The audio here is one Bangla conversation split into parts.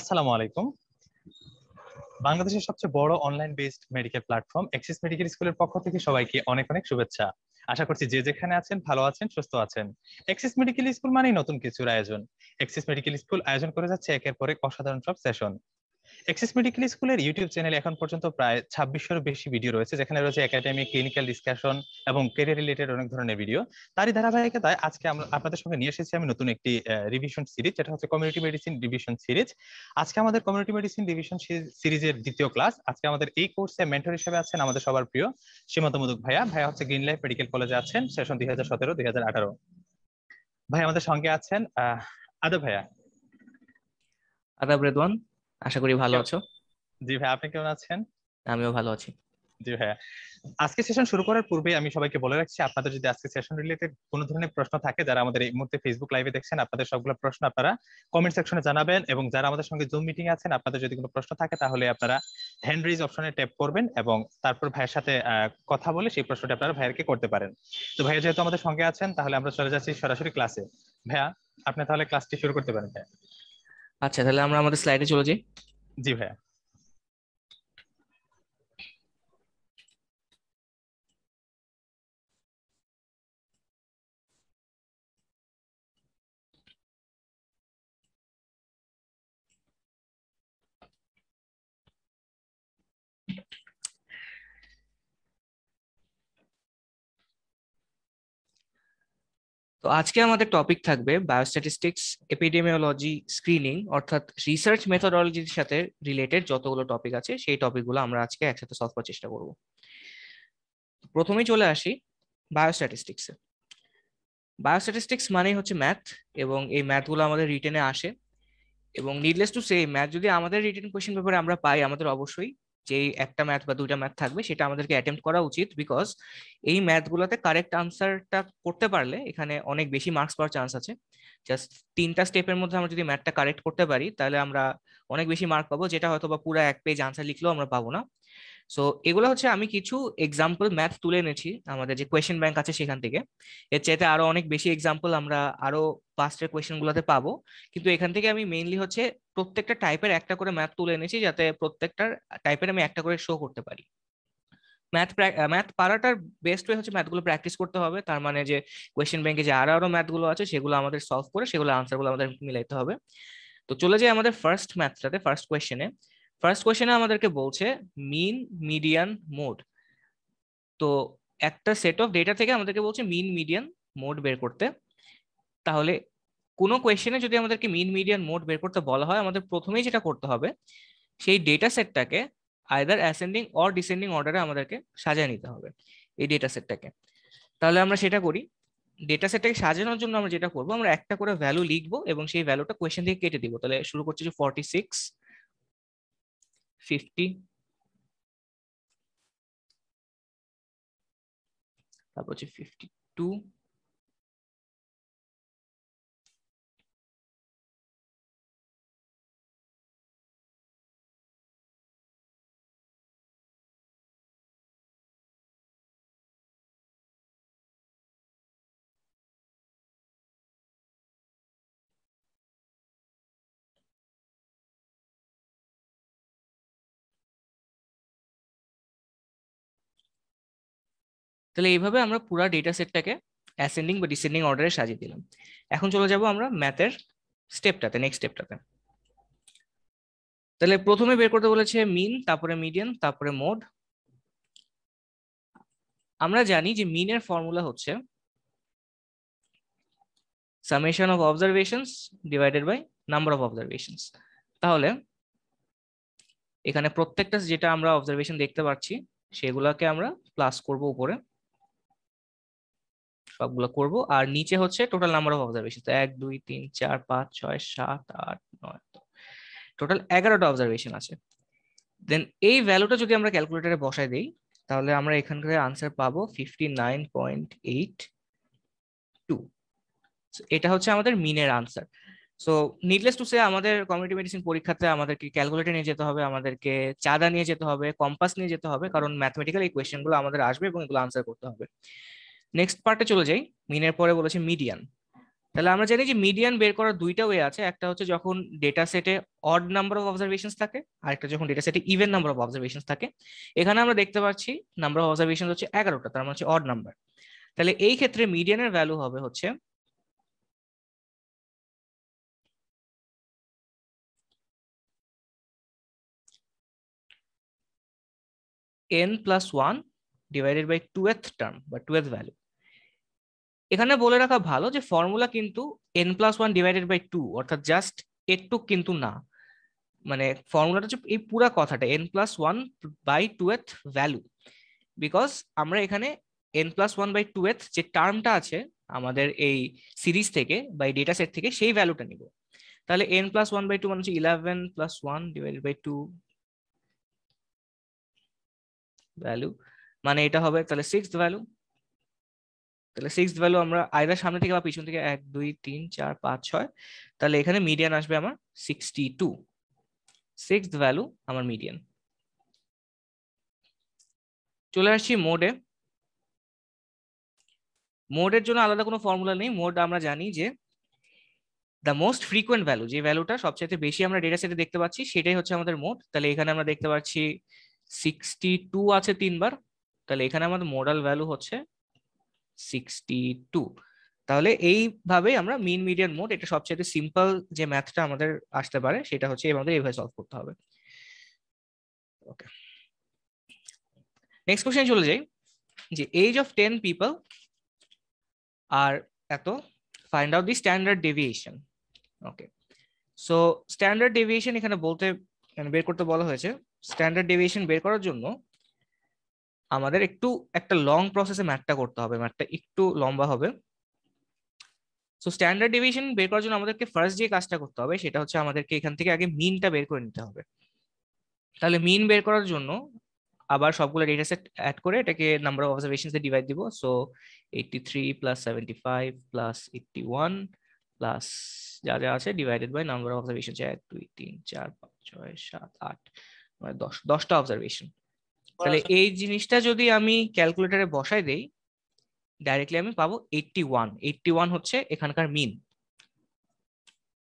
আসসালামু আলাইকুম বাংলাদেশের সবচেয়ে বড় online based medical platform access medical স্কুলের পক্ষ থেকে সবাইকে অনেক অনেক শুভেচ্ছা আশা করছি যে যেখানে আছেন ভালো আছেন সুস্থ আছেন এক্সিস মেডিকেল স্কুল মানেই নতুন কিছুর আয়োজন এক্সিস মেডিকেল স্কুল আয়োজন করে যাচ্ছে একের পর এক অসাধারণ সব সেশন এক্সেস মেডিকেল স্কুলের ইউটিউব চ্যানেলে এখন পর্যন্ত প্রায় ছাব্বিশশোর বেশি ভিডিও রয়েছে যেখানে রয়েছে একাডেমিক ক্লিনিক্যাল ডিসকাশন এবং কেরিয়ার রিলেটেড অনেক ধরনের ভিডিও তারই ধারাবাহিকতায় আজকে আমরা আপনাদের সঙ্গে নিয়ে এসেছি আমি নতুন একটি রিভিশন সিরিজ যেটা হচ্ছে কমিউনিটি মেডিসিন রিভিশন সিরিজ আজকে আমাদের কমিউনিটি মেডিসিন রিভিশন সিরিজের দ্বিতীয় ক্লাস আজকে আমাদের এই কোর্সে মেন্টর হিসেবে আছেন আমাদের সবার প্রিয় সীমান্ত মুদুক ভাইয়া ভাইয়া হচ্ছে গ্রিন লাইফ মেডিকেল কলেজে আছেন সেশন দুই হাজার সতেরো দুই হাজার আঠারো ভাই আমাদের সঙ্গে আছেন আহ আদব ভাইয়া আদাব রেদওয়ান আশা করি ভালো আছো জি ভাই আপনি কেমন আছেন আমিও ভালো আছি জি ভাইয়া আজকে সেশন শুরু করার পূর্বে আমি সবাইকে বলে রাখছি আপনাদের যদি আজকে সেশন রিলেটেড কোনো ধরনের প্রশ্ন থাকে যারা আমাদের এই মুহূর্তে ফেসবুক লাইভে দেখছেন আপনাদের সবগুলো প্রশ্ন আপনারা কমেন্ট সেকশনে জানাবেন এবং যারা আমাদের সঙ্গে জুম মিটিং আছেন আপনাদের যদি কোনো প্রশ্ন থাকে তাহলে আপনারা হ্যান্ড রেজ অপশনে ট্যাপ করবেন এবং তারপর ভাইয়ের সাথে কথা বলে সেই প্রশ্নটা আপনারা ভাইয়ারকে করতে পারেন তো ভাইয়া যেহেতু আমাদের সঙ্গে আছেন তাহলে আমরা চলে যাচ্ছি সরাসরি ক্লাসে ভাইয়া আপনি তাহলে ক্লাসটি শুরু করতে পারেন ভাইয়া আচ্ছা তাহলে আমরা আমাদের স্লাইডে চলে যাই জি ভাইয়া তো আজকে আমাদের টপিক থাকবে বায়োস্ট্যাটিস্টিক্স এপিডেমিওলজি স্ক্রিনিং অর্থাৎ রিসার্চ মেথোডলজির সাথে রিলেটেড যতগুলো টপিক আছে সেই টপিকগুলো আমরা আজকে একসাথে সলভ করার চেষ্টা করব প্রথমেই চলে আসি বায়োস্ট্যাটিস্টিক্সে বায়োস্ট্যাটিস্টিক্স মানেই হচ্ছে ম্যাথ এবং এই ম্যাথগুলো আমাদের রিটেনে আসে এবং নিডলেস টু সে ম্যাথ যদি আমাদের রিটেন কোয়েশ্চেন পেপারে আমরা পাই আমাদের অবশ্যই যে একটা ম্যাথ বা দুইটা ম্যাথ থাকবে সেটা আমাদেরকে অ্যাটেম্প করা উচিত বিকজ এই ম্যাথগুলোতে কারেক্ট আনসারটা করতে পারলে এখানে অনেক বেশি মার্কস পাওয়ার চান্স আছে জাস্ট তিনটা স্টেপের মধ্যে আমরা যদি ম্যাথটা কারেক্ট করতে পারি তাহলে আমরা অনেক বেশি মার্ক পাবো যেটা হয়তো বা পুরো এক পেজ আনসার লিখলেও আমরা পাবো না সো এগুলো হচ্ছে আমি কিছু এক্সাম্পল ম্যাথ তুলে এনেছি আমাদের যে কোয়েশ্চেন ব্যাংক আছে সেখান থেকে এর চাইতে আরো অনেক বেশি এক্সাম্পল আমরা আরো পাস্টের কোয়েশ্চেন গুলোতে পাবো কিন্তু এখান থেকে আমি মেইনলি হচ্ছে প্রত্যেকটা টাইপের একটা করে ম্যাথ তুলে এনেছি যাতে প্রত্যেকটার টাইপের আমি একটা করে শো করতে পারি ম্যাথ ম্যাথ পারাটার বেস্ট ওয়ে হচ্ছে ম্যাথগুলো প্র্যাকটিস করতে হবে তার মানে যে কোয়েশ্চেন ব্যাংকে যে আরো আরো ম্যাথগুলো আছে সেগুলো আমাদের সলভ করে সেগুলো আনসারগুলো আমাদের মিলাইতে হবে তো চলে যাই আমাদের ফার্স্ট ম্যাথটাতে ফার্স্ট কোয়েশ্চেনে ফার্স্ট কোয়েশ্চেনে আমাদেরকে বলছে মিন মিডিয়ান মোড তো একটা সেট অফ ডেটা থেকে আমাদেরকে বলছে মিন মিডিয়ান মোড বের করতে তাহলে কোনো কোয়েশ্চেনে যদি আমাদেরকে মিন মিডিয়ান মোড বের করতে বলা হয় আমাদের প্রথমেই যেটা করতে হবে সেই ডেটা সেটটাকে আইদার অ্যাসেন্ডিং অর ডিসেন্ডিং অর্ডারে আমাদেরকে সাজিয়ে নিতে হবে এই ডেটা সেটটাকে তাহলে আমরা সেটা করি ডেটা সেটটাকে সাজানোর জন্য আমরা যেটা করবো আমরা একটা করে ভ্যালু লিখবো এবং সেই ভ্যালুটা কোয়েশ্চেন থেকে কেটে দিব তাহলে শুরু করছি যে ফর্টি সিক্স 50. Double check 52. তাহলে এইভাবে আমরা পুরো ডেটা সেটটাকে অ্যাসেন্ডিং বা ডিসেন্ডিং অর্ডারে সাজিয়ে দিলাম এখন চলে যাব আমরা ম্যাথের স্টেপটাতে নেক্সট স্টেপটাতে তাহলে প্রথমে বের করতে বলেছে মিন তারপরে মিডিয়ান তারপরে মোড আমরা জানি যে মিনের ফর্মুলা হচ্ছে summation of observations divided by number of observations তাহলে এখানে প্রত্যেকটা যেটা আমরা অবজারভেশন দেখতে পাচ্ছি সেগুলোকে আমরা প্লাস করব উপরে সবগুলো করব আর নিচে হচ্ছে টোটাল নাম্বার অফ অবজারভেশন তো এক দুই তিন চার পাঁচ ছয় সাত আট নয় টোটাল এগারোটা অবজারভেশন আছে দেন এই ভ্যালুটা যদি আমরা ক্যালকুলেটারে বসাই দিই তাহলে আমরা এখানকার আনসার পাবো fifty nine point eight two এটা হচ্ছে আমাদের মিনের answer so needless to say আমাদের কমিউনিটি মেডিসিন পরীক্ষাতে আমাদেরকে ক্যালকুলেটার নিয়ে যেতে হবে আমাদেরকে চাঁদা নিয়ে যেতে হবে কম্পাস নিয়ে যেতে হবে কারণ ম্যাথমেটিক্যাল এই কোয়েশ্চেনগুলো আমাদের আসবে এবং এগুলো আনসার করতে হবে নেক্সট পার্টে চলে যাই মিনের পরে বলেছে মিডিয়ান তাহলে আমরা জানি যে মিডিয়ান বের করার দুইটা ওয়ে আছে একটা হচ্ছে যখন ডেটা সেটে অড নাম্বার অফ অবজারভেশন থাকে আর একটা যখন ডেটা সেটে ইভেন নাম্বার অফ অবজারভেশন থাকে এখানে আমরা দেখতে পাচ্ছি নাম্বার অফ অবজারভেশন হচ্ছে এগারোটা তার মানে হচ্ছে অড নাম্বার তাহলে এই ক্ষেত্রে মিডিয়ানের ভ্যালু হবে হচ্ছে n plus 1 divided by twelfth term বা টুয়েলথ value এখানে বলে রাখা ভালো যে ফর্মুলা কিন্তু n plus one divided by two অর্থাৎ জাস্ট একটু কিন্তু না মানে ফর্মুলাটা হচ্ছে এই পুরা কথাটা n plus one by two th value because আমরা এখানে n plus one by two th যে টার্মটা আছে আমাদের এই সিরিজ থেকে বা এই ডেটা সেট থেকে সেই ভ্যালুটা নিব তাহলে n plus one by two মানে হচ্ছে eleven plus one divided by two value মানে এটা হবে তাহলে সিক্স ভ্যালু তাহলে সিক্স ভ্যালু আমরা আয়দার সামনে থেকে বা পিছন থেকে এক দুই তিন চার পাঁচ ছয় তাহলে এখানে মিডিয়ান আসবে আমার সিক্সটি টু সিক্স ভ্যালু আমার মিডিয়ান চলে আসছি মোডে মোডের জন্য আলাদা কোনো ফর্মুলা নেই মোড আমরা জানি যে দ্য মোস্ট ফ্রিকোয়েন্ট ভ্যালু যে ভ্যালুটা সবচেয়ে বেশি আমরা ডেটা সেটে দেখতে পাচ্ছি সেটাই হচ্ছে আমাদের মোড তাহলে এখানে আমরা দেখতে পাচ্ছি সিক্সটি টু আছে তিনবার তাহলে এখানে আমাদের মোডাল ভ্যালু হচ্ছে সিক্সটি টু তাহলে এইভাবে আমরা মিন মিডিয়ান মোড এটা সবচেয়ে সিম্পল যে ম্যাথটা আমাদের আসতে পারে সেটা হচ্ছে আমাদের এইভাবে সলভ করতে হবে ওকে নেক্সট কোশ্চেন চলে যাই যে এজ অফ টেন পিপল আর এত find out the standard deviation okay so standard deviation এখানে বলতে মানে বের করতে বলা হয়েছে স্ট্যান্ডার্ড ডেভিয়েশন বের করার জন্য আমাদের একটু একটা লং প্রসেসে ম্যাটটা করতে হবে ম্যাটটা একটু লম্বা হবে সো স্ট্যান্ডার্ড ডিভিশন বের করার জন্য আমাদেরকে ফার্স্ট যে কাজটা করতে হবে সেটা হচ্ছে আমাদেরকে এখান থেকে আগে মিনটা বের করে নিতে হবে তাহলে মিন বের করার জন্য আবার সবগুলো ডেটা সেট অ্যাড করে এটাকে নাম্বার অফ অবজারভেশনস দিয়ে ডিভাইড দিব সো 83 প্লাস 75 প্লাস 81 প্লাস যা যা আছে divided by number of observation 1 2 3 4 5 6 7 8 দশ 10 10টা অবজারভেশন তাহলে এই জিনিসটা যদি আমি ক্যালকুলেটারে বসাই দেই ডাইরেক্টলি আমি পাবো এইটটি ওয়ান এইটটি ওয়ান হচ্ছে এখানকার মিন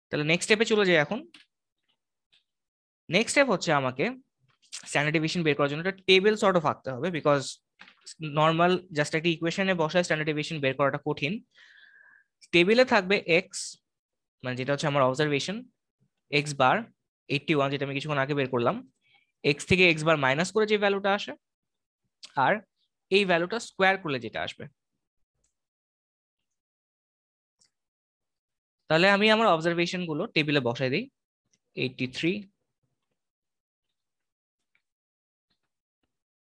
তাহলে নেক্সট স্টেপে চলে যাই এখন নেক্সট স্টেপ হচ্ছে আমাকে স্ট্যান্ডার্ড ডিভিশন বের করার জন্য একটা টেবিল শর্ট অফ আঁকতে হবে বিকজ নর্মাল জাস্ট একটা ইকুয়েশনে বসায় স্ট্যান্ডার্ড ডিভিশন বের করাটা কঠিন টেবিলে থাকবে এক্স মানে যেটা হচ্ছে আমার observation x bar eighty one যেটা আমি কিছুক্ষণ আগে বের করলাম এক্স থেকে এক্স বার মাইনাস করে যে ভ্যালুটা আসে আর এই ভ্যালুটা স্কোয়ার করলে যেটা আসবে তাহলে আমি আমার অবজারভেশন গুলো টেবিলে বসাই দিই এইটি থ্রি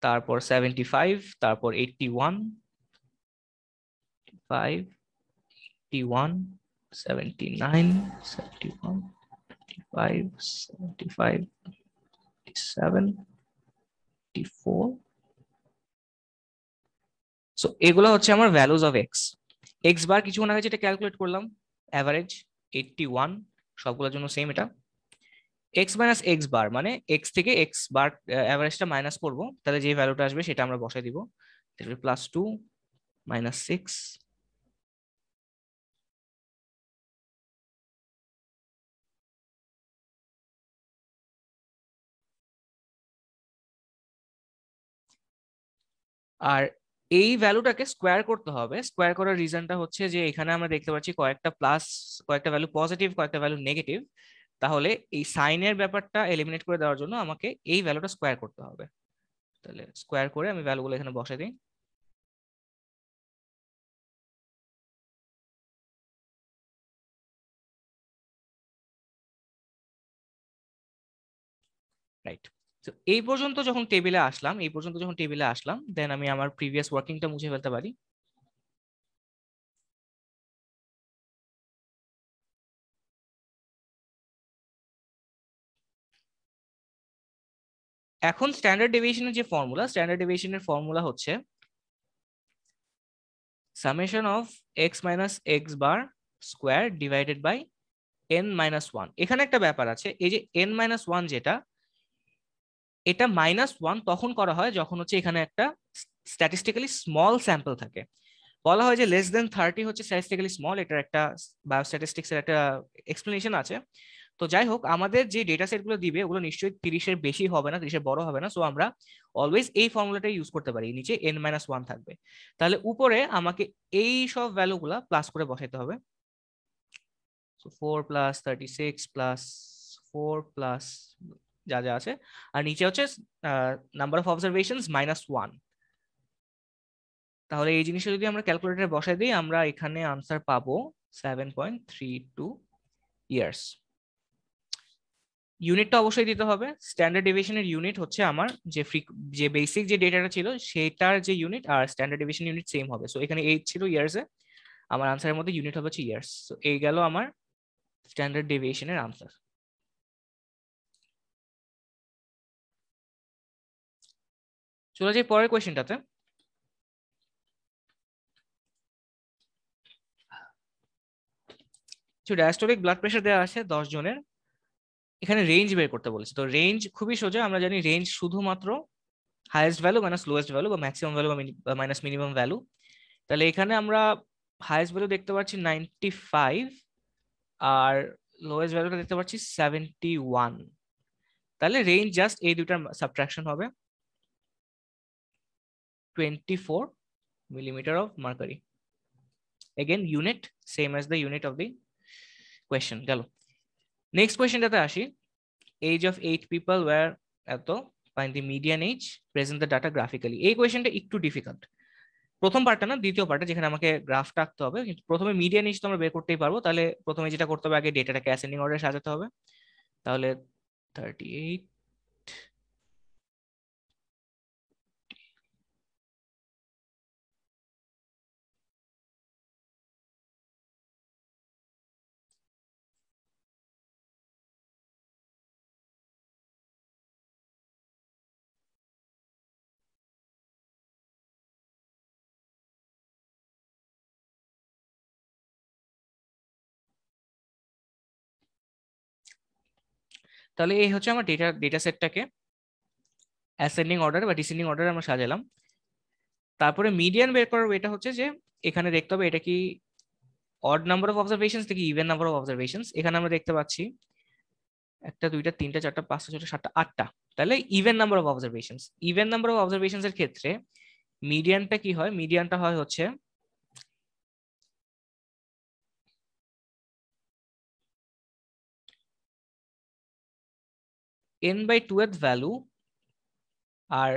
তারপর সেভেন্টি ফাইভ তারপর eighty one five eighty one seventy nine seventy one five five 87 54 so এগুলো হচ্ছে আমার values of x x bar কিছুক্ষণ আগে যেটা ক্যালকুলেট করলাম অ্যাভারেজ 81 সবগুলোর জন্য সেম এটা এক্স মাইনাস এক্স বার মানে এক্স থেকে এক্স বার অ্যাভারেজটা মাইনাস করবো তাহলে যে ভ্যালুটা আসবে সেটা আমরা বসাই দিব প্লাস টু মাইনাস সিক্স আর এই ভ্যালুটাকে স্কোয়ার করতে হবে স্কোয়ার করার রিজনটা হচ্ছে যে এখানে আমরা দেখতে পাচ্ছি কয়েকটা প্লাস কয়েকটা ভ্যালু পজিটিভ কয়েকটা ভ্যালু নেগেটিভ তাহলে এই সাইনের ব্যাপারটা এলিমিনেট করে দেওয়ার জন্য আমাকে এই ভ্যালুটা স্কোয়ার করতে হবে তাহলে স্কোয়ার করে আমি ভ্যালুগুলো এখানে বসে দিই তো এই পর্যন্ত যখন টেবিলে আসলাম এই পর্যন্ত যখন টেবিলে আসলাম দেন আমি আমার প্রিভিয়াস ওয়ার্কিংটা মুছে ফেলতে পারি এখন স্ট্যান্ডার্ড ডেভিশনের যে ফর্মুলা স্ট্যান্ডার্ড ডেভিশনের ফর্মুলা হচ্ছে summation of x minus x bar square divided by n minus one এখানে একটা ব্যাপার আছে এই যে এন মাইনাস ওয়ান যেটা এটা মাইনাস ওয়ান তখন করা হয় যখন হচ্ছে এখানে একটা স্ট্যাটিস্টিক্যালি স্মল স্যাম্পল থাকে বলা হয় যে লেস দেন থার্টি হচ্ছে স্ট্যাটিস্টিক্যালি স্মল এটার একটা বায়োস্ট্যাটিস্টিক্সের একটা এক্সপ্লেনেশন আছে তো যাই হোক আমাদের যে ডেটা সেটগুলো দিবে ওগুলো নিশ্চয়ই তিরিশের বেশি হবে না তিরিশের বড় হবে না সো আমরা অলওয়েজ এই ফর্মুলাটাই ইউজ করতে পারি নিচে এন মাইনাস ওয়ান থাকবে তাহলে উপরে আমাকে এই সব গুলা প্লাস করে বসাতে হবে four plus thirty six plus four plus যা যা আছে আর নিচে হচ্ছে number of observations minus one তাহলে এই জিনিসটা যদি আমরা ক্যালকুলেটরে বসাই দিই আমরা এখানে আনসার পাবো seven point three two years ইউনিটটা অবশ্যই দিতে হবে স্ট্যান্ডার্ড ডিভিশনের ইউনিট হচ্ছে আমার যে ফ্রি যে বেসিক যে ডেটাটা ছিল সেটার যে ইউনিট আর স্ট্যান্ডার্ড ডিভিশন ইউনিট সেম হবে সো এখানে এইট ছিল ইয়ার্সে আমার আনসারের মধ্যে ইউনিট হবে হচ্ছে ইয়ার্স সো এই গেল আমার স্ট্যান্ডার্ড ডেভিয়েশনের আনসার চলে যাই পরের কোয়েশ্চেনটাতে ডায়াস্টোলিক ব্লাড প্রেশার দেওয়া আছে দশ জনের এখানে রেঞ্জ বের করতে বলেছে তো রেঞ্জ খুবই সোজা আমরা জানি রেঞ্জ শুধুমাত্র highest value minus lowest value বা ম্যাক্সিমাম ভ্যালু বা মাইনাস মিনিমাম ভ্যালু তাহলে এখানে আমরা হায়েস্ট ভ্যালু দেখতে পাচ্ছি নাইনটি ফাইভ আর লোয়েস্ট ভ্যালুটা দেখতে পাচ্ছি সেভেন্টি ওয়ান তাহলে রেঞ্জ জাস্ট এই দুটার সাবট্রাকশন হবে 24 millimeter of mercury. Again, unit, same as the unit of the question. Galo. Next question that ashi, age of eight people were at the find the median age, present the data graphically. A এই কোয়েশ্চেনটা too difficult. প্রথম পার্টটা না দ্বিতীয় পার্টটা যেখানে আমাকে গ্রাফ রাখতে হবে কিন্তু প্রথমে মিডিয়ান ইস্যু আমরা বের করতেই পারবো তাহলে প্রথমে যেটা করতে হবে আগে ডেটাটাকে অ্যাসেন্ডিং অর্ডারে সাজাতে হবে তাহলে থার্টি এইট তাহলে এই হচ্ছে আমার ডেটা ডেটা সেটটাকে অ্যাসেন্ডিং অর্ডার বা ডিসেন্ডিং অর্ডার আমরা সাজালাম তারপরে মিডিয়ান বের করার ওয়েটা হচ্ছে যে এখানে দেখতে হবে এটা কি অড নাম্বার অফ অবজারভেশনস নাকি ইভেন নাম্বার অফ অবজারভেশনস এখানে আমরা দেখতে পাচ্ছি একটা দুইটা তিনটা চারটা পাঁচটা ছটা সাতটা আটটা তাহলে even number of observations even number of observations এর ক্ষেত্রে মিডিয়ানটা কি হয় মিডিয়ানটা হয় হচ্ছে n by 2th value R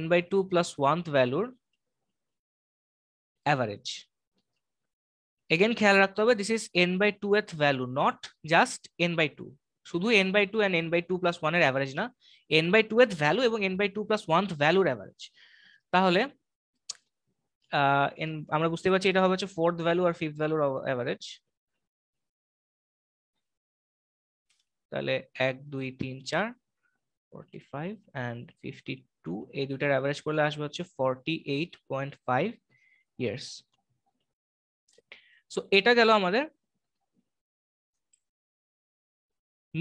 n by 2 plus 1th ভ্যালুর অ্যাভারেজ এগেন খেয়াল রাখতে হবে this is n by 2th value not just n by 2 শুধু n by 2 and n by 2 plus 1 এর অ্যাভারেজ না n by 2th ভ্যালু এবং n by 2 plus 1th ভ্যালুর অ্যাভারেজ তাহলে আমরা বুঝতে পারছি এটা হবে হচ্ছে ফোর্থ ভ্যালু আর ফিফথ ভ্যালুর অ্যাভারেজ তাহলে এক দুই তিন চার forty five and fifty two এই দুইটার অ্যাভারেজ করলে আসবে হচ্ছে forty eight point five years so এটা গেল আমাদের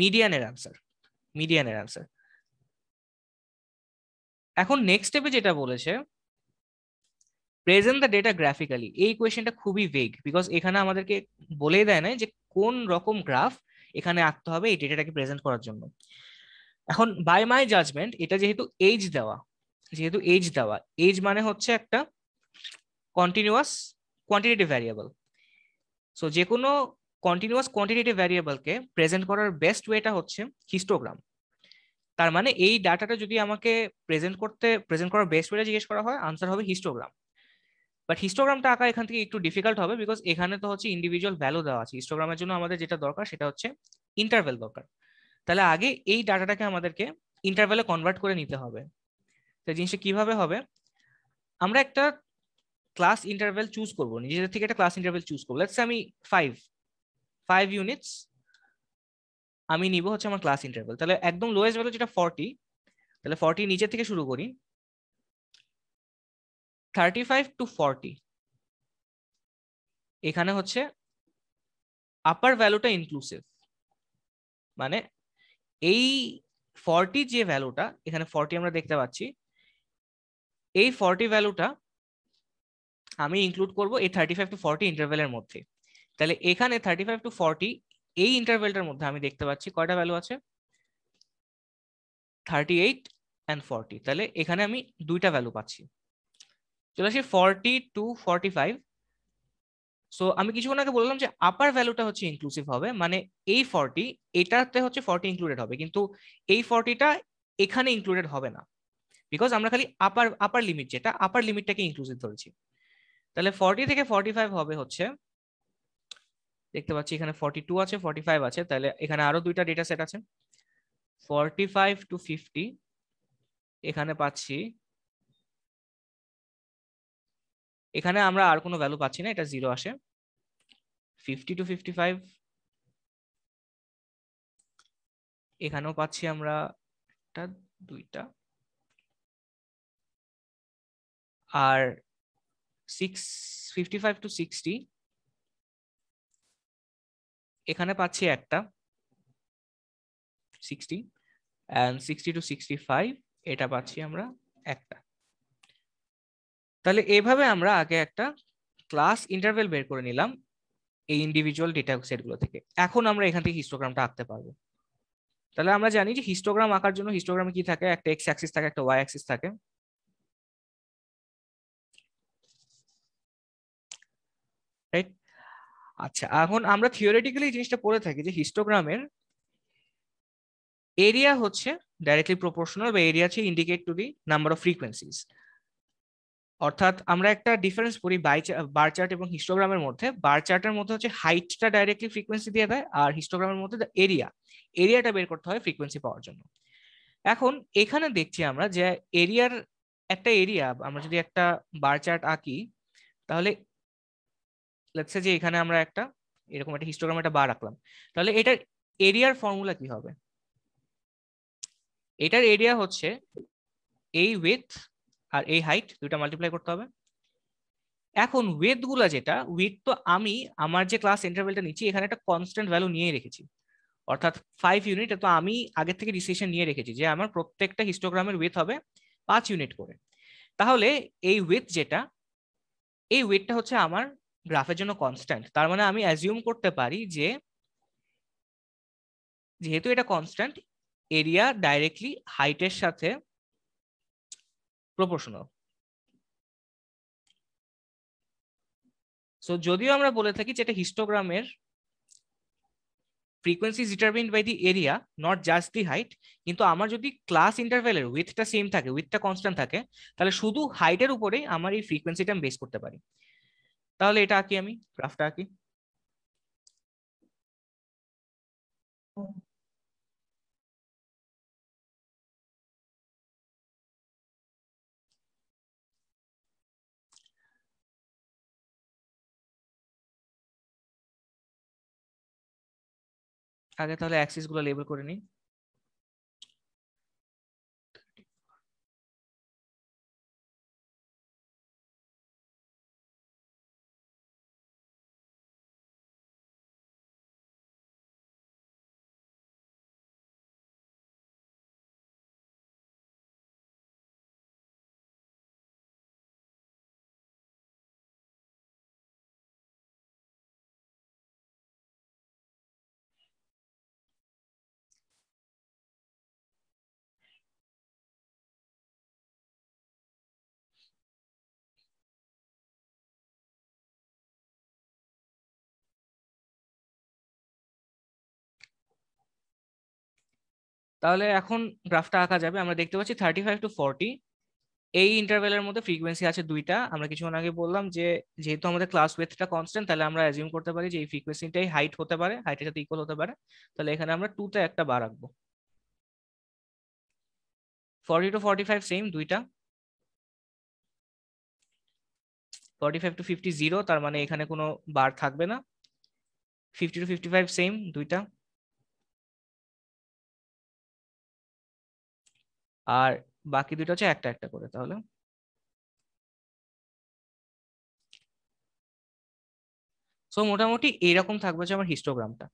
মিডিয়ানের আনসার মিডিয়ানের আনসার এখন নেক্সট স্টেপে যেটা বলেছে প্রেজেন্ট দ্য ডেটা গ্রাফিক্যালি এই কোয়েশ্চেনটা খুবই ভেগ বিকজ এখানে আমাদেরকে বলে দেয় না যে কোন রকম গ্রাফ এখানে আঁকতে হবে এই ডেটাটাকে প্রেজেন্ট করার জন্য এখন বাই মাই জাজমেন্ট এটা যেহেতু এজ দেওয়া যেহেতু এজ দেওয়া এজ মানে হচ্ছে একটা কন্টিনিউয়াস কোয়ান্টিটেটিভ ভ্যারিয়েবল সো যে কোনো কন্টিনিউয়াস কোয়ান্টিটেটিভ ভ্যারিয়েবলকে প্রেজেন্ট করার বেস্ট ওয়েটা হচ্ছে হিস্টোগ্রাম তার মানে এই ডাটাটা যদি আমাকে প্রেজেন্ট করতে প্রেজেন্ট করার বেস্ট ওয়েটা জিজ্ঞেস করা হয় আনসার হবে হিস্টোগ্রাম বাট হিস্টোগ্রামটা আঁকা এখান থেকে একটু ডিফিকাল্ট হবে বিকজ এখানে তো হচ্ছে ইন্ডিভিজুয়াল ভ্যালু দেওয়া আছে হিস্টোগ্রামের জন্য আমাদের যেটা দরকার সেটা হচ্ছে ইন্টারভেল দরকার তাহলে আগে এই ডাটাটাকে আমাদেরকে ইন্টারভেলে কনভার্ট করে নিতে হবে তো জিনিসটা কিভাবে হবে আমরা একটা ক্লাস ইন্টারভেল চুজ করবো নিজেদের থেকে একটা ক্লাস ইন্টারভেল চুজ করবো লেটস আমি ফাইভ ফাইভ ইউনিটস আমি নিব হচ্ছে আমার ক্লাস ইন্টারভেল তাহলে একদম লোয়েস্ট ভ্যালু যেটা ফর্টি তাহলে ফর্টি নিচের থেকে শুরু করি থার্টি ফাইভ টু ফর্টি এখানে হচ্ছে আপার ভ্যালুটা ইনক্লুসিভ মানে এই ফর্টি যে ভ্যালুটা এখানে ফর্টি আমরা দেখতে পাচ্ছি এই ফর্টি ভ্যালুটা আমি ইনক্লুড করব এই থার্টি ফাইভ টু ফর্টি ইন্টারভেলের মধ্যে তাহলে এখানে থার্টি ফাইভ টু ফর্টি এই ইন্টারভেলটার মধ্যে আমি দেখতে পাচ্ছি কয়টা ভ্যালু আছে থার্টি এইট অ্যান্ড ফর্টি তাহলে এখানে আমি দুইটা ভ্যালু পাচ্ছি চলে আসি forty two forty five so আমি কিছুক্ষণ আগে বললাম যে আপার ভ্যালুটা হচ্ছে ইনক্লুসিভ হবে মানে এই ফর্টি এটাতে হচ্ছে ফর্টি ইনক্লুডেড হবে কিন্তু এই ফর্টিটা এখানে ইনক্লুডেড হবে না বিকজ আমরা খালি আপার আপার লিমিট যেটা আপার লিমিটটাকে ইনক্লুসিভ ধরেছি তাহলে ফর্টি থেকে ফর্টি ফাইভ হবে হচ্ছে দেখতে পাচ্ছি এখানে ফর্টি টু আছে ফর্টি ফাইভ আছে তাহলে এখানে আরো দুইটা ডেটা সেট আছে ফর্টি ফাইভ টু ফিফটি এখানে পাচ্ছি এখানে আমরা আর কোনো ভ্যালু পাচ্ছি না এটা জিরো আসে ফিফটি টু ফিফটি ফাইভ এখানেও পাচ্ছি আমরা একটা দুইটা আর six fifty five to sixty এখানে পাচ্ছি একটা sixty and sixty two sixty five এটা পাচ্ছি আমরা একটা তাহলে এভাবে আমরা আগে একটা ক্লাস ইন্টারভেল বের করে নিলাম এই ইন্ডিভিজুয়াল ডেটা সেটগুলো থেকে এখন আমরা এখান থেকে হিস্টোগ্রামটা আঁকতে পারবো তাহলে আমরা জানি যে হিস্টোগ্রাম আঁকার জন্য হিস্টোগ্রামে কি থাকে একটা এক্স অ্যাক্সিস থাকে একটা ওয়াই অ্যাক্সিস থাকে রাইট আচ্ছা এখন আমরা থিওরিটিক্যালি জিনিসটা পড়ে থাকি যে হিস্টোগ্রামের এরিয়া হচ্ছে ডাইরেক্টলি প্রপোর্শনাল বা এরিয়া হচ্ছে indicate to the number of frequencies অর্থাৎ আমরা একটা ডিফারেন্স করি বাই বার চার্ট এবং হিস্টোগ্রামের মধ্যে বার চার্টের মধ্যে হচ্ছে হাইটটা ডাইরেক্টলি ফ্রিকোয়েন্সি দিয়ে দেয় আর হিস্টোগ্রামের মধ্যে এরিয়া এরিয়াটা বের করতে হয় ফ্রিকোয়েন্সি পাওয়ার জন্য এখন এখানে দেখছি আমরা যে এরিয়ার একটা এরিয়া আমরা যদি একটা বার চার্ট আঁকি তাহলে লেটসে যে এখানে আমরা একটা এরকম একটা হিস্টোগ্রাম একটা বার আঁকলাম তাহলে এটার এরিয়ার ফর্মুলা কি হবে এটার এরিয়া হচ্ছে এই উইথ আর এই হাইট দুইটা মাল্টিপ্লাই করতে হবে এখন ওয়েথ গুলো যেটা ওয়েথ তো আমি আমার যে ক্লাস ইন্টারভেলটা নিচ্ছি এখানে একটা কনস্ট্যান্ট ভ্যালু নিয়ে রেখেছি অর্থাৎ ফাইভ ইউনিট তো আমি আগে থেকে ডিসিশন নিয়ে রেখেছি যে আমার প্রত্যেকটা হিস্টোগ্রামের ওয়েথ হবে পাঁচ ইউনিট করে তাহলে এই ওয়েথ যেটা এই ওয়েটটা হচ্ছে আমার গ্রাফের জন্য কনস্ট্যান্ট তার মানে আমি অ্যাজিউম করতে পারি যে যেহেতু এটা কনস্ট্যান্ট এরিয়া ডাইরেক্টলি হাইটের সাথে প্রপোর্শনাল সো যদিও আমরা বলে থাকি যে এটা হিস্টোগ্রামের frequency determined by the area not just the height কিন্তু আমার যদি ক্লাস ইন্টারভ্যালের উইথটা সেম থাকে উইথটা কনস্ট্যান্ট থাকে তাহলে শুধু হাইটের উপরেই আমার এই ফ্রিকোয়েন্সিটা আমি বেস করতে পারি তাহলে এটা আঁকি আমি গ্রাফটা আঁকি আগে তাহলে অ্যাক্সিস গুলো লেবেল করে নিই তাহলে এখন গ্রাফটা আঁকা যাবে আমরা দেখতে পাচ্ছি থার্টি ফাইভ টু ফর্টি এই ইন্টারভেলের মধ্যে ফ্রিকোয়েন্সি আছে দুইটা আমরা কিছুক্ষণ আগে বললাম যে যেহেতু আমাদের ক্লাস ওয়েথটা কনস্ট্যান্ট তাহলে আমরা অ্যাজিউম করতে পারি যে এই ফ্রিকুয়েন্সিটাই হাইট হতে পারে হাইটের সাথে ইকুয়াল হতে পারে তাহলে এখানে আমরা টুতে একটা বার রাখবো forty two forty five same দুইটা forty five to fifty zero তার মানে এখানে কোনো বার থাকবে না fifty two fifty five same দুইটা আর বাকি দুটো হচ্ছে একটা একটা করে তাহলে সো মোটামুটি এইরকম থাকবে যে আমার হিস্টোগ্রামটা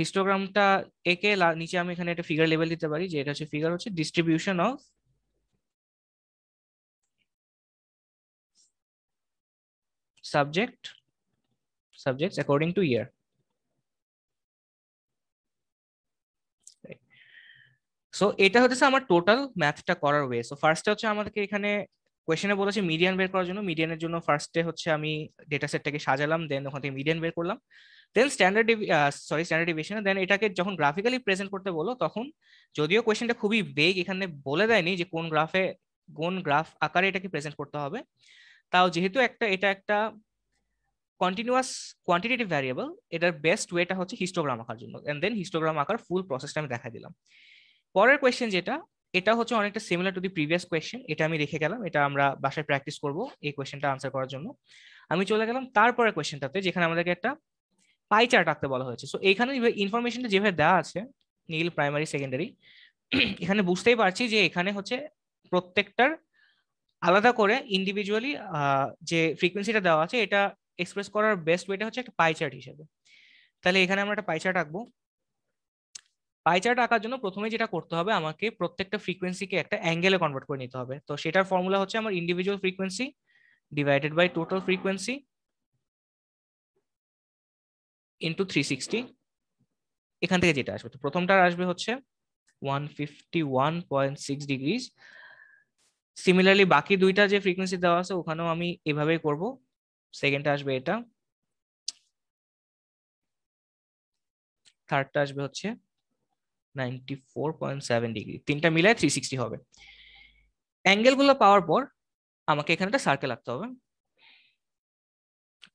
হিস্টোগ্রামটা একে নিচে আমি এখানে একটা ফিগার লেভেল দিতে পারি যে এটা হচ্ছে ফিগার হচ্ছে distribution of subject subject according to year so এটা হচ্ছে আমার টোটাল ম্যাথটা করার ওয়ে সো ফার্স্টে হচ্ছে আমাদেরকে এখানে কোয়েশনে বলেছে মিডিয়ান বের করার জন্য মিডিয়ানের জন্য ফার্স্টে হচ্ছে আমি ডেটা সেটটাকে সাজালাম দেন ওখান থেকে মিডিয়ান বের করলাম then standard sorry standard division then এটাকে যখন গ্রাফিক্যালি প্রেজেন্ট করতে বলো তখন যদিও কোয়েশনটা খুবই বেগ এখানে বলে দেয়নি যে কোন গ্রাফে কোন গ্রাফ আকারে এটাকে প্রেজেন্ট করতে হবে তাও যেহেতু একটা এটা একটা কন্টিনিউয়াস কোয়ান্টিটেটিভ ভ্যারিয়েবল এটার বেস্ট ওয়েটা হচ্ছে হিস্টোগ্রাম আঁকার জন্য অ্যান্ড দেন হিস্টোগ্রাম আঁকার ফুল প্রসেসটা আমি দেখা দিলাম পরের কোয়েশ্চেন যেটা এটা হচ্ছে অনেকটা similar to the previous question এটা আমি রেখে গেলাম এটা আমরা বাসায় প্র্যাকটিস করব এই কোয়েশ্চেনটা আনসার করার জন্য আমি চলে গেলাম তারপরে কোয়েশ্চেনটাতে যেখানে আমাদেরকে একটা পাই চার্ট আঁকতে বলা হয়েছে সো এখানে ইনফরমেশনটা যেভাবে দেওয়া আছে নীল প্রাইমারি সেকেন্ডারি এখানে বুঝতেই পারছি যে এখানে হচ্ছে প্রত্যেকটার আলাদা করে ইন্ডিভিজুয়ালি যে ফ্রিকোয়েন্সিটা দেওয়া আছে এটা এক্সপ্রেস করার বেস্ট ওয়েটা হচ্ছে একটা পাই চার্ট হিসেবে তাহলে এখানে আমরা একটা পাই চার্ট আঁকবো পাই চার্ট আঁকার জন্য প্রথমে যেটা করতে হবে আমাকে প্রত্যেকটা ফ্রিকোয়েন্সিকে একটা অ্যাঙ্গেলে কনভার্ট করে নিতে হবে তো সেটার ফর্মুলা হচ্ছে আমার individual frequency divided by total frequency into three sixty এখান থেকে যেটা আসবে তো প্রথমটার আসবে হচ্ছে one fifty one point six degrees similarly বাকি দুইটা যে ফ্রিকোয়েন্সি দেওয়া আছে ওখানেও আমি এভাবেই করব সেকেন্ডটা আসবে এটা থার্ডটা আসবে হচ্ছে ninety four point seven degree তিনটা মিলায় থ্রি সিক্সটি হবে অ্যাঙ্গেলগুলো পাওয়ার পর আমাকে এখানে একটা সার্কেল আঁকতে হবে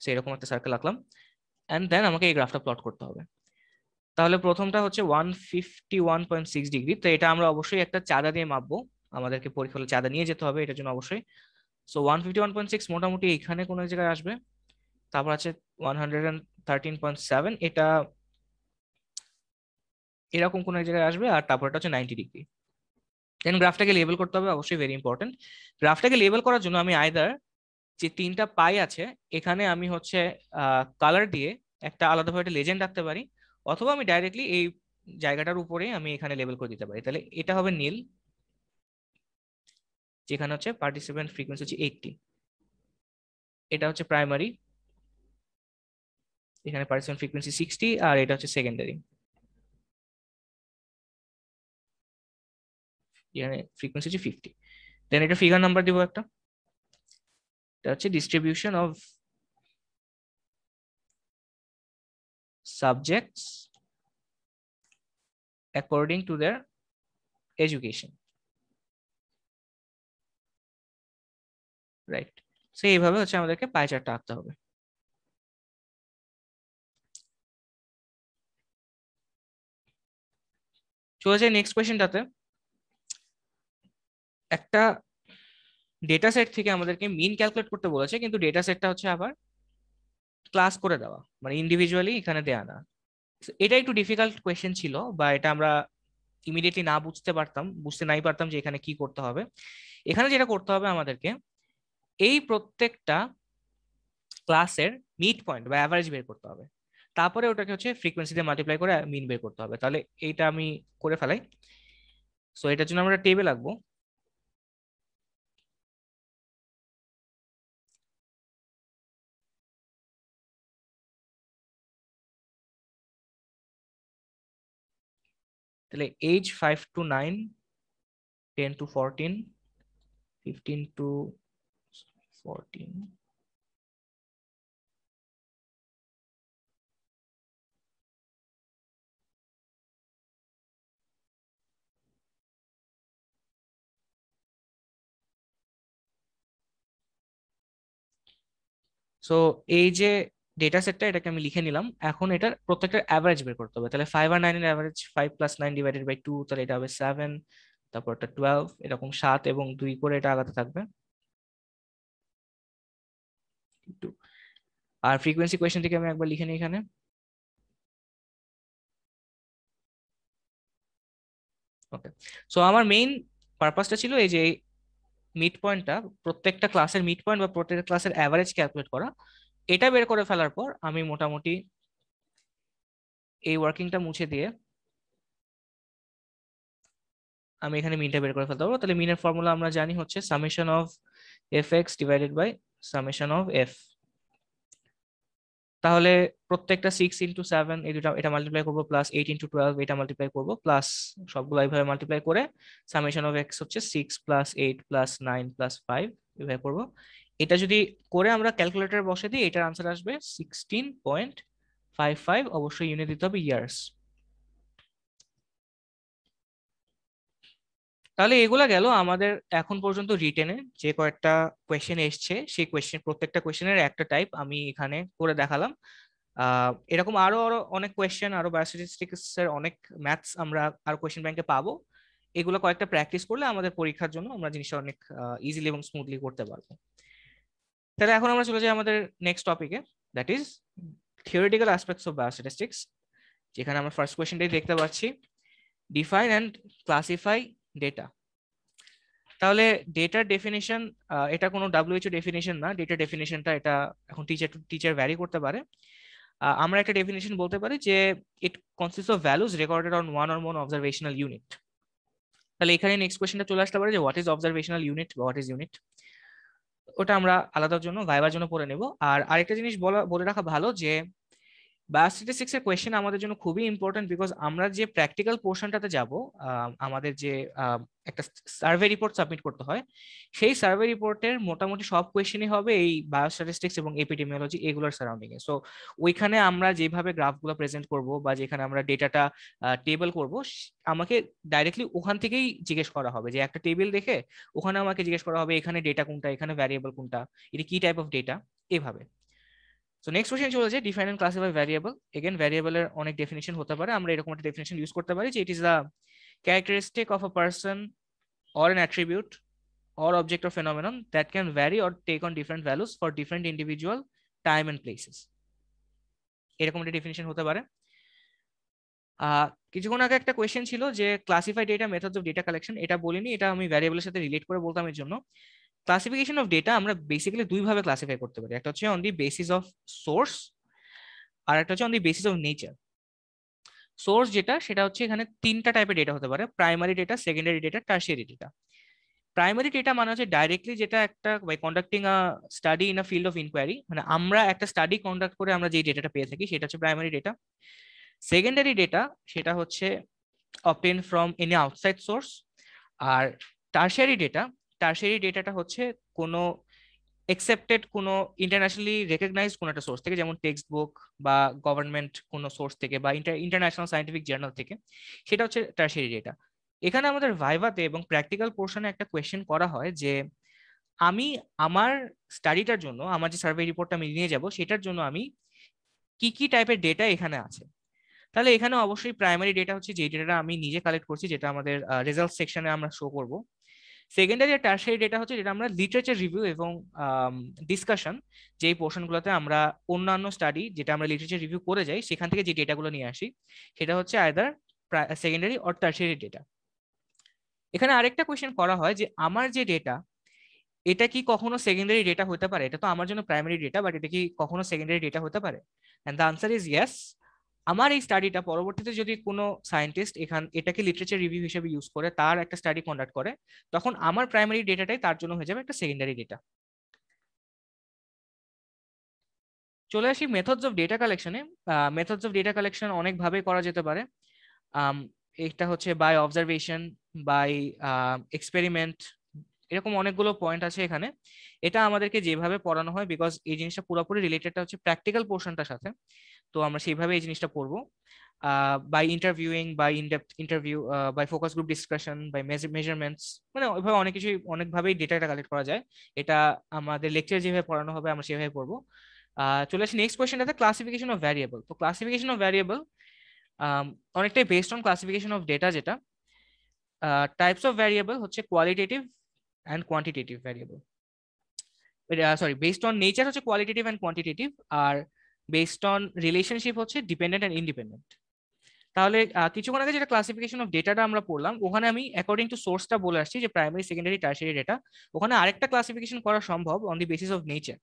সেই রকম একটা সার্কেল আঁকলাম অ্যান্ড দেন আমাকে এই গ্রাফটা প্লট করতে হবে তাহলে প্রথমটা হচ্ছে one fifty one point six degree তো এটা আমরা অবশ্যই একটা চাঁদা দিয়ে মাপবো আমাদেরকে পরীক্ষা হলে চাঁদা নিয়ে যেতে হবে এটার জন্য অবশ্যই so one fifty one point six মোটামুটি এখানে কোনো জায়গায় আসবে তারপর আছে one hundred and thirteen point seven এটা এরকম কোনো এক জায়গায় আসবে আর তারপরে এটা হচ্ছে নাইনটি ডিগ্রি দেন গ্রাফটাকে লেবেল করতে হবে অবশ্যই ভেরি ইম্পর্টেন্ট গ্রাফটাকে লেবেল করার জন্য আমি আয়দার যে তিনটা পাই আছে এখানে আমি হচ্ছে কালার দিয়ে একটা আলাদাভাবে একটা লেজেন্ড রাখতে পারি অথবা আমি ডাইরেক্টলি এই জায়গাটার উপরে আমি এখানে লেবেল করে দিতে পারি তাহলে এটা হবে নীল যেখানে হচ্ছে পার্টিসিপেন্ট ফ্রিকোয়েন্সি হচ্ছে এইটটি এটা হচ্ছে প্রাইমারি এখানে পার্টিসিপেন্ট ফ্রিকোয়েন্সি সিক্সটি আর এটা হচ্ছে সেকেন্ডারি মানে ফ্রিকোয়েন্সি 50 দেন এটা ফিগার নাম্বার দিব একটা এটা হচ্ছে distribution of subject according to their education right সে এইভাবে হচ্ছে আমাদেরকে পাই চার্ট আঁকতে হবেchoose the next question that একটা ডেটা সেট থেকে আমাদেরকে মিন ক্যালকুলেট করতে বলেছে কিন্তু ডেটা সেটটা হচ্ছে আবার ক্লাস করে দেওয়া মানে ইন্ডিভিজুয়ালি এখানে দেয়া না এটা একটু ডিফিকাল্ট কোয়েশ্চেন ছিল বা এটা আমরা ইমিডিয়েটলি না বুঝতে পারতাম বুঝতে নাই পারতাম যে এখানে কি করতে হবে এখানে যেটা করতে হবে আমাদেরকে এই প্রত্যেকটা ক্লাসের মিড পয়েন্ট বা অ্যাভারেজ বের করতে হবে তারপরে ওটাকে হচ্ছে ফ্রিকোয়েন্সিতে মাল্টিপ্লাই করে মিন বের করতে হবে তাহলে এইটা আমি করে ফেলাই সো এটার জন্য আমরা টেবিল আঁকবো তাহলে H five to nine ten to fourteen fifteen to fourteen so এই যে ডেটা সেটটা এটাকে আমি লিখে নিলাম এখন এটার প্রত্যেকটা অ্যাভারেজ বের করতে হবে তাহলে ফাইভ আর নাইনের average five plus nine divided by two তাহলে এটা হবে সেভেন তারপর এটা টুয়েলভ এরকম সাত এবং দুই করে এটা আগাতে থাকবে আর ফ্রিকোয়েন্সি থেকে আমি একবার লিখে নিই এখানে ওকে সো আমার মেইন পারপাসটা ছিল এই যে মিড পয়েন্টটা প্রত্যেকটা ক্লাসের মিড পয়েন্ট বা প্রত্যেকটা ক্লাসের অ্যাভারেজ ক্যালকুলেট করা এটা বের করে ফেলার পর আমি মোটামুটি এই ওয়ার্কিংটা মুছে দিয়ে আমি এখানে মিনটা বের করে ফেলতে পারবো তাহলে মিনের ফর্মুলা আমরা জানি হচ্ছে summation of f x divided by summation of f তাহলে প্রত্যেকটা সিক্স ইন্টু সেভেন এই দুটা এটা মাল্টিপ্লাই করবো প্লাস এইট ইন্টু টুয়েলভ এটা মাল্টিপ্লাই করবো প্লাস সবগুলো এইভাবে মাল্টিপ্লাই করে সামেশন অফ এক্স হচ্ছে six plus eight plus nine plus five এভাবে করবো এটা যদি করে আমরা ক্যালকুলেটর বসে দিই এটার আনসার আসবে সিক্সটিন পয়েন্ট ফাইভ ফাইভ অবশ্যই ইউনিট দিতে হবে ইয়ার্স তাহলে এগুলা গেল আমাদের এখন পর্যন্ত রিটেনে যে কয়েকটা কোয়েশ্চেন এসছে সেই কোয়েশ্চেন প্রত্যেকটা কোয়েশ্চেনের একটা টাইপ আমি এখানে করে দেখালাম এরকম আরো আরো অনেক কোয়েশ্চেন আরো বায়োস্ট্যাটিস্টিক্স এর অনেক ম্যাথস আমরা আর কোয়েশ্চেন ব্যাংকে পাবো এগুলো কয়েকটা প্র্যাকটিস করলে আমাদের পরীক্ষার জন্য আমরা জিনিসটা অনেক ইজিলি এবং স্মুথলি করতে পারবো তাহলে এখন আমরা চলে যাই আমাদের নেক্সট টপিকে that is theoretical aspects of biostatistics যেখানে আমরা ফার্স্ট কোয়েশনটাই দেখতে পাচ্ছি ডিফাইন অ্যান্ড ক্লাসিফাই ডেটা তাহলে ডেটার ডেফিনেশন এটা কোনো ডাব্লিউএইচও ডেফিনেশন না ডেটা ডেফিনেশনটা এটা এখন টিচার টু টিচার ভ্যারি করতে পারে আমরা একটা ডেফিনেশন বলতে পারি যে it consist of values recorded on one or more observational unit তাহলে এখানে নেক্সট কোয়েশনটা চলে আসতে পারে যে হোয়াট ইজ অবজারভেশনাল ইউনিট বা হোয়াট ইজ ইউনিট ওটা আমরা আলাদার জন্য ভাইবার জন্য পরে নেব আর আরেকটা জিনিস বলা বলে রাখা ভালো যে বায়োস্ট্যাটিস্টিক্স এর কোয়েশ্চেন আমাদের জন্য খুবই ইম্পর্টেন্ট বিকজ আমরা যে প্র্যাকটিক্যাল পোর্শনটাতে যাব আমাদের যে একটা সার্ভে রিপোর্ট সাবমিট করতে হয় সেই সার্ভে রিপোর্টের মোটামুটি সব কোয়েশ্চেনই হবে এই বায়োস্টাটিস্টিক্স এবং এপিডেমিওলজি এগুলোর সারাউন্ডিং এ সো ওইখানে আমরা যেভাবে গ্রাফগুলো প্রেজেন্ট করব বা যেখানে আমরা ডেটাটা টেবল করব আমাকে ডাইরেক্টলি ওখান থেকেই জিজ্ঞেস করা হবে যে একটা টেবিল দেখে ওখানে আমাকে জিজ্ঞেস করা হবে এখানে ডেটা কোনটা এখানে ভ্যারিয়েবল কোনটা এটা কি টাইপ অফ ডেটা এভাবে সো নেক্সট কোশ্চেন চলে যে define and classify variable again ভ্যারিয়েবলের অনেক ডেফিনেশন হতে পারে আমরা এরকম একটা ডেফিনেশন ইউজ করতে পারি যে it is the characteristic of a person or an attribute or object of phenomenon that can vary or take on different values for different individual time and places এরকম একটা ডেফিনেশন হতে পারে কিছুক্ষণ আগে একটা কোয়েশ্চেন ছিল যে classify data methods of data collection এটা বলিনি এটা আমি ভ্যারিয়েবলের সাথে রিলেট করে বলতাম এর জন্য ক্লাসিফিকেশন অফ ডেটা আমরা বেসিক্যালি দুইভাবে ক্লাসিফাই করতে পারি একটা হচ্ছে on the basis of source আর একটা হচ্ছে on the basis of nature source যেটা সেটা হচ্ছে এখানে তিনটা টাইপের ডেটা হতে পারে primary data secondary data tertiary data primary data মানে হচ্ছে ডাইরেক্টলি যেটা একটা by conducting a study in a field of inquiry মানে আমরা একটা স্টাডি কন্ডাক্ট করে আমরা যে ডেটাটা পেয়ে থাকি সেটা হচ্ছে প্রাইমারি ডেটা সেকেন্ডারি ডেটা সেটা হচ্ছে obtained from any outside source আর টার্সিয়ারি ডেটা টার্সারি ডেটাটা হচ্ছে কোনো একসেপ্টেড কোনো ইন্টারন্যাশনালি রেকগনাইজড কোনো একটা সোর্স থেকে যেমন টেক্সট বুক বা গভর্নমেন্ট কোনো সোর্স থেকে বা ইন্টারন্যাশনাল সায়েন্টিফিক জার্নাল থেকে সেটা হচ্ছে টার্সারি ডেটা এখানে আমাদের ভাইভাতে এবং প্র্যাকটিক্যাল পোর্শনে একটা কোয়েশ্চেন করা হয় যে আমি আমার স্টাডিটার জন্য আমার যে সার্ভে রিপোর্টটা আমি নিয়ে যাব সেটার জন্য আমি কি কি টাইপের ডেটা এখানে আছে তাহলে এখানে অবশ্যই প্রাইমারি ডেটা হচ্ছে যে ডেটাটা আমি নিজে কালেক্ট করছি যেটা আমাদের রেজাল্ট সেকশনে আমরা শো করবো সেকেন্ডারি টার্সারি ডেটা হচ্ছে যেটা আমরা লিটারেচার রিভিউ এবং ডিসকাশন যে পোর্শনগুলোতে আমরা অন্যান্য স্টাডি যেটা আমরা লিটারেচার রিভিউ করে যাই সেখান থেকে যে ডেটাগুলো নিয়ে আসি সেটা হচ্ছে either secondary or tertiary data এখানে আরেকটা কোয়েশ্চেন করা হয় যে আমার যে ডেটা এটা কি কখনো সেকেন্ডারি ডেটা হতে পারে এটা তো আমার জন্য প্রাইমারি ডেটা বাট এটা কি কখনো সেকেন্ডারি ডেটা হতে পারে and the answer is yes আমার এই স্টাডিটা পরবর্তীতে যদি কোনো সায়েন্টিস্ট এখান এটাকে লিটারেচার রিভিউ হিসেবে ইউজ করে তার একটা স্টাডি কন্ডাক্ট করে তখন আমার প্রাইমারি ডেটাটাই তার জন্য হয়ে যাবে একটা সেকেন্ডারি ডেটা চলে আসি মেথডস অফ ডেটা কালেকশনে মেথডস অফ ডেটা কালেকশন অনেকভাবে করা যেতে পারে এটা হচ্ছে বাই অবজারভেশন বাই এক্সপেরিমেন্ট এরকম অনেকগুলো পয়েন্ট আছে এখানে এটা আমাদেরকে যেভাবে পড়ানো হয় বিকজ এই জিনিসটা পুরোপুরি রিলেটেডটা হচ্ছে প্র্যাকটিক্যাল পোর্শনটার সাথে তো আমরা সেইভাবে এই জিনিসটা পড়বো by interviewing by in depth interview by focus group discussion by measurements মানে ওইভাবে অনেক কিছুই অনেকভাবেই ডেটাটা কালেক্ট করা যায় এটা আমাদের লেকচার যেভাবে পড়ানো হবে আমরা সেভাবে পড়বো চলে আসি নেক্সট কোয়েশ্চেনটাতে ক্লাসিফিকেশন অফ ভ্যারিয়েবল তো ক্লাসিফিকেশন অফ ভ্যারিয়েবল অনেকটাই based on classification of data যেটা টাইপস অফ ভ্যারিয়েবল হচ্ছে qualitative and quantitative variable sorry based on nature হচ্ছে কোয়ালিটেটিভ অ্যান্ড কোয়ান্টিটেটিভ আর বেসড অন রিলেশনশিপ হচ্ছে ডিপেন্ডেন্ট অ্যান্ড ইন্ডিপেন্ডেন্ট তাহলে কিছুক্ষণ আগে যেটা ক্লাসিফিকেশন অফ ডেটাটা আমরা পড়লাম ওখানে আমি অ্যাকর্ডিং টু সোর্সটা বলে আসছি যে প্রাইমারি সেকেন্ডারি টার্সারি ডেটা ওখানে আরেকটা ক্লাসিফিকেশন করা সম্ভব on the basis of nature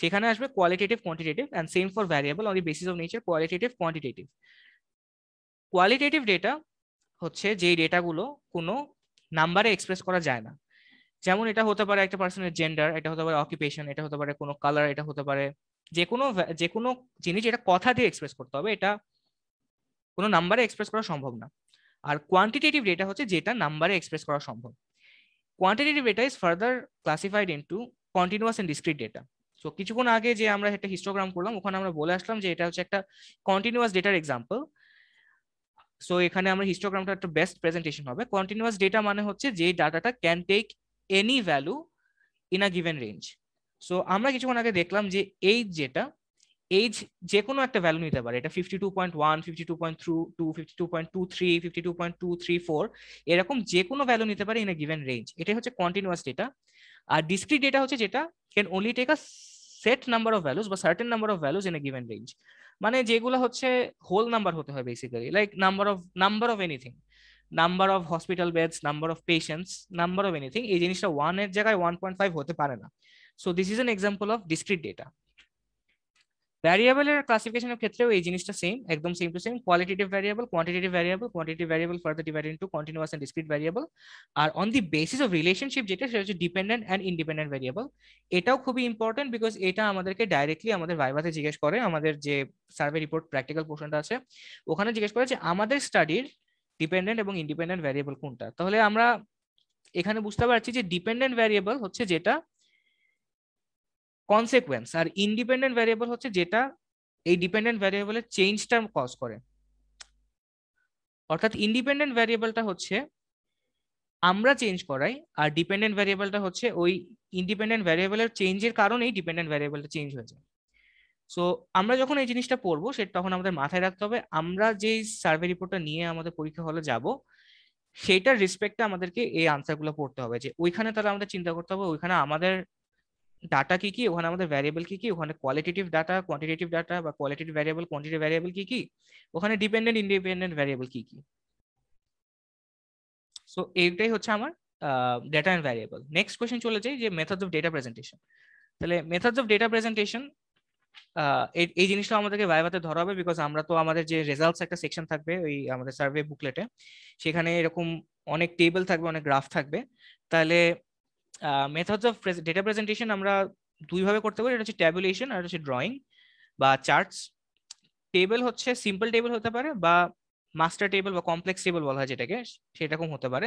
সেখানে আসবে qualitative quantitative and same for variable on the basis of nature qualitative quantitative qualitative data হচ্ছে যেই ডেটাগুলো কোনো নাম্বারে এক্সপ্রেস করা যায় না যেমন এটা হতে পারে একটা পার্সনের জেন্ডার এটা হতে পারে অকিপেশন এটা হতে পারে কোনো কালার এটা হতে পারে যে কোনো যে কোনো জিনিস এটা কথা দিয়ে এক্সপ্রেস করতে হবে এটা কোনো নাম্বারে এক্সপ্রেস করা সম্ভব না আর কোয়ান্টিটেটিভ ডেটা হচ্ছে যেটা নাম্বারে এক্সপ্রেস করা সম্ভব quantitative data is further classified to continuous and discrete data so কিছুক্ষণ আগে যে আমরা একটা হিস্টোগ্রাম করলাম ওখানে আমরা বলে আসলাম যে এটা হচ্ছে একটা কন্টিনিউয়াস ডেটার এক্সাম্পল সো এখানে আমরা হিস্টোগ্রামটা একটা বেস্ট প্রেজেন্টেশন হবে কন্টিনিউয়াস ডেটা মানে হচ্ছে যে ডাটাটা can take any value in a given range so আমরা কিছুক্ষণ আগে দেখলাম যে age যেটা এইজ যে কোনো একটা ভ্যালু নিতে পারে এটা fifty two point one fifty two point through two fifty two point two three fifty two point two three four এরকম যে কোনো ভ্যালু নিতে পারে ইন এ গিভেন রেঞ্জ এটাই হচ্ছে কন্টিনিউয়াস ডেটা আর ডিসক্রিট ডেটা হচ্ছে যেটা can only take a set number of values বা certain number of values in a given range মানে যেগুলো হচ্ছে হোল নাম্বার হতে হয় basically like number of number of anything number of hospital beds number of patients number of anything এই জিনিসটা ওয়ানের জায়গায় ওয়ান পয়েন্ট ফাইভ হতে পারে না so this is an example of discrete data ভ্যারিয়েবলের ক্লাসিফিকেশনের ক্ষেত্রেও এই জিনিসটা সেম একদম same to same qualitative variable quantitative variable quantitative variable further divided into continuous and discrete variable আর on the basis of relationship যেটা সেটা হচ্ছে ডিপেন্ডেন্ট অ্যান্ড ইন্ডিপেন্ডেন্ট ভ্যারিয়েবল এটাও খুবই ইম্পর্টেন্ট বিকজ এটা আমাদেরকে ডাইরেক্টলি আমাদের ভাইভাতে জিজ্ঞেস করে আমাদের যে সার্ভে রিপোর্ট প্র্যাকটিক্যাল পোর্শনটা আছে ওখানে জিজ্ঞেস করে যে আমাদের স্টাডির ডিপেন্ডেন্ট এবং ইন্ডিপেন্ডেন্ট ভ্যারিয়েবল কোনটা তাহলে আমরা এখানে বুঝতে পারছি যে ডিপেন্ডেন্ট ভ্যারিয়েবল হচ্ছে যেটা কনসেকুয়েন্স আর ইন্ডিপেন্ডেন্ট ভ্যারিয়েবল হচ্ছে যেটা এই ডিপেন্ডেন্ট ভ্যারিয়েবলের চেঞ্জটা কজ করে অর্থাৎ ইন্ডিপেন্ডেন্ট ভ্যারিয়েবলটা হচ্ছে আমরা চেঞ্জ করাই আর ডিপেন্ডেন্ট ভ্যারিয়েবলটা হচ্ছে ওই ইন্ডিপেন্ডেন্ট ভ্যারিয়েবলের চেঞ্জের কারণেই ডিপেন্ডেন্ট ভ্যারিয়েবলটা চেঞ্জ হয়ে যায় সো আমরা যখন এই জিনিসটা পড়বো সেটা তখন আমাদের মাথায় রাখতে হবে আমরা যেই সার্ভে রিপোর্টটা নিয়ে আমাদের পরীক্ষা হলে যাব সেইটার রেসপেক্টে আমাদেরকে এই আনসারগুলো পড়তে হবে যে ওইখানে তাহলে আমাদের চিন্তা করতে হবে ওইখানে আমাদের ডাটা কি কি ওখানে আমাদের ভ্যারিয়েবল কি কি ওখানে কোয়ালিটেটিভ ডাটা কোয়ান্টিটেটিভ ডাটা বা কোয়ালিটিভ ভ্যারিয়েবল কোয়ান্টিটিভ ভ্যারিয়েবল কি কি ওখানে ডিপেন্ডেন্ট ইন্ডিপেন্ডেন্ট ভ্যারিয়েবল কি কি সো এইটাই হচ্ছে আমার data and variable next question চলে যাই যে মেথডস অফ ডেটা প্রেজেন্টেশন তাহলে মেথডস অফ ডেটা প্রেজেন্টেশন এই জিনিসটা আমাদেরকে ভাইভাতে ধরা হবে বিকজ আমরা তো আমাদের যে রেজাল্টস একটা সেকশন থাকবে ওই আমাদের সার্ভে বুকলেটে সেখানে এরকম অনেক টেবিল থাকবে অনেক গ্রাফ থাকবে তাহলে মেথডস অফ ডেটা প্রেজেন্টেশন আমরা দুইভাবে করতে পারি এটা হচ্ছে ট্যাবুলেশন আর হচ্ছে ড্রয়িং বা চার্টস টেবিল হচ্ছে সিম্পল টেবিল হতে পারে বা মাস্টার টেবিল বা কমপ্লেক্স টেবিল বলা হয় যেটাকে সেরকম হতে পারে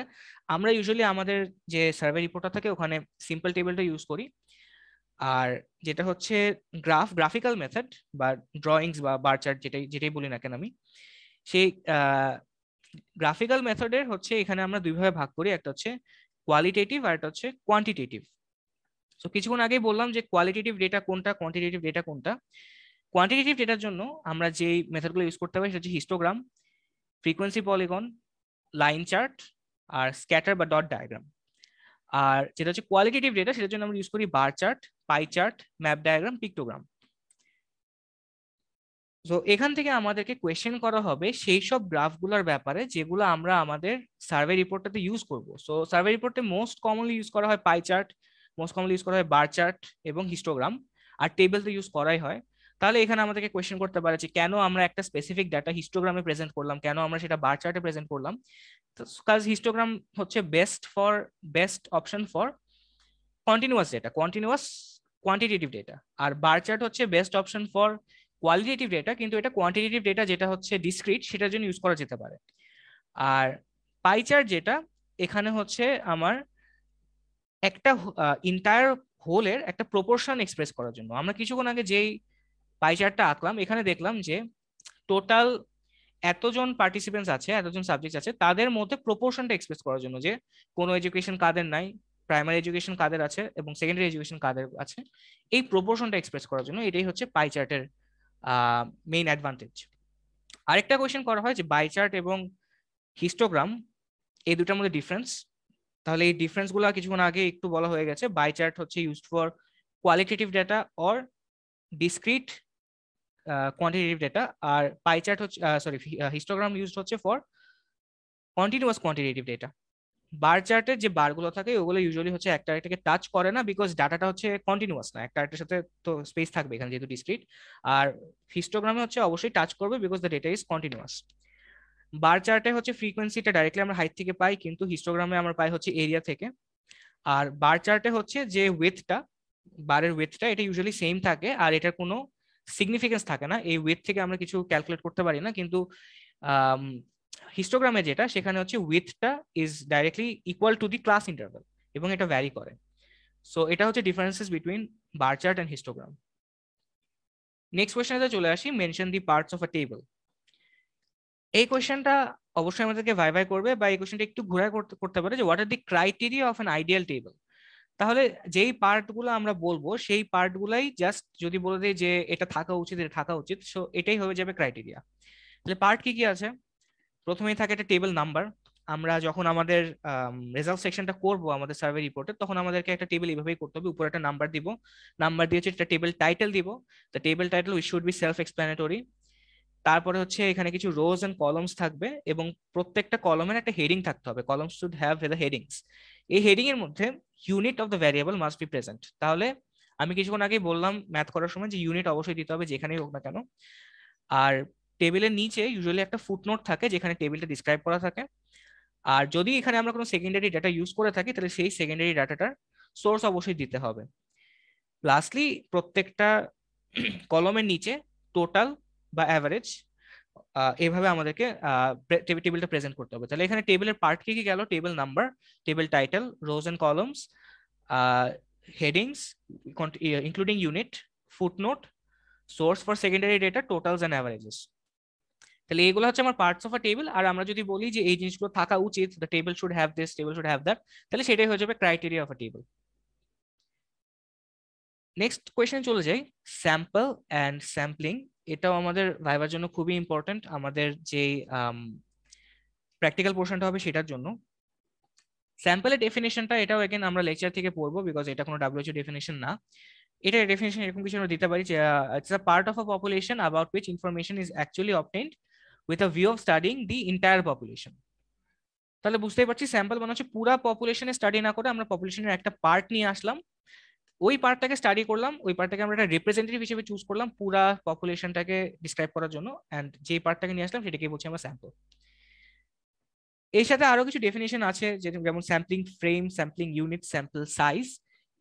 আমরা ইউজুয়ালি আমাদের যে সার্ভে রিপোর্টটা থাকে ওখানে সিম্পল টেবিলটা ইউজ করি আর যেটা হচ্ছে গ্রাফ গ্রাফিক্যাল মেথড বা ড্রয়িংস বা বার চার্ট যেটাই যেটাই বলি না কেন আমি সেই গ্রাফিক্যাল মেথডের হচ্ছে এখানে আমরা দুইভাবে ভাগ করি একটা হচ্ছে কোয়ালিটেটিভ আর একটা হচ্ছে কোয়ান্টিটেটিভ সো কিছুক্ষণ আগে বললাম যে কোয়ালিটেটিভ ডেটা কোনটা কোয়ান্টিটেটিভ ডেটা কোনটা কোয়ান্টিটেটিভ ডেটার জন্য আমরা যে মেথডগুলো ইউজ করতে হবে সেটা হচ্ছে histogram frequency polygon line chart আর স্ক্যাটার বা ডট ডায়াগ্রাম আর যেটা হচ্ছে কোয়ালিটেটিভ ডেটা সেটার জন্য আমরা ইউজ করি bar chart pie chart map diagram pictogram তো এখান থেকে আমাদেরকে কোয়েশ্চেন করা হবে সেই সব গ্রাফগুলোর ব্যাপারে যেগুলো আমরা আমাদের সার্ভে রিপোর্টটাতে ইউজ করব সো সার্ভে রিপোর্টে মোস্ট কমনলি ইউজ করা হয় pie chart most commonly use করা হয় বার চার্ট এবং হিস্টোগ্রাম আর টেবিল তো ইউজ করাই হয় তাহলে এখানে আমাদেরকে কোয়েশ্চেন করতে পারে যে কেন আমরা একটা স্পেসিফিক ডাটা হিস্টোগ্রামে প্রেজেন্ট করলাম কেন আমরা সেটা বার চার্টে প্রেজেন্ট করলাম কাজ হিস্টোগ্রাম হচ্ছে best for best option for continuous data continuous quantitative data আর বার চার্ট হচ্ছে best option for qualitative data কিন্তু এটা কোয়ান্টিটেটিভ ডেটা যেটা হচ্ছে ডিসক্রিট সেটার জন্য ইউজ করা যেতে পারে আর পাইচার যেটা এখানে হচ্ছে আমার একটা ইন্টায়ার হোলের একটা প্রপোর্শন এক্সপ্রেস করার জন্য আমরা কিছুক্ষণ আগে যেই পাইচারটা আঁকলাম এখানে দেখলাম যে টোটাল এতজন পার্টিসিপেন্টস আছে এতজন সাবজেক্ট আছে তাদের মধ্যে প্রপোর্শনটা এক্সপ্রেস করার জন্য যে কোনো এডুকেশন কাদের নাই প্রাইমারি এডুকেশন কাদের আছে এবং সেকেন্ডারি এডুকেশন কাদের আছে এই প্রপোর্শনটা এক্সপ্রেস করার জন্য এটাই হচ্ছে পাই চার্টের মেইন অ্যাডভান্টেজ আরেকটা কোয়েশন করা হয় যে বাই চার্ট এবং হিস্টোগ্রাম এই দুটার মধ্যে ডিফারেন্স তাহলে এই ডিফারেন্সগুলো কিছুক্ষণ আগে একটু বলা হয়ে গেছে বাই চার্ট হচ্ছে use for qualitative data or discrete quantitative data আর পাই চার্ট হচ্ছে সরি হিস্টোগ্রাম ইউজড হচ্ছে for continuous quantitative data bar চার্টের যে বারগুলো থাকে ওগুলো ইউজুয়ালি হচ্ছে একটা আরেকটাকে টাচ করে না বিকজ ডাটাটা হচ্ছে কন্টিনিউয়াস না একটা আরেকটার সাথে তো স্পেস থাকবে এখানে যেহেতু ডিসক্রিট আর হিস্টোগ্রামে হচ্ছে অবশ্যই টাচ করবে because the data is continuous bar চার্টে হচ্ছে ফ্রিকোয়েন্সিটা ডাইরেক্টলি আমরা হাইট থেকে পাই কিন্তু হিস্টোগ্রামে আমরা পাই হচ্ছে এরিয়া থেকে আর বার চার্টে হচ্ছে যে ওয়েথটা বারের ওয়েথটা এটা ইউজুয়ালি সেম থাকে আর এটার কোনো সিগনিফিকেন্স থাকে না এই ওয়েথ থেকে আমরা কিছু ক্যালকুলেট করতে পারি না কিন্তু হিস্টোগ্রামে যেটা সেখানে হচ্ছে উইথটা is directly equal to the class interval এবং এটা ভ্যারি করে সো এটা হচ্ছে differences between bar chart and histogram next কোয়েশ্চেনটা চলে আসি mention the parts of a table এই কোয়েশ্চেনটা অবশ্যই আমাদেরকে ভাই ভাই করবে বা এই কোয়েশ্চেনটা একটু ঘোরা করতে পারে যে what are the criteria of an ideal table তাহলে যেই পার্টগুলো আমরা বলবো সেই পার্টগুলাই জাস্ট যদি বলে দেয় যে এটা থাকা উচিত এটা থাকা উচিত সো এটাই হয়ে যাবে ক্রাইটেরিয়া তাহলে পার্ট কি কি আছে প্রথমেই থাকে একটা টেবিল নাম্বার আমরা যখন আমাদের রেজাল্ট সেকশনটা করব আমাদের সার্ভে রিপোর্টে তখন আমাদেরকে একটা টেবিল এইভাবেই করতে হবে উপরে একটা নাম্বার দিব নাম্বার দিয়ে হচ্ছে একটা টেবিল টাইটেল দিব তো table title we should be self explanatory তারপরে হচ্ছে এখানে কিছু রোজ অ্যান্ড কলমস থাকবে এবং প্রত্যেকটা কলমের একটা হেডিং থাকতে হবে columns should have the headings এই হেডিং এর মধ্যে unit of the variable must be present তাহলে আমি কিছুক্ষণ আগে বললাম ম্যাথ করার সময় যে ইউনিট অবশ্যই দিতে হবে যেখানেই হোক না কেন আর টেবিলের নিচে ইউজুয়ালি একটা ফুটনোট থাকে যেখানে টেবিলটা ডিসক্রাইব করা থাকে আর যদি এখানে আমরা কোনো সেকেন্ডারি ডাটা ইউজ করে থাকি তাহলে সেই সেকেন্ডারি ডাটাটার সোর্স অবশ্যই দিতে হবে লাস্টলি প্রত্যেকটা কলমের নিচে টোটাল বা অ্যাভারেজ এভাবে আমাদেরকে টেবিলটা প্রেজেন্ট করতে হবে তাহলে এখানে টেবিলের পার্ট কি কি গেল table number table title rows and columns headings including unit footnote source for secondary data totals and averages তাহলে এগুলো হচ্ছে আমার পার্টস অফ আ টেবিল আর আমরা যদি বলি যে এই জিনিসগুলো থাকা উচিত the table should have this table should have that তাহলে সেটাই হয়ে যাবে criteria of a table next question চলে যাই স্যাম্পল অ্যান্ড স্যাম্পলিং এটাও আমাদের ভাইবার জন্য খুবই ইম্পর্টেন্ট আমাদের যে প্র্যাকটিক্যাল পোর্শনটা হবে সেটার জন্য স্যাম্পলের ডেফিনেশনটা এটাও এগেন আমরা লেকচার থেকে পড়বো বিকজ এটা কোনো ডাব্লিউএইচও ডেফিনেশন না এটা ডেফিনেশন এরকম কিছু আমরা দিতে পারি যে it's a part of a population about which information is actually obtained with a view of studying the entire population তাহলে বুঝতেই পারছি স্যাম্পল মানে হচ্ছে পুরো পপুলেশনে স্টাডি না করে আমরা পপুলেশনের একটা পার্ট নিয়ে আসলাম ওই পার্টটাকে স্টাডি করলাম ওই পার্টটাকে আমরা একটা রিপ্রেজেন্টেটিভ হিসেবে চুজ করলাম পুরো পপুলেশনটাকে ডিসক্রাইব করার জন্য অ্যান্ড যে পার্টটাকে নিয়ে আসলাম সেটাকে বলছি আমরা স্যাম্পল এর সাথে আরো কিছু ডেফিনেশন আছে যেমন sampling frame sampling unit sample size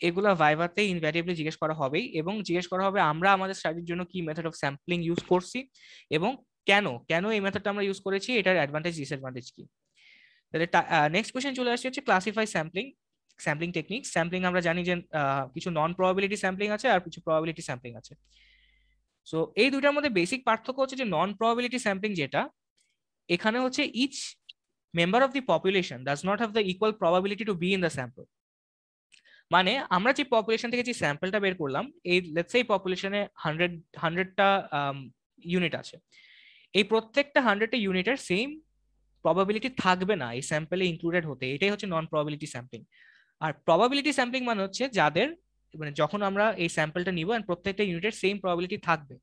এগুলো ভাইভাতে ইনভ্যারিয়েবলি জিজ্ঞেস করা হবেই এবং জিজ্ঞেস করা হবে আমরা আমাদের স্টাডির জন্য কি মেথড অফ স্যাম্পলিং ইউজ করছি এবং কেন কেন এই মেথডটা আমরা ইউজ করেছি এটার অ্যাডভান্টেজ ডিসঅ্যাডভান্টেজ কি তাহলে নেক্সট কোয়েশ্চেন চলে আসছে হচ্ছে classify sampling sampling technique sampling আমরা জানি যে কিছু নন প্রবাবিলিটি স্যাম্পলিং আছে আর কিছু প্রবাবিলিটি স্যাম্পলিং আছে সো এই দুইটার মধ্যে বেসিক পার্থক্য হচ্ছে যে নন প্রবাবিলিটি স্যাম্পলিং যেটা এখানে হচ্ছে each member of the population does not have the equal probability to be in the sample মানে আমরা যে পপুলেশন থেকে যে স্যাম্পলটা বের করলাম এই লেটস এই পপুলেশনে হান্ড্রেড হান্ড্রেডটা ইউনিট আছে এই প্রত্যেকটা হান্ড্রেডটা ইউনিটের সেম প্রবাবিলিটি থাকবে না এই স্যাম্পেলে ইনক্লুডেড হতে এটাই হচ্ছে নন প্রবাবিলিটি স্যাম্পলিং আর প্রবাবিলিটি স্যাম্পলিং মানে হচ্ছে যাদের মানে যখন আমরা এই স্যাম্পেলটা নিব অ্যান্ড প্রত্যেকটা ইউনিটের সেম প্রবাবিলিটি থাকবে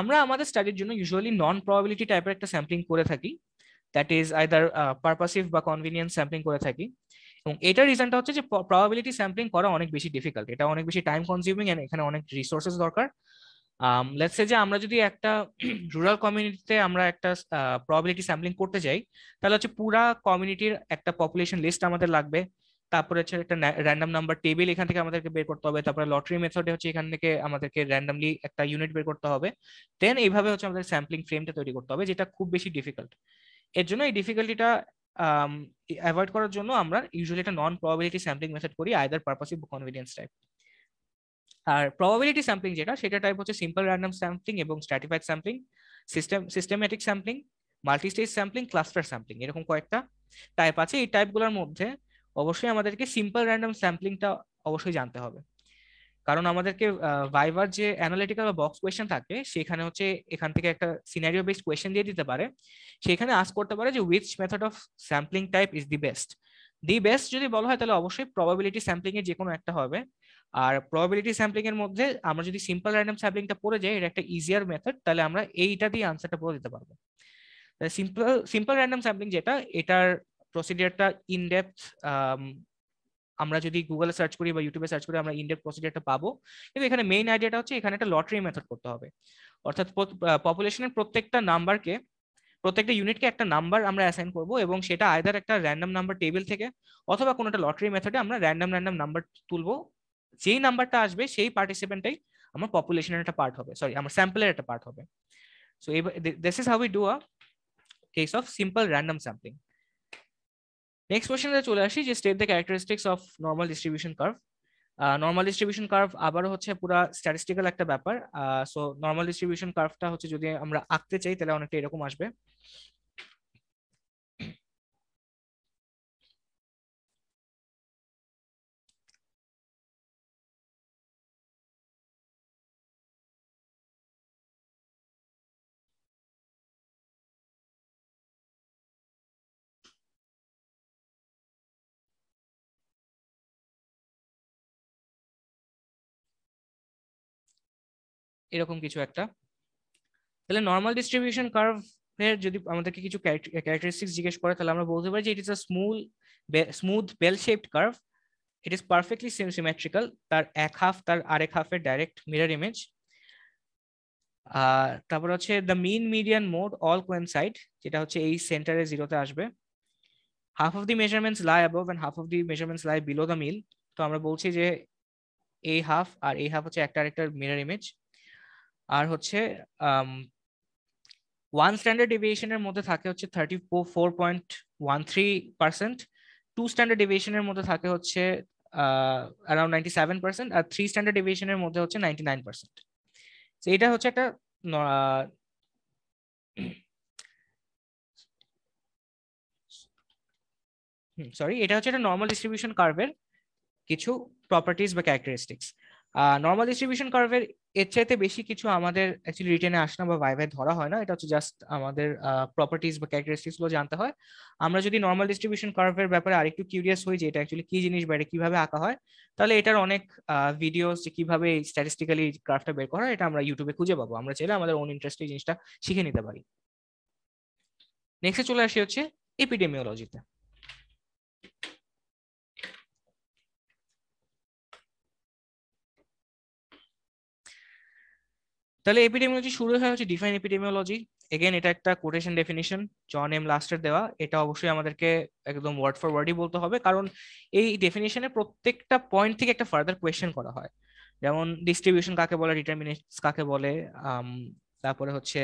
আমরা আমাদের স্টাডির জন্য ইউজুয়ালি নন প্রবাবিলিটি টাইপের একটা স্যাম্পলিং করে থাকি দ্যাট ইজ আইদার পারপাসিভ বা কনভিনিয়েন্স স্যাম্পলিং করে থাকি এবং এটার রিজনটা হচ্ছে যে প্রবাবিলিটি স্যাম্পলিং করা অনেক বেশি ডিফিকাল্ট এটা অনেক বেশি টাইম কনজিউমিং এখানে অনেক রিসোর্সেস দরকার লেটস সে যে আমরা যদি একটা রুরাল কমিউনিটিতে আমরা একটা প্রবাবিলিটি স্যাম্পলিং করতে যাই তাহলে হচ্ছে পুরা কমিউনিটির একটা পপুলেশন লিস্ট আমাদের লাগবে তারপরে হচ্ছে একটা র্যান্ডম নাম্বার টেবিল এখান থেকে আমাদেরকে বের করতে হবে তারপরে লটারি মেথডে হচ্ছে এখান থেকে আমাদেরকে র্যান্ডামলি একটা ইউনিট বের করতে হবে দেন এইভাবে হচ্ছে আমাদের স্যাম্পলিং ফ্রেমটা তৈরি করতে হবে যেটা খুব বেশি ডিফিকাল্ট এর জন্য এই ডিফিকাল্টিটা অ্যাভয়েড করার জন্য আমরা ইউজুয়ালি একটা নন প্রবাবিলিটি স্যাম্পলিং মেথড করি আইদার পারপাসিভ কনভিনিয়েন্স টাইপ আর প্রবাবিলিটি স্যাম্পলিং যেটা সেটা টাইপ হচ্ছে সিম্পল র্যান্ডম স্যাম্পলিং এবং stratified sampling system systematic sampling multistage sampling cluster sampling এরকম কয়েকটা টাইপ আছে এই টাইপগুলোর মধ্যে অবশ্যই আমাদেরকে সিম্পল র্যান্ডম স্যাম্পলিংটা অবশ্যই জানতে হবে কারণ আমাদেরকে ভাইভার যে অ্যানালিটিক্যাল বা বক্স কোয়েশ্চেন থাকে সেখানে হচ্ছে এখান থেকে একটা সিনারিও বেসড কোয়েশ্চেন দিয়ে দিতে পারে সেখানে আস করতে পারে যে which method of sampling type is the best the best যদি বলা হয় তাহলে অবশ্যই প্রবাবিলিটি স্যাম্পলিং এর যে কোনো একটা হবে আর প্রবাবিলিটি স্যাম্পলিং এর মধ্যে আমরা যদি সিম্পল র্যান্ডম স্যাম্পলিংটা পড়ে যাই এটা একটা ইজিয়ার মেথড তাহলে আমরা এইটা দিয়ে আনসারটা পড়ে দিতে পারবো সিম্পল সিম্পল র্যান্ডম স্যাম্পলিং যেটা এটার প্রসিডিয়ারটা ইনডেপথ আমরা যদি গুগলে সার্চ করি বা ইউটিউবে সার্চ করি আমরা ইন্ডিয়ার প্রসিডিয়ারটা পাবো কিন্তু এখানে মেইন আইডিয়াটা হচ্ছে এখানে একটা লটারি মেথড করতে হবে অর্থাৎ পপুলেশনের প্রত্যেকটা নাম্বারকে প্রত্যেকটা ইউনিটকে একটা নাম্বার আমরা অ্যাসাইন করব এবং সেটা আয়দার একটা র্যান্ডম নাম্বার টেবিল থেকে অথবা কোনো একটা লটারি মেথডে আমরা র্যান্ডম র্যান্ডম নাম্বার তুলবো যেই নাম্বারটা আসবে সেই পার্টিসিপেন্টটাই আমার পপুলেশনের একটা পার্ট হবে সরি আমার স্যাম্পলের একটা পার্ট হবে so this is how we do a case of simple random sampling next কোয়েশ্চেনে চলে আসি যে state the characteristics of normal distribution curve normal distribution curve আবারও হচ্ছে পুরো স্ট্যাটিস্টিক্যাল একটা ব্যাপার সো নর্মাল ডিস্ট্রিবিউশন কার্ভটা হচ্ছে যদি আমরা আঁকতে চাই তাহলে অনেকটা এরকম আসবে এরকম কিছু একটা তাহলে নর্মাল ডিস্ট্রিবিউশন কার্ভ এর যদি আমাদেরকে কিছু ক্যারেক্টারিস্টিক্স জিজ্ঞেস করে তাহলে আমরা বলতে পারি যে it is a small smooth bell shaped curve it is perfectly symmetrical তার এক হাফ তার আরেক হাফের ডাইরেক্ট মিরর ইমেজ আর তারপর হচ্ছে the mean median mode all coincide যেটা হচ্ছে এই সেন্টারে জিরোতে আসবে half of the measurements lie above and half of the measurements lie below the mean তো আমরা বলছি যে এই হাফ আর এই হাফ হচ্ছে একটা আরেকটার মিরর ইমেজ আর হচ্ছে ওয়ান স্ট্যান্ডার্ড ডেভিয়েশনের মধ্যে থাকে হচ্ছে thirty four point one three percent two standard ডেভিয়েশনের মধ্যে থাকে হচ্ছে অ্যারাউন্ড নাইনটি সেভেন পার্সেন্ট আর থ্রি স্ট্যান্ডার্ড ডেভিয়েশনের মধ্যে হচ্ছে নাইনটি নাইন পার্সেন্ট তো এটা হচ্ছে একটা সরি এটা হচ্ছে একটা নর্মাল ডিস্ট্রিবিউশন কার্ভের কিছু প্রপার্টিস বা ক্যারেক্টারিস্টিক্স নর্মাল ডিস্ট্রিবিউশন কার্ভের এর চাইতে বেশি কিছু আমাদের অ্যাকচুয়ালি রিটেনে আসে না বা ভাইভাই ধরা হয় না এটা হচ্ছে জাস্ট আমাদের প্রপার্টিজ বা ক্যারেক্টারিস্টিক্স গুলো জানতে হয় আমরা যদি নর্মাল ডিস্ট্রিবিউশন কার্ভের ব্যাপারে আরেকটু কিউরিয়াস হই যে এটা অ্যাকচুয়ালি কি জিনিস বা কীভাবে কিভাবে আঁকা হয় তাহলে এটার অনেক ভিডিওস যে কিভাবে স্ট্যাটিস্টিক্যালি কার্ভটা বের করা হয় এটা আমরা ইউটিউবে খুঁজে পাবো আমরা চাইলে আমাদের ওন ইন্টারেস্টে জিনিসটা শিখে নিতে পারি নেক্সটে চলে আসি হচ্ছে এপিডেমিওলজিতে তাহলে এপিডেমিওলজি শুরু হয় হচ্ছে ডিফাইন এপিডেমিওলজি এগেন এটা একটা কোটেশন ডেফিনিশন জন এম লাস্টের দেওয়া এটা অবশ্যই আমাদেরকে একদম ওয়ার্ড ফর ওয়ার্ডই বলতে হবে কারণ এই ডেফিনিশনের প্রত্যেকটা পয়েন্ট থেকে একটা ফার্দার কোয়েশ্চেন করা হয় যেমন ডিস্ট্রিবিউশন কাকে বলে ডিটারমিনেশন কাকে বলে তারপরে হচ্ছে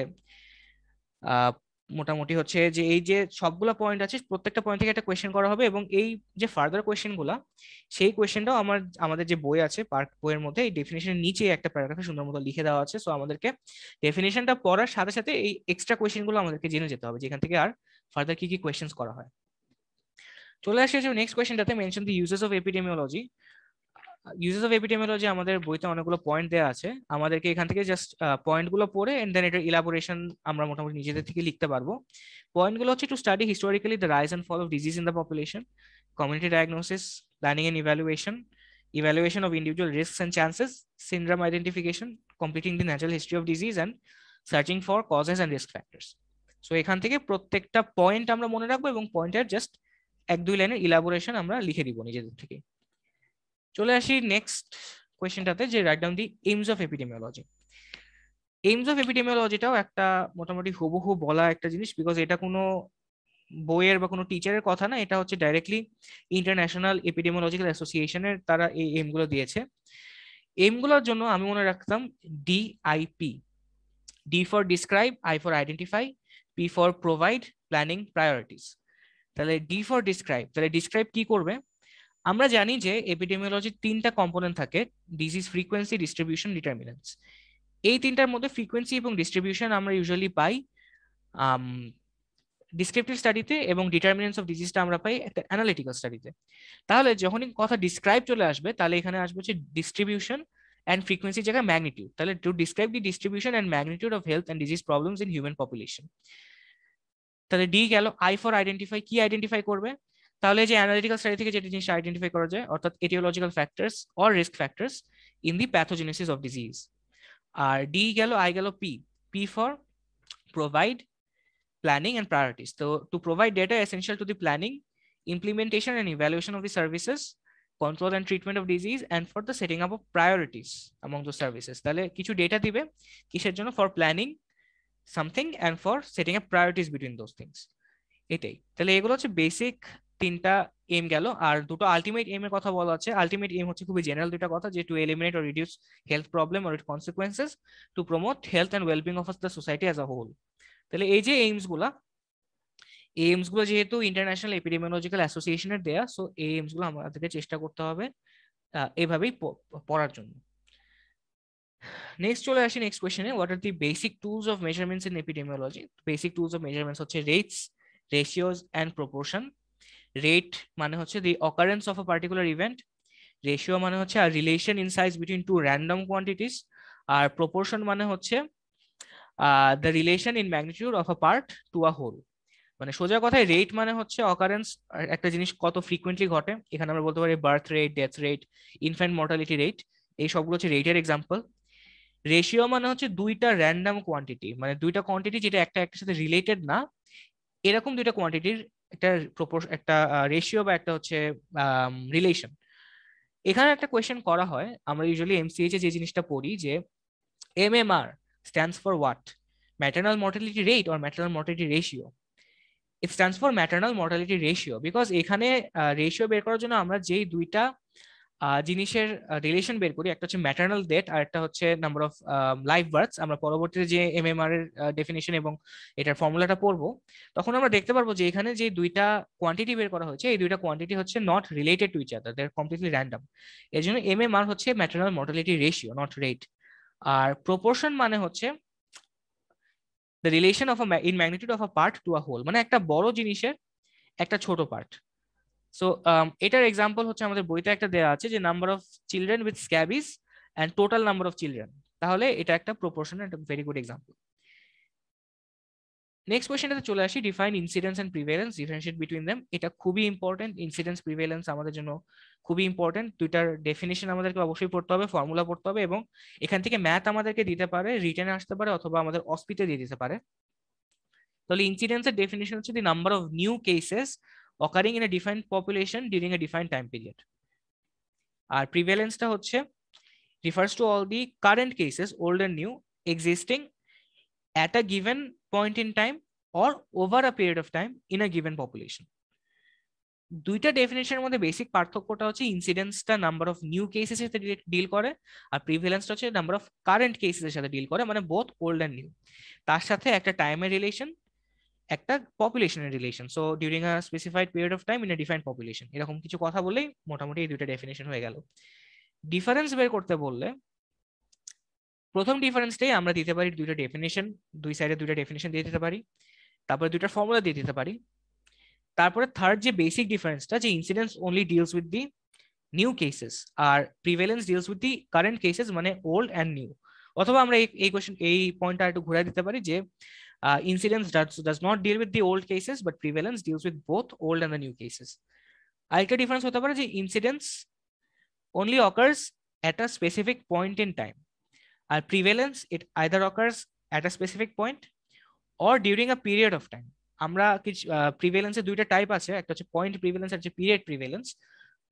মোটামুটি হচ্ছে যে এই যে সবগুলো পয়েন্ট আছে প্রত্যেকটা পয়েন্ট থেকে একটা কোয়েশ্চেন করা হবে এবং এই যে ফার্দার কোয়েশ্চেনগুলা সেই কোয়েশ্চেনটাও আমার আমাদের যে বই আছে পার্ক বইয়ের মধ্যে এই ডেফিনেশনের নিচে একটা প্যারাগ্রাফে সুন্দর মতো লিখে দেওয়া আছে সো আমাদেরকে ডেফিনেশনটা পড়ার সাথে সাথে এই এক্সট্রা কোয়েশ্চেনগুলো আমাদেরকে জেনে যেতে হবে যেখান থেকে আর ফার্দার কি কি কোয়েশ্চেন্স করা হয় চলে আসি হচ্ছে নেক্সট কোয়েশ্চেনটাতে mention the uses of epidemiology uses of epidemiology আমাদের বইতে অনেকগুলো পয়েন্ট দেওয়া আছে আমাদেরকে এখান থেকে জাস্ট পয়েন্টগুলো পড়ে এন্ড দেন এটার ইলাবোরেশন আমরা মোটামুটি নিজেদের থেকে লিখতে পারবো পয়েন্টগুলো হচ্ছে to study historically the rise and fall of disease in the population community diagnosis planning and evaluation evaluation of individual risk and chances syndrome identification completing the natural history of disease and searching for causes and risk factors so এখান থেকে প্রত্যেকটা পয়েন্ট আমরা মনে রাখবো এবং পয়েন্টের জাস্ট এক দুই লাইনের ইলাবোরেশন আমরা লিখে দিব নিজেদের থেকে চলে আসি নেক্সট কোয়েশ্চেনটাতে যে right down the aims of epidemiology aims of এপিডেমিওলজিটাও একটা মোটামুটি হুবহু বলা একটা জিনিস বিকজ এটা কোনো বইয়ের বা কোনো টিচারের কথা না এটা হচ্ছে ডাইরেক্টলি ইন্টারন্যাশনাল এপিডেমিওলজিক্যাল অ্যাসোসিয়েশনের তারা এই এমগুলো দিয়েছে এমগুলোর জন্য আমি মনে রাখতাম DIP D for describe I for identify P for provide planning priorities তাহলে ডি ফর ডিসক্রাইব তাহলে ডিসক্রাইব কি করবে আমরা জানি যে এপিডেমিওলজির তিনটা কম্পোনেন্ট থাকে ডিজিজ ফ্রিকোয়েন্সি ডিস্ট্রিবিউশন ডিটারমিনেন্স এই তিনটার মধ্যে ফ্রিকোয়েন্সি এবং ডিস্ট্রিবিউশন আমরা ইউজুয়ালি পাই ডিসক্রিপটিভ স্টাডিতে এবং ডিটারমিনেন্স অফ ডিজিজটা আমরা পাই একটা অ্যানালিটিক্যাল স্টাডিতে তাহলে যখনই কথা ডিসক্রাইব চলে আসবে তাহলে এখানে আসবে হচ্ছে ডিস্ট্রিবিউশন অ্যান্ড ফ্রিকোয়েন্সির জায়গায় ম্যাগনিটিউড তাহলে to describe the distribution and magnitude of health and disease problems in human population তাহলে ডি গেল আই ফর আইডেন্টিফাই কি আইডেন্টিফাই করবে তাহলে যে অ্যানালিটিক্যাল স্টাডি থেকে যেটা জিনিস আইডেন্টিফাই করা যায় অর্থাৎ aetiological factors or risk factors in the pathogenesis of disease আর ডি গেল আই গেল P P for provide planning and priorities তো to provide data essential to the planning implementation and evaluation of the services control and treatment of disease and for the setting up of priorities among the services তাহলে কিছু ডেটা দিবে কিসের জন্য for planning something and for setting up priorities between those things এটাই তাহলে এগুলো হচ্ছে বেসিক তিনটা এম গেল আর দুটো আলটিমেট এম এর কথা বলা আছে আলটিমেট এম হচ্ছে খুবই জেনারেল দুটো কথা যে to eliminate or reduce health problem or it consequences to promote health and wellbeing of the society as a whole তাহলে এই যে এইমস গুলা এই এইমস গুলো যেহেতু ইন্টারন্যাশনাল এপিডেমিওলজিক্যাল অ্যাসোসিয়েশনের দেয়া সো এই এইমস গুলো আমাদেরকে চেষ্টা করতে হবে এভাবেই পড়ার জন্য নেক্সট চলে আসি নেক্সট কোয়েশনে what are the basic tools of measurements in epidemiology basic tools of measurements হচ্ছে rates ratios and proportion rate মানে হচ্ছে the occurrence of a particular event ratio মানে হচ্ছে আর relation in size between two random quantities আর প্রপোর্শন মানে হচ্ছে the relation in magnitude of a part to a whole মানে সোজা কথায় রেট মানে হচ্ছে অকারেন্স একটা জিনিস কত ফ্রিকুয়েন্টলি ঘটে এখানে আমরা বলতে পারি birth rate death rate infant mortality rate এই সবগুলো হচ্ছে রেটের এক্সাম্পল রেশিও মানে হচ্ছে দুইটা র্যান্ডাম কোয়ান্টিটি মানে দুইটা কোয়ান্টিটি যেটা একটা একটার সাথে রিলেটেড না এরকম দুইটা কোয়ান্টিটির একটা প্রপোর্শ একটা রেশিও বা একটা হচ্ছে রিলেশন এখানে একটা কোয়েশ্চেন করা হয় আমরা ইউজুয়ালি এমসিএইচে যে জিনিসটা পড়ি যে M M R stands for what maternal mortality rate or maternal mortality ratio it stands for maternal mortality ratio because এখানে রেশিও বের করার জন্য আমরা যেই দুইটা জিনিসের রিলেশন বের করি একটা হচ্ছে ম্যাটার্নাল ডেট আর একটা হচ্ছে নাম্বার অফ লাইফ বার্থস আমরা পরবর্তীতে যে এমএমআর এর ডেফিনেশন এবং এটার ফর্মুলাটা পড়বো তখন আমরা দেখতে পারবো যে এখানে যে দুইটা কোয়ান্টিটি বের করা হয়েছে এই দুইটা কোয়ান্টিটি হচ্ছে not related to each other they completely random এর জন্য এমএমআর হচ্ছে maternal mortality ratio not rate আর প্রপোর্শন মানে হচ্ছে the relation of in magnitude of a part to a whole মানে একটা বড় জিনিসের একটা ছোট পার্ট সো um, এটার এক্সাম্পল হচ্ছে আমাদের বইতে একটা দেওয়া আছে যে number of children with scabies and total number of children তাহলে এটা একটা প্রপোর্শন একটা ভেরি গুড এক্সাম্পল নেক্সট কোয়েশ্চেনটাতে চলে আসি define incidence and prevalence differentiate between them এটা খুবই ইম্পর্টেন্ট ইনসিডেন্স প্রিভেলেন্স আমাদের জন্য খুবই ইম্পর্টেন্ট দুইটার ডেফিনেশন আমাদেরকে অবশ্যই পড়তে হবে ফর্মুলা পড়তে হবে এবং এখান থেকে ম্যাথ আমাদেরকে দিতে পারে রিটার্নে আসতে পারে অথবা আমাদের অসপিতে দিয়ে দিতে পারে তাহলে ইনসিডেন্সের ডেফিনেশন হচ্ছে the number of new cases occurring in a defined population during a defined time period আর প্রিভ্যালেন্সটা হচ্ছে refers to all the current cases old and new existing at a given point in time or over a period of time in a given population দুইটা ডেফিনেশনের মধ্যে বেসিক পার্থক্যটা হচ্ছে ইনসিডেন্সটা নাম্বার অফ নিউ কেসেস এর সাথে ডিল করে আর প্রিভেলেন্সটা হচ্ছে নাম্বার অফ কারেন্ট কেসেস সাথে ডিল করে মানে বোথ ওল্ড অ্যান্ড নিউ তার সাথে একটা টাইমের রিলেশন একটা পপুলেশনের relation so during a specified period of time in a defined population এরকম কিছু কথা বলেই মোটামুটি এই দুইটা ডেফিনেশন হয়ে গেল ডিফারেন্স বের করতে বললে প্রথম ডিফারেন্সটাই আমরা দিতে পারি দুইটা ডেফিনেশন দুই সাইডে দুইটা ডেফিনেশন দিয়ে দিতে পারি তারপরে দুইটা ফর্মুলা দিয়ে দিতে পারি তারপরে থার্ড যে বেসিক ডিফারেন্সটা যে incidence only deals with the new cases আর prevalence deals with the current cases মানে ওল্ড অ্যান্ড নিউ অথবা আমরা এই কোয়েশ্চেন এই পয়েন্টটা একটু ঘুরে দিতে পারি যে uh, incidence does, does not deal with the old cases but prevalence deals with both old and the new cases আরেকটা ডিফারেন্স হতে পারে যে incidence only occurs at a specific point in time Our prevalence, it either occurs at a specific point or during a period of time আমরা কিছু প্রিভেলেন্সের দুইটা টাইপ আছে একটা হচ্ছে পয়েন্ট প্রিভেলেন্স আর হচ্ছে পিরিয়ড প্রিভেলেন্স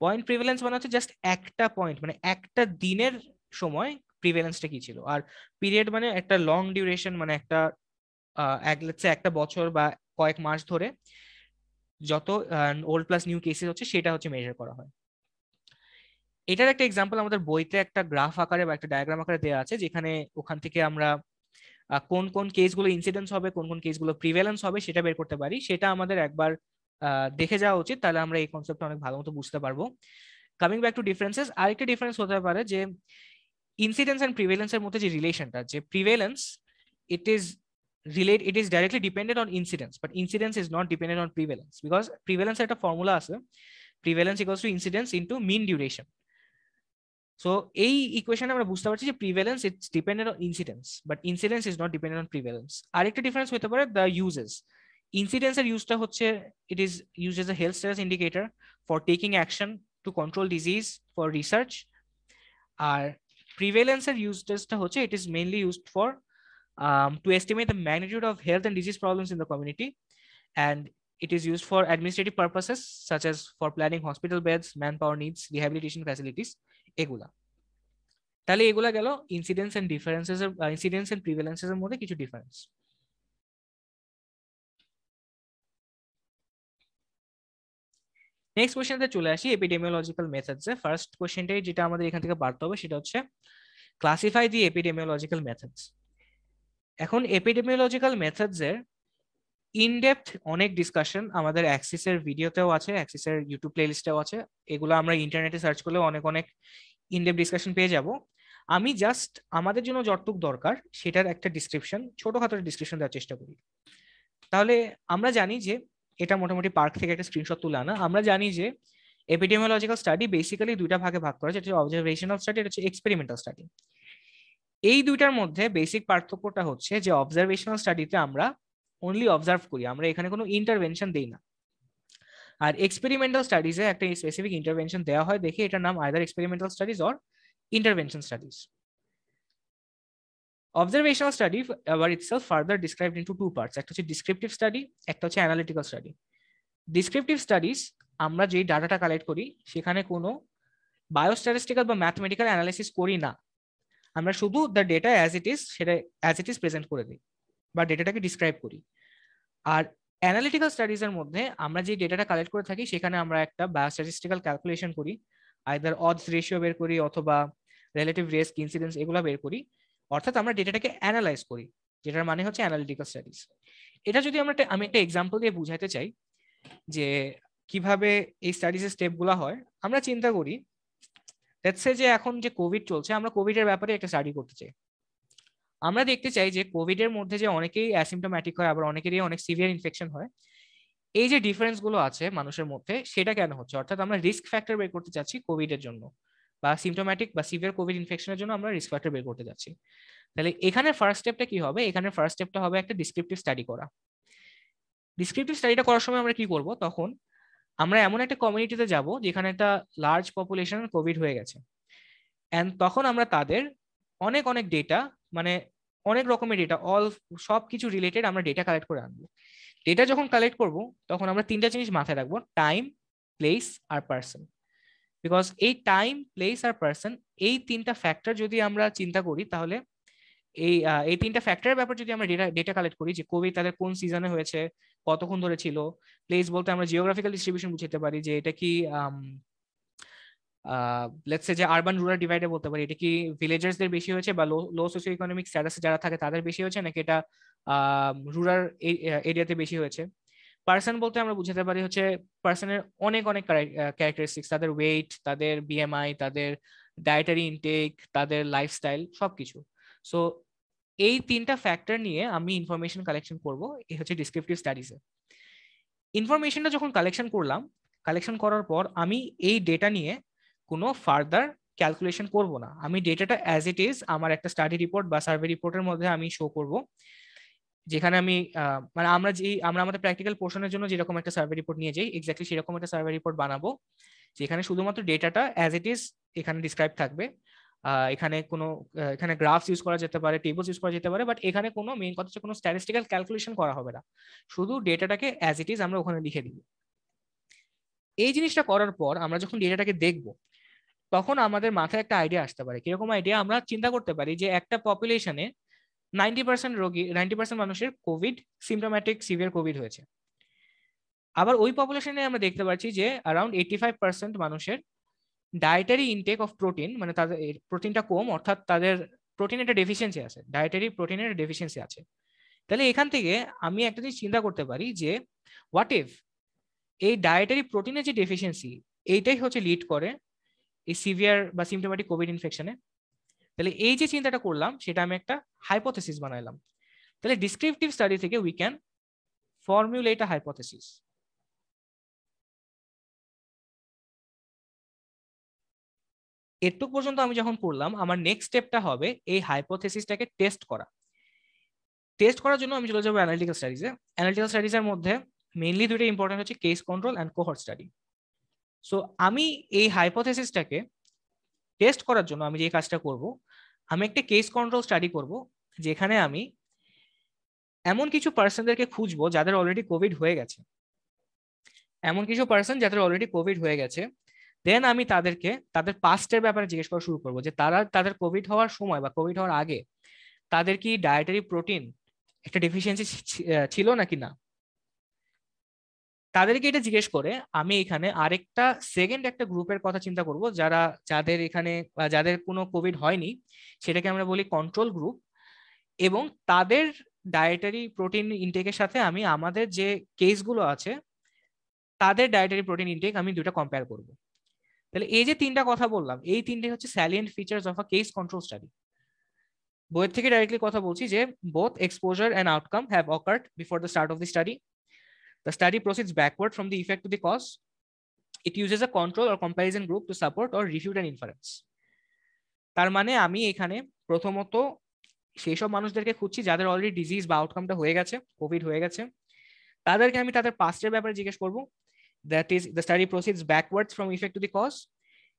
পয়েন্ট প্রিভেলেন্স মানে হচ্ছে জাস্ট একটা পয়েন্ট মানে একটা দিনের সময় প্রিভেলেন্সটা কি ছিল আর পিরিয়ড মানে একটা লং ডিউরেশন মানে একটা এক একটা বছর বা কয়েক মাস ধরে যত ওল্ড প্লাস নিউ কেসেস হচ্ছে সেটা হচ্ছে মেজার করা হয় এটার একটা এক্সাম্পল আমাদের বইতে একটা গ্রাফ আকারে বা একটা ডায়াগ্রাম আকারে দেওয়া আছে যেখানে ওখান থেকে আমরা কোন কোন কেসগুলো ইনসিডেন্স হবে কোন কোন কেসগুলো প্রিভেলেন্স হবে সেটা বের করতে পারি সেটা আমাদের একবার দেখে যাওয়া উচিত তাহলে আমরা এই কনসেপ্টটা অনেক ভালো মতো বুঝতে পারবো কামিং ব্যাক টু ডিফারেন্সেস আরেকটা ডিফারেন্স হতে পারে যে ইনসিডেন্স অ্যান্ড প্রিভেলেন্সের মধ্যে যে রিলেশনটা যে prevalence it is relate it is directly dependent on incidence but incidence is not dependent on prevalence because prevalence at a formula prevalence equals to incidence into mean duration so a equation amra bujhte parchi prevalence it's dependent on incidence but incidence is not dependent on prevalence arekta difference with hote pare the uses incidence er use ta hocche it is used as a health status indicator for taking action to control disease for research are prevalence er use ta hocche it is mainly used for um, to estimate the magnitude of health and disease problems in the community. And it is used for administrative purposes, such as for planning hospital beds, manpower needs, rehabilitation facilities, egula. তাহলে এগুলা গেল incidence and differences incidence and prevalences এর মধ্যে কিছু ডিফারেন্স নেক্সট কোশ্চেনতে চলে আসি এপিডেমিওলজিক্যাল মেথডসে ফার্স্ট কোশ্চেনটাই যেটা আমাদের এখান থেকে বাড়তে হবে সেটা হচ্ছে ক্লাসিফাই দি এপিডেমিওলজিক্যাল মেথডস এখন এপিডেমিওলজিক্যাল মেথডসের ইনডেপথ অনেক ডিসকাশন আমাদের অ্যাক্সিসের ভিডিওতেও আছে অ্যাক্সিসের ইউটিউব প্লেলিস্টেও আছে এগুলো আমরা ইন্টারনেটে সার্চ করলে অনেক অনেক ইনডেপ ডিসকাশন পেয়ে যাব আমি জাস্ট আমাদের জন্য যতটুক দরকার সেটার একটা ডিসক্রিপশন ছোটখাটো ডিসক্রিপশন দেওয়ার চেষ্টা করি তাহলে আমরা জানি যে এটা মোটামুটি পার্ক থেকে একটা স্ক্রিনশট তুলে আনা আমরা জানি যে এপিডেমিওলজিক্যাল স্টাডি বেসিক্যালি দুইটা ভাগে ভাগ করা যেটা অবজারভেশনাল স্টাডি এটা হচ্ছে এক্সপেরিমেন্টাল স্টাডি এই দুইটার মধ্যে বেসিক পার্থক্যটা হচ্ছে যে অবজারভেশনাল স্টাডিতে আমরা অনলি অবজার্ভ করি আমরা এখানে কোনো ইন্টারভেনশন দিই না আর এক্সপেরিমেন্টাল স্টাডিজে একটা স্পেসিফিক ইন্টারভেনশন দেওয়া হয় দেখে এটার নাম either experimental studies or intervention studies observational study আবার itself further describe in two parts একটা হচ্ছে ডিসক্রিপটিভ স্টাডি একটা হচ্ছে অ্যানালিটিক্যাল স্টাডি ডিসক্রিপটিভ স্টাডিজ আমরা যেই ডাটাটা কালেক্ট করি সেখানে কোনো বায়োস্ট্যাটিস্টিক্যাল বা ম্যাথমেটিক্যাল অ্যানালিসিস করি না আমরা শুধু the data as it is সেটা অ্যাজ ইট ইজ প্রেজেন্ট করে দিই বা ডেটাটাকে ডিসক্রাইব করি আর অ্যানালিটিক্যাল স্টাডিজের মধ্যে আমরা যে ডেটাটা কালেক্ট করে থাকি সেখানে আমরা একটা বায়োস্ট্যাটিস্টিক্যাল ক্যালকুলেশন করি আইদার অডস রেশিও বের করি অথবা রিলেটিভ রিস্ক ইনসিডেন্স এগুলো বের করি অর্থাৎ আমরা ডেটাটাকে অ্যানালাইজ করি যেটার মানে হচ্ছে অ্যানালিটিক্যাল স্টাডিজ এটা যদি আমরা আমি একটা এক্সাম্পল দিয়ে বুঝাইতে চাই যে কিভাবে এই স্টাডিজের স্টেপগুলো হয় আমরা চিন্তা করি লেটস যে এখন যে কোভিড চলছে আমরা কোভিডের ব্যাপারে একটা স্টাডি করতে চাই আমরা দেখতে চাই যে কোভিডের মধ্যে যে অনেকেই অ্যাসিমটোম্যাটিক হয় আবার অনেকেরই অনেক সিভিয়ার ইনফেকশন হয় এই যে ডিফারেন্সগুলো আছে মানুষের মধ্যে সেটা কেন হচ্ছে অর্থাৎ আমরা রিস্ক ফ্যাক্টর বের করতে চাচ্ছি কোভিডের জন্য বা সিমটোম্যাটিক বা সিভিয়ার কোভিড ইনফেকশনের জন্য আমরা রিস্ক ফ্যাক্টর বের করতে চাচ্ছি তাহলে এখানে ফার্স্ট স্টেপটা কি হবে এখানে ফার্স্ট স্টেপটা হবে একটা ডিসক্রিপটিভ স্টাডি করা ডিসক্রিপটিভ স্টাডিটা করার সময় আমরা কি করব তখন আমরা এমন একটা কমিউনিটিতে যাব যেখানে একটা লার্জ পপুলেশন কোভিড হয়ে গেছে অ্যান্ড তখন আমরা তাদের অনেক অনেক ডেটা মানে অনেক রকমের ডেটা অল সব কিছু রিলেটেড আমরা ডেটা কালেক্ট করে আনবো ডেটা যখন কালেক্ট করব তখন আমরা তিনটা জিনিস মাথায় রাখবো টাইম প্লেস আর পার্সন বিকজ এই টাইম প্লেস আর পার্সন এই তিনটা ফ্যাক্টর যদি আমরা চিন্তা করি তাহলে এই এই তিনটা ফ্যাক্টরের ব্যাপারে যদি আমরা ডেটা ডেটা কালেক্ট করি যে কোভিড তাদের কোন সিজনে হয়েছে কতক্ষণ ধরে ছিল প্লেস বলতে আমরা জিওগ্রাফিক্যাল ডিস্ট্রিবিউশন বুঝতে পারি যে এটা কি লেটস সে যে আরবান রুরাল ডিভাইডে বলতে পারি এটা কি ভিলেজার্সদের বেশি হয়েছে বা লো লো সোশিও ইকোনমিক স্ট্যাটাসে যারা থাকে তাদের বেশি হয়েছে নাকি এটা রুরাল এরিয়াতে বেশি হয়েছে পার্সন বলতে আমরা বুঝাতে পারি হচ্ছে পার্সনের অনেক অনেক ক্যারেক্টারিস্টিক্স তাদের ওয়েট তাদের বিএমআই তাদের ডায়েটারি ইনটেক তাদের লাইফস্টাইল সবকিছু সো এই তিনটা ফ্যাক্টর নিয়ে আমি ইনফরমেশন কালেকশন করব এই হচ্ছে ডিসক্রিপটিভ স্টাডিজে ইনফরমেশনটা যখন কালেকশন করলাম কালেকশন করার পর আমি এই ডেটা নিয়ে কোনো ফার্দার ক্যালকুলেশন করব না আমি ডেটাটা অ্যাজ ইট ইজ আমার একটা স্টাডি রিপোর্ট বা সার্ভে রিপোর্টের মধ্যে আমি শো করব যেখানে আমি মানে আমরা যে আমরা আমাদের প্র্যাকটিক্যাল পোর্শনের জন্য যেরকম একটা সার্ভে রিপোর্ট নিয়ে যাই এক্স্যাক্টলি সেরকম একটা সার্ভে রিপোর্ট বানাবো যেখানে শুধুমাত্র ডেটাটা অ্যাজ ইট ইজ এখানে ডিসক্রাইব থাকবে এখানে কোনো এখানে গ্রাফস ইউজ করা যেতে পারে টেবলস ইউজ করা যেতে পারে বাট এখানে কোনো মেইন কথা হচ্ছে কোনো স্ট্যাটিস্টিক্যাল ক্যালকুলেশন করা হবে না শুধু ডেটাটাকে অ্যাজ ইট ইজ আমরা ওখানে লিখে দিব এই জিনিসটা করার পর আমরা যখন ডেটাটাকে দেখব তখন আমাদের মাথায় একটা আইডিয়া আসতে পারে কিরকম আইডিয়া আমরা চিন্তা করতে পারি যে একটা পপুলেশনে নাইনটি পার্সেন্ট রোগী নাইনটি পার্সেন্ট মানুষের কোভিড সিমটোম্যাটিক সিভিয়ার কোভিড হয়েছে আবার ওই পপুলেশনে আমরা দেখতে পাচ্ছি যে অ্যারাউন্ড এইটি ফাইভ পার্সেন্ট মানুষের ডায়েটারি ইনটেক অফ প্রোটিন মানে তাদের প্রোটিনটা কম অর্থাৎ তাদের প্রোটিন একটা ডেফিসিয়েন্সি আছে ডায়েটারি প্রোটিনের ডেফিসিয়েন্সি আছে তাহলে এখান থেকে আমি একটা জিনিস চিন্তা করতে পারি যে হোয়াট ইফ এই ডায়েটারি প্রোটিনের যে ডেফিসিয়েন্সি এইটাই হচ্ছে লিড করে এই সিভিয়ার বা সিমটোমেটিক কোভিড ইনফেকশনে তাহলে এই যে চিন্তাটা করলাম সেটা আমি একটা হাইপোথেসিস বানাইলাম তাহলে ডিসক্রিপটিভ স্টাডি থেকে we can formulate a hypothesis এটুক পর্যন্ত আমি যখন পড়লাম আমার নেক্সট স্টেপটা হবে এই হাইপোথেসিসটাকে টেস্ট করা টেস্ট করার জন্য আমি চলে যাবো অ্যানালিটিক্যাল স্টাডিজে অ্যানালিটিক্যাল স্টাডিজের মধ্যে মেইনলি দুটো ইম্পর্টেন্ট হচ্ছে case control and cohort study so আমি এই হাইপোথেসিসটাকে টেস্ট করার জন্য আমি যে কাজটা করব আমি একটা কেস কন্ট্রোল স্টাডি করব যেখানে আমি এমন কিছু পার্সনদেরকে খুঁজবো যাদের অলরেডি কোভিড হয়ে গেছে এমন কিছু পার্সন যাদের অলরেডি কোভিড হয়ে গেছে দেন আমি তাদেরকে তাদের পাস্টের ব্যাপারে জিজ্ঞেস করা শুরু করবো যে তারা তাদের কোভিড হওয়ার সময় বা কোভিড হওয়ার আগে তাদের কি ডায়েটারি প্রোটিন একটা ডেফিসিয়েন্সি ছিল নাকি না তাদেরকে এটা জিজ্ঞেস করে আমি এখানে আরেকটা সেকেন্ড একটা গ্রুপের কথা চিন্তা করব যারা যাদের এখানে যাদের কোনো কোভিড হয়নি সেটাকে আমরা বলি কন্ট্রোল গ্রুপ এবং তাদের ডায়েটারি প্রোটিন ইনটেকের সাথে আমি আমাদের যে কেসগুলো আছে তাদের ডায়েটারি প্রোটিন ইনটেক আমি দুটো কম্পেয়ার করবো তাহলে এই যে তিনটা কথা বললাম এই তিনটে হচ্ছে salient features of a case control study বইয়ের থেকে ডাইরেক্টলি কথা বলছি যে both exposure and outcome have occurred before the start of the study the study proceeds backward from the effect to the cause it uses a control or comparison group to support or refute and inference তার মানে আমি এখানে প্রথমত সেই সব মানুষদেরকে খুঁজছি যাদের অলরেডি ডিজিজ বা আউটকামটা হয়ে গেছে কোভিড হয়ে গেছে তাদেরকে আমি তাদের পাস্টের ব্যাপারে জিজ্ঞেস করবো that is the study proceeds backwards from effect to the cause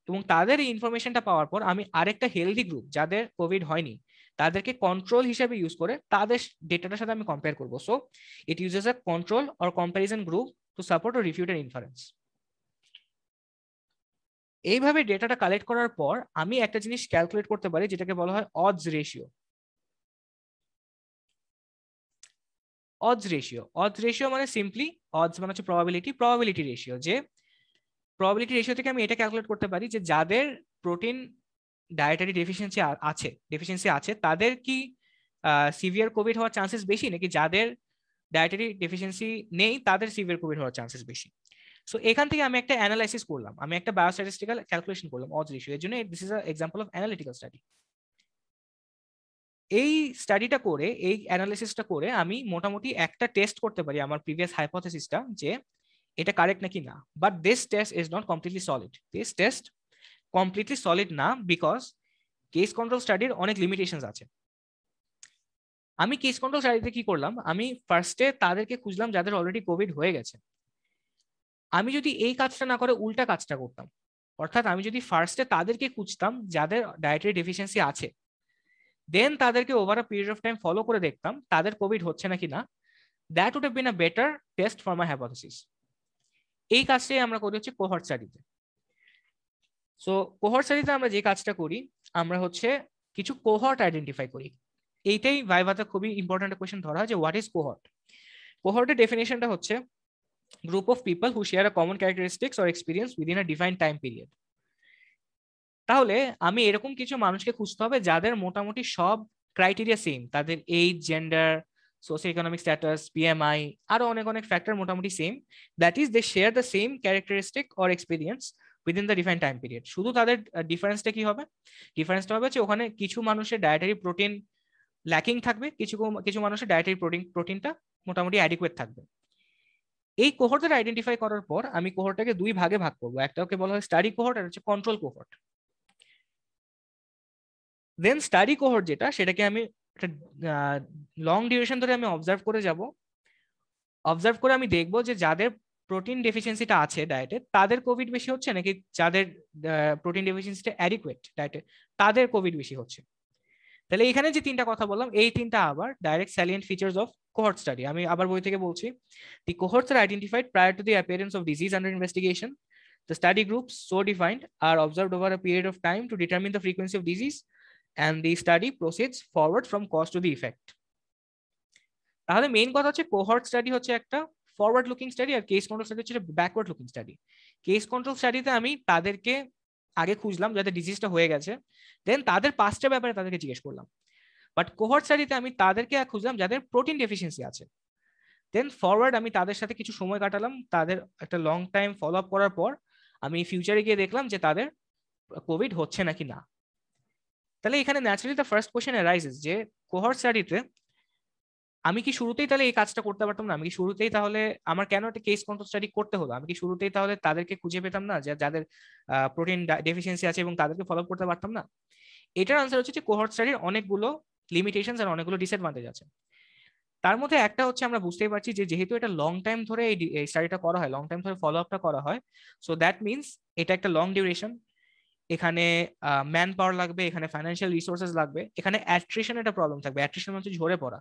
এবং তাদের এই ইনফরমেশনটা পাওয়ার পর আমি আরেকটা হেলদি গ্রুপ যাদের কোভিড হয়নি তাদেরকে কন্ট্রোল হিসেবে ইউজ করে তাদের ডেটাটার সাথে আমি কম্পেয়ার করবো so it uses a control or comparison group to support ও রিফিউটার ইনফারেন্স এইভাবে ডেটাটা কালেক্ট করার পর আমি একটা জিনিস ক্যালকুলেট করতে পারি যেটাকে বলা হয় odds ratio odds ratio odds ratio মানে সিম্পলি অডস মানে হচ্ছে প্রবাবিলিটি প্রবাবিলিটি রেশিও যে প্রবাবিলিটি রেশিও থেকে আমি এটা ক্যালকুলেট করতে পারি যে যাদের প্রোটিন ডায়েটারি ডেফিসিয়েন্সি আছে ডেফিসিয়েন্সি আছে তাদের কি সিভিয়ার কোভিড হওয়ার চান্সেস বেশি নাকি যাদের ডায়েটারি ডেফিসিয়েন্সি নেই তাদের সিভিয়ার কোভিড হওয়ার চান্সেস বেশি সো এখান থেকে আমি একটা অ্যানালাইসিস করলাম আমি একটা বায়োস্ট্যাটিস্টিক্যাল ক্যালকুলেশন করলাম অজ রেশিও এর জন্য this is example of analytical study এই স্টাডিটা করে এই অ্যানালিসিসটা করে আমি মোটামুটি একটা টেস্ট করতে পারি আমার প্রিভিয়াস হাইপোথেসিসটা যে এটা কারেক্ট নাকি না but this test is not completely solid this test completely solid না বিকজ কেস কন্ট্রোল স্টাডির অনেক লিমিটেশনস আছে আমি কেস কন্ট্রোল স্টাডিতে কি করলাম আমি ফার্স্টে তাদেরকে খুঁজলাম যাদের অলরেডি কোভিড হয়ে গেছে আমি যদি এই কাজটা না করে উল্টা কাজটা করতাম অর্থাৎ আমি যদি ফার্স্টে তাদেরকে খুঁজতাম যাদের ডায়েটারি ডেফিসিয়েন্সি আছে দেন তাদেরকে over a period of time follow করে দেখতাম তাদের কোভিড হচ্ছে নাকি না that would been a better test for my hypothesis এই কাজটাই আমরা করি হচ্ছে কোহর স্টাডিতে সো কোহর স্টাডিতে আমরা যে কাজটা করি আমরা হচ্ছে কিছু কোহট আইডেন্টিফাই করি এইটাই ভাইভাতে খুবই ইম্পর্ট্যান্ট কোয়েশ্চেন ধরা হয় যে হোয়াট ইজ কোহট কোহটের ডেফিনেশনটা হচ্ছে group of people who share a common characteristics or experience within a define time period তাহলে আমি এরকম কিছু মানুষকে খুঁজতে হবে যাদের মোটামুটি সব ক্রাইটেরিয়া সেম তাদের age gender socio economic status BMI আরো অনেক অনেক ফ্যাক্টর মোটামুটি same that is they share the same characteristic or experience within the define time period শুধু তাদের ডিফারেন্সটা কি হবে ডিফারেন্সটা হবে যে ওখানে কিছু মানুষের ডায়েটারি প্রোটিন ল্যাকিং থাকবে কিছু কিছু মানুষের ডায়েটারি প্রোটিন প্রোটিনটা মোটামুটি অ্যাডিকুয়েট থাকবে এই কোহর্টটা আইডেন্টিফাই করার পর আমি কোহরটাকে দুই ভাগে ভাগ করবো একটা ওকে বলা হয় স্টাডি কোহর্ট আর হচ্ছে control cohort then study cohort যেটা সেটাকে আমি একটা লং ডিউরেশন ধরে আমি অবজার্ভ করে যাব অবজার্ভ করে আমি দেখব যে যাদের প্রোটিন ডেফিসিয়েন্সিটা আছে ডায়েটে তাদের কোভিড বেশি হচ্ছে নাকি যাদের প্রোটিন ডেফিসিয়েন্সিটা অ্যাডিকুয়েট ডায়েটে তাদের কোভিড বেশি হচ্ছে তাহলে এখানে যে তিনটা কথা বললাম এই তিনটা আবার direct salient features of cohort study আমি আবার বই থেকে বলছি the cohorts are identified prior to the appearance of disease under investigation the study groups so defined are observed over a period of time to determine the frequency of disease and the study proceeds forward from cause to the effect তাহলে মেইন কথা হচ্ছে কোহর্ট স্টাডি হচ্ছে একটা ফরওয়ার্ড লুকিং স্টাডি আর কেস কন্ট্রোল স্টাডি হচ্ছে backward looking study case control স্টাডিতে আমি তাদেরকে আগে খুঁজলাম যাদের ডিজিজটা হয়ে গেছে দেন তাদের পাঁচটা ব্যাপারে তাদেরকে জিজ্ঞেস করলাম বাট কোহর্ট স্টাডিতে আমি তাদেরকে খুঁজলাম যাদের প্রোটিন ডেফিসিয়েন্সি আছে দেন ফরওয়ার্ড আমি তাদের সাথে কিছু সময় কাটালাম তাদের একটা লং টাইম ফলো আপ করার পর আমি ফিউচারে গিয়ে দেখলাম যে তাদের কোভিড হচ্ছে নাকি না তাহলে এখানে naturally the first question arises যে কোহর স্টাডিতে আমি কি শুরুতেই তাহলে এই কাজটা করতে পারতাম না আমি কি শুরুতেই তাহলে আমার কেন একটা কেস কন্ট্রোল স্টাডি করতে হলো আমি কি শুরুতেই তাহলে তাদেরকে খুঁজে পেতাম না যাদের প্রোটিন ডেফিসিয়েন্সি আছে এবং তাদেরকে ফলো করতে পারতাম না এটার আনসার হচ্ছে যে কোহর স্টাডির অনেকগুলো লিমিটেশন আর অনেকগুলো ডিসঅ্যাডভান্টেজ আছে তার মধ্যে একটা হচ্ছে আমরা বুঝতেই পারছি যে যেহেতু এটা লং টাইম ধরে এই স্টাডিটা করা হয় লং টাইম ধরে ফলো আপটা করা হয় সো দ্যাট মিনস এটা একটা লং ডিউরেশন এখানে ম্যান পাওয়ার লাগবে এখানে ফাইন্যান্সিয়াল রিসোর্সেস লাগবে এখানে অ্যাট্রিশন একটা প্রবলেম থাকবে অ্যাট্রিশন মানে হচ্ছে ঝরে পড়া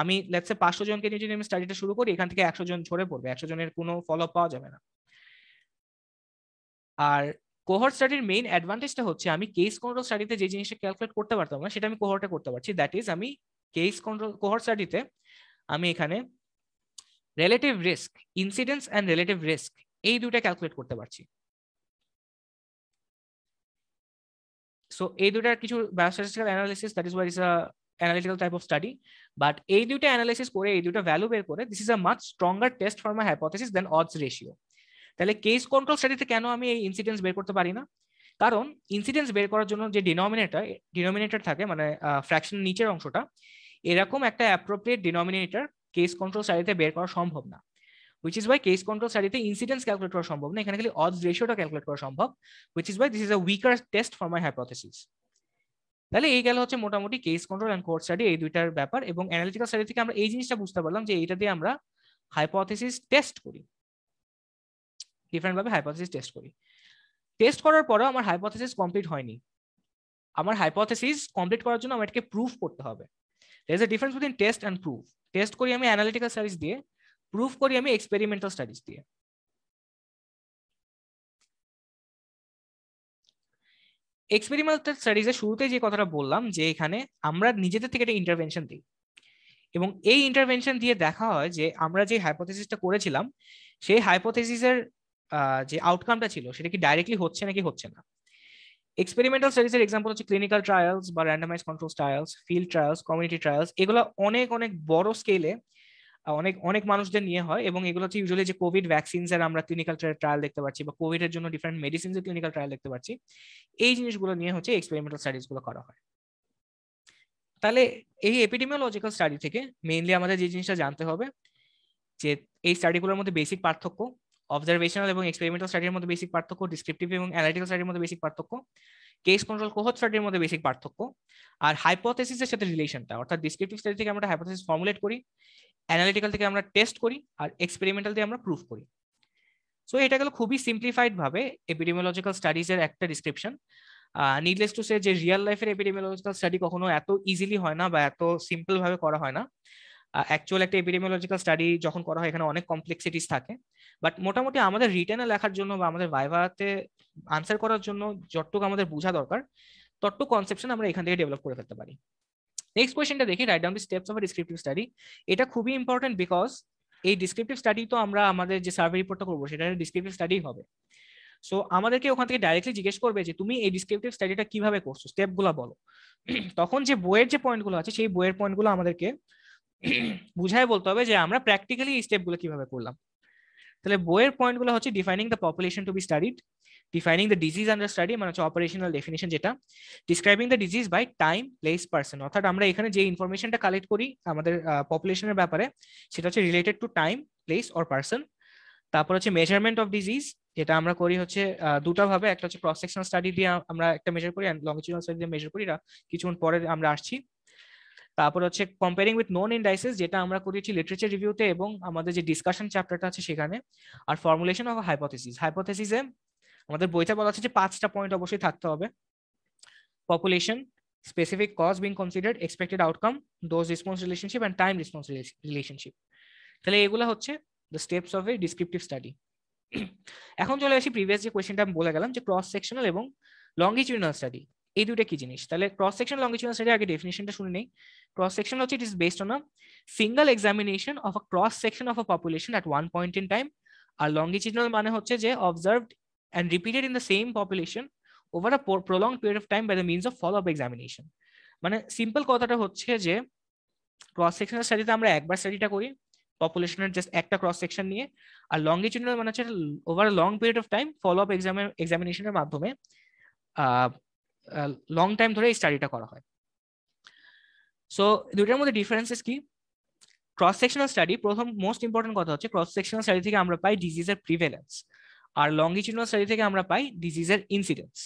আমি লেটসে পাঁচশো জনকে নিয়ে যদি আমি স্টাডিটা শুরু করি এখান থেকে একশো জন ঝরে পড়বে একশো জনের কোনো ফলো পাওয়া যাবে না আর কোহর স্টাডির মেইন অ্যাডভান্টেজটা হচ্ছে আমি কেস কন্ট্রোল স্টাডিতে যে জিনিসটা ক্যালকুলেট করতে পারতাম না সেটা আমি কোহরটে করতে পারছি দ্যাট ইজ আমি কেস কন্ট্রোল কোহর স্টাডিতে আমি এখানে relative risk incidence and relative risk এই দুটা ক্যালকুলেট করতে পারছি সো এই দুটার কিছু biostatistical analysis that is why is a analytical type of study but এই দুটো অ্যানালাইসিস করে এই দুটো ভ্যালু বের করে this is a much stronger test for my hypothesis then odds ratio তাহলে কেস কন্ট্রোল স্টাডিতে কেন আমি এই ইনসিডেন্স বের করতে পারি না কারণ ইনসিডেন্স বের করার জন্য যে ডিনোমিনেটার ডিনোমিনেটার থাকে মানে ফ্র্যাকশন নিচের অংশটা এরকম একটা অ্যাপ্রোপ্রিয়েট ডিনোমিনেটার কেস কন্ট্রোল স্টাডিতে বের করা সম্ভব না which is why case control study তে incidence calculate করা সম্ভব না এখানে খালি odds ratio টা calculate করা সম্ভব which is why this is a weaker test for my hypothesis তাহলে এই গেল হচ্ছে মোটামুটি case control and cohort study এই দুইটার ব্যাপার এবং অ্যানালিটিক্যাল স্টাডি থেকে আমরা এই জিনিসটা বুঝতে পারলাম যে এইটা দিয়ে আমরা হাইপোথেসিস টেস্ট করি ডিফারেন্ট ভাবে হাইপোথেসিস টেস্ট করি টেস্ট করার পরেও আমার হাইপোথেসিস কমপ্লিট হয়নি আমার হাইপোথেসিস কমপ্লিট করার জন্য আমার এটাকে প্রুফ করতে হবে there is a difference between test and proof test করি আমি অ্যানালিটিক্যাল স্টাডিজ দিয়ে প্রুফ করি আমি এক্সপেরিমেন্টাল স্টাডিজ দিয়ে এক্সপেরিমেন্টাল স্টাডিজের শুরুতে যে কথাটা বললাম যে এখানে আমরা নিজেদের থেকে একটা ইন্টারভেনশন দিই এবং এই ইন্টারভেনশন দিয়ে দেখা হয় যে আমরা যে হাইপোথেসিসটা করেছিলাম সেই হাইপোথেসিসের যে আউটকামটা ছিল সেটা কি ডাইরেক্টলি হচ্ছে নাকি হচ্ছে না এক্সপেরিমেন্টাল স্টাডিজের এক্সাম্পল হচ্ছে ক্লিনিক্যাল ট্রায়ালস বা randomize control trials field trials community trials এগুলো অনেক অনেক বড় স্কেলে অনেক অনেক মানুষদের নিয়ে হয় এবং এগুলো হচ্ছে ইউজুয়ালি যে কোভিড ভ্যাকসিনস এর আমরা ক্লিনিক্যাল ট্রায়াল দেখতে পাচ্ছি বা কোভিড এর জন্য ডিফারেন্ট মেডিসিনস এর ক্লিনিক্যাল ট্রায়াল দেখতে পাচ্ছি এই জিনিসগুলো নিয়ে হচ্ছে এক্সপেরিমেন্টাল স্টাডিজ গুলো করা হয় তাহলে এই এপিডেমিওলজিক্যাল স্টাডি থেকে মেইনলি আমাদের যে জিনিসটা জানতে হবে যে এই স্টাডিগুলোর মধ্যে বেসিক পার্থক্য অবজারভেশনাল এবং এক্সপেরিমেন্টাল স্টাডির মধ্যে বেসিক পার্থক্য ডিসক্রিপটিভ এবং অ্যানালিটিক্যাল স্টাডির মধ্যে বেসিক পার্থক্য কেস কন্ট্রোল কোহত স্টাডির মধ্যে বেসিক পার্থক্য আর হাইপোথেসিসের সাথে রিলেশনটা অর্থাৎ ডিসক্রিপটিভ স্টাডি থেকে আমরা হাইপোথেসিস ফর্মুলেট করি অ্যানালিটিক্যাল থেকে আমরা টেস্ট করি আর এক্সপেরিমেন্টাল দিয়ে আমরা প্রুফ করি সো এটা গেল খুবই সিম্পলিফাইড ভাবে এপিডেমিওলজিক্যাল স্টাডিজের একটা ডিসক্রিপশন নিডলেস টু সে যে রিয়েল লাইফের এপিডেমিওলজিক্যাল স্টাডি কখনো এত ইজিলি হয় না বা এত সিম্পল ভাবে করা হয় না অ্যাকচুয়াল একটা এপিডেমিওলজিক্যাল স্টাডি যখন করা হয় এখানে অনেক কমপ্লেক্সিটিস থাকে বাট মোটামুটি আমাদের রিটেনে লেখার জন্য বা আমাদের ভাইভাতে আনসার করার জন্য যতটুকু আমাদের বোঝা দরকার ততটুকু কনসেপশন আমরা এখান থেকে ডেভেলপ করে ফেলতে পারি নেক্সট কোয়েশনটা দেখি write down the steps of descriptive study এটা খুবই ইম্পর্টেন্ট বিকজ এই ডিসক্রিপটিভ স্টাডি তো আমরা আমাদের যে সার্ভে রিপোর্টটা করবো সেটা ডিসক্রিপটিভ স্টাডি হবে সো আমাদেরকে ওখান থেকে ডাইরেক্টলি জিজ্ঞেস করবে যে তুমি এই ডিসক্রিপটিভ স্টাডিটা কিভাবে করছো স্টেপগুলো বলো তখন যে বইয়ের যে পয়েন্টগুলো আছে সেই বইয়ের পয়েন্টগুলো আমাদেরকে বুঝায় বলতে হবে যে আমরা প্র্যাকটিক্যালি এই স্টেপগুলো কিভাবে করলাম তাহলে বইয়ের পয়েন্টগুলো হচ্ছে defining the population to be studied defining the disease under study মানে হচ্ছে অপারেশনাল ডেফিনিশন যেটা describing the disease by time place person অর্থাৎ আমরা এখানে যে ইনফরমেশনটা কালেক্ট করি আমাদের পপুলেশনের ব্যাপারে সেটা হচ্ছে related to time place or person তারপর হচ্ছে মেজারমেন্ট অফ ডিজিজ যেটা আমরা করি হচ্ছে দুটা ভাবে একটা হচ্ছে ক্রস স্টাডি দিয়ে আমরা একটা মেজার করি লংজিটিউডাল স্টাডি দিয়ে মেজার করি কিছুক্ষণ পরে আমরা আসছি তারপর হচ্ছে কম্পেয়ারিং উইথ নন ইন্ডাইসেস যেটা আমরা করেছি লিটারেচার রিভিউতে এবং আমাদের যে ডিসকাশন চ্যাপ্টারটা আছে সেখানে আর ফর্মুলেশন অফ হাইপোথেসিস হাইপোথেসিসে আমাদের বইটা বলা আছে যে পাঁচটা পয়েন্ট অবশ্যই থাকতে হবে population specific cause being considered expected outcome dose response relationship and time response relationship তাহলে এগুলো হচ্ছে the steps of a descriptive study এখন চলে আসি প্রিভিয়াস যে কোয়েশ্চেনটা আমি বলে গেলাম যে ক্রস সেকশনাল এবং লঙ্গিটিউডিনাল স্টাডি এই দুটো কি জিনিস তাহলে ক্রস সেকশন লঙ্গিটিউডিনাল স্টাডি আগে ডেফিনেশনটা শুনে নেই ক্রস সেকশন হচ্ছে it is based on a single examination of a cross section of a population at one point in time আর লঙ্গিটিউডিনাল মানে হচ্ছে যে observed and repeated in the same population over a prolonged period of time by the means of follow up examination মানে সিম্পল কথাটা হচ্ছে যে ক্রস সেকশনের স্টাডিতে আমরা একবার স্টাডিটা করি পপুলেশনের জাস্ট একটা ক্রস সেকশন নিয়ে আর লঙ্গিটিউডিনাল মানে হচ্ছে over long period of time follow up exam এক্সামিনেশনের মাধ্যমে লং টাইম ধরে এই স্টাডিটা করা হয় সো দুটার মধ্যে ডিফারেন্সেস কি ক্রস সেকশনাল স্টাডি প্রথম মোস্ট ইম্পর্টেন্ট কথা হচ্ছে ক্রস সেকশনাল স্টাডি থেকে আমরা পাই ডিজিজের প্রিভেলেন্স আর লঙ্গিচিউনাল স্টাডি থেকে আমরা পাই ডিজিজের ইনসিডেন্স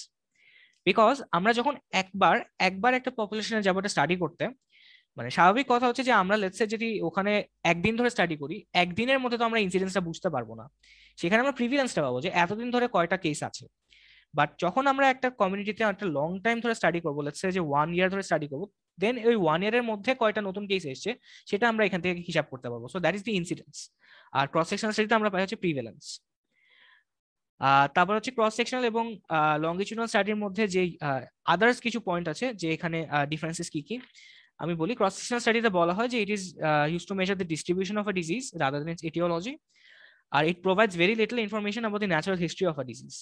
বিকজ আমরা যখন একবার একবার একটা পপুলেশনে যাবো একটা স্টাডি করতে মানে স্বাভাবিক কথা হচ্ছে যে আমরা লেটসে যদি ওখানে একদিন ধরে স্টাডি করি একদিনের মধ্যে তো আমরা ইনসিডেন্সটা বুঝতে পারবো না সেখানে আমরা প্রিভিলেন্সটা পাবো যে এতদিন ধরে কয়টা কেস আছে বাট যখন আমরা একটা কমিউনিটিতে একটা লং টাইম ধরে স্টাডি করবো লেটসে যে ওয়ান ইয়ার ধরে স্টাডি করবো দেন ওই ওয়ান ইয়ারের মধ্যে কয়টা নতুন কেস এসছে সেটা আমরা এখান থেকে হিসাব করতে পারবো so that is the incidence আর ক্রস সেকশন স্টাডিতে আমরা পাই হচ্ছে প্রিভেলেন্স তারপর হচ্ছে ক্রস সেকশনাল এবং লংগিচুডাল স্টাডির মধ্যে যে আদার্স কিছু পয়েন্ট আছে যে এখানে ডিফারেন্সেস কি কি আমি বলি ক্রস সেকশনাল স্টাডিতে বলা হয় যে it is use to measure the distribution of a disease rather than etiology আর it provides very little information about the natural history of a disease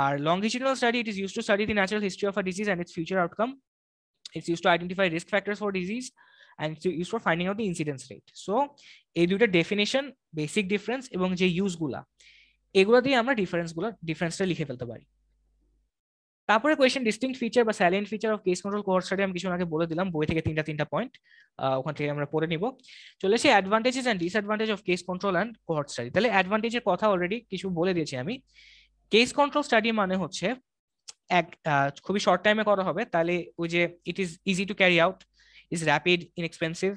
আর longitudinal study it is use to study the natural history of a disease and its future outcome it's use to identify risk factors for disease and it's used for finding out the incidence rate এই দুইটা ডেফিনেশন বেসিক ডিফারেন্স এবং যে ইউজগুলা এগুলো দিয়ে আমরা ডিফারেন্সগুলো ডিফারেন্সটা লিখে ফেলতে পারি তারপরে কোয়েশ্চেন ডিস্টিং ফিচার বা salient feature of case control cohort study আমি কিছু আগে বলে দিলাম বই থেকে তিনটা তিনটা পয়েন্ট ওখান থেকে আমরা পড়ে নিব চলে এসে advantages and disadvantage of case control and cohort study তাহলে অ্যাডভান্টেজের কথা অলরেডি কিছু বলে দিয়েছি আমি কেস কন্ট্রোল স্টাডি মানে হচ্ছে এক খুবই শর্ট টাইমে করা হবে তাহলে ওই যে it is easy to carry out is rapid inexpensive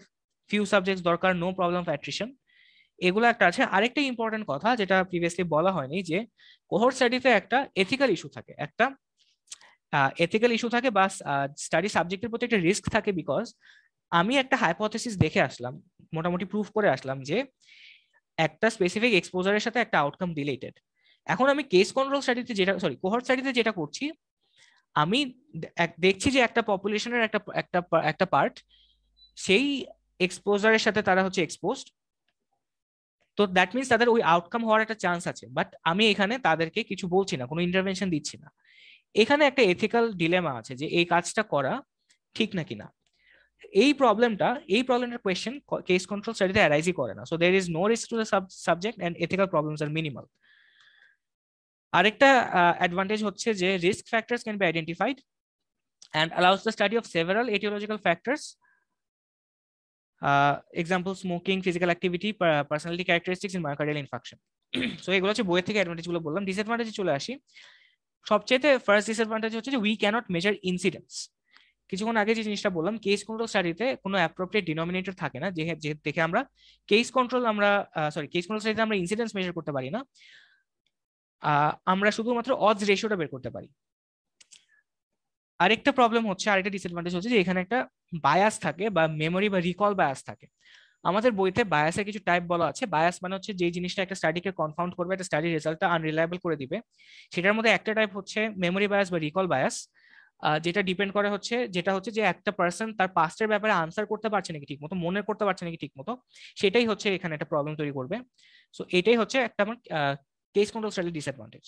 few subjects দরকার নো প্রবলেম অফ অ্যাট্রিশন এগুলো একটা আছে আরেকটা ইম্পর্টেন্ট কথা যেটা প্রিভিয়াসলি বলা হয়নি যে কোহর স্টাডিতে একটা এথিক্যাল ইস্যু থাকে একটা এথিক্যাল ইস্যু থাকে বা স্টাডি সাবজেক্টের প্রতি একটা রিস্ক থাকে বিকজ আমি একটা হাইপোথেসিস দেখে আসলাম মোটামুটি প্রুফ করে আসলাম যে একটা স্পেসিফিক এক্সপোজারের সাথে একটা আউটকাম রিলেটেড এখন আমি কেস কন্ট্রোল স্টাডিতে যেটা সরি কোহর স্টাডিতে যেটা করছি আমি দেখছি যে একটা পপুলেশনের একটা একটা একটা পার্ট সেই এক্সপোজারের সাথে তারা হচ্ছে এক্সপোজড তো দ্যাট মিনস তাদের ওই আউটকাম হওয়ার একটা চান্স আছে বাট আমি এখানে তাদেরকে কিছু বলছি না কোনো ইন্টারভেনশন দিচ্ছি না এখানে একটা এথিক্যাল ডিলেমা আছে যে এই কাজটা করা ঠিক কি না এই প্রবলেমটা এই প্রবলেমের কোয়েশ্চেন কেস কন্ট্রোল স্টাডিতে অ্যারাইজই করে না so there is no risk to the subject and ethical problems are minimal আরেকটা অ্যাডভান্টেজ হচ্ছে যে risk factors can be identified and allows the study of several etiological factors example smoking physical activity personality characteristics in myocardial infection so এগুলো হচ্ছে বইয়ের থেকে অ্যাডভান্টেজগুলো বললাম ডিসঅ্যাডভান্টেজে চলে আসি সবচেয়েতে ফার্স্ট ডিসঅ্যাডভান্টেজ হচ্ছে যে উই ক্যানট মেজার ইনসিডেন্টস কিছুক্ষণ আগে যে জিনিসটা বললাম কেস কন্ট্রোল স্টাডিতে কোনো অ্যাপ্রোপ্রিয়েট ডিনোমিনেটর থাকে না যেহেতু দেখে আমরা কেস কন্ট্রোল আমরা সরি কেস কন্ট্রোল স্টাডিতে আমরা ইনসিডেন্স মেজার করতে পারি না আমরা শুধুমাত্র অজ রেশিওটা বের করতে পারি আরেকটা প্রবলেম হচ্ছে আরেকটা ডিসঅ্যাডভান্টেজ হচ্ছে যে এখানে একটা বায়াস থাকে বা মেমোরি বা রিকল বায়াস থাকে আমাদের বইতে বায়াসের কিছু টাইপ বলা আছে বায়াস মানে হচ্ছে যে জিনিসটা একটা স্টাডিকে কনফাউন্ড করবে একটা স্টাডি রেজাল্টটা আনরিলায়েবল করে দিবে সেটার মধ্যে একটা টাইপ হচ্ছে মেমোরি বায়াস বা রিকল বায়াস যেটা ডিপেন্ড করে হচ্ছে যেটা হচ্ছে যে একটা পার্সন তার পাস্টের ব্যাপারে আনসার করতে পারছে নাকি ঠিক মতো মনে করতে পারছে নাকি ঠিক মতো সেটাই হচ্ছে এখানে একটা প্রবলেম তৈরি করবে সো এটাই হচ্ছে একটা আমার case control study disadvantage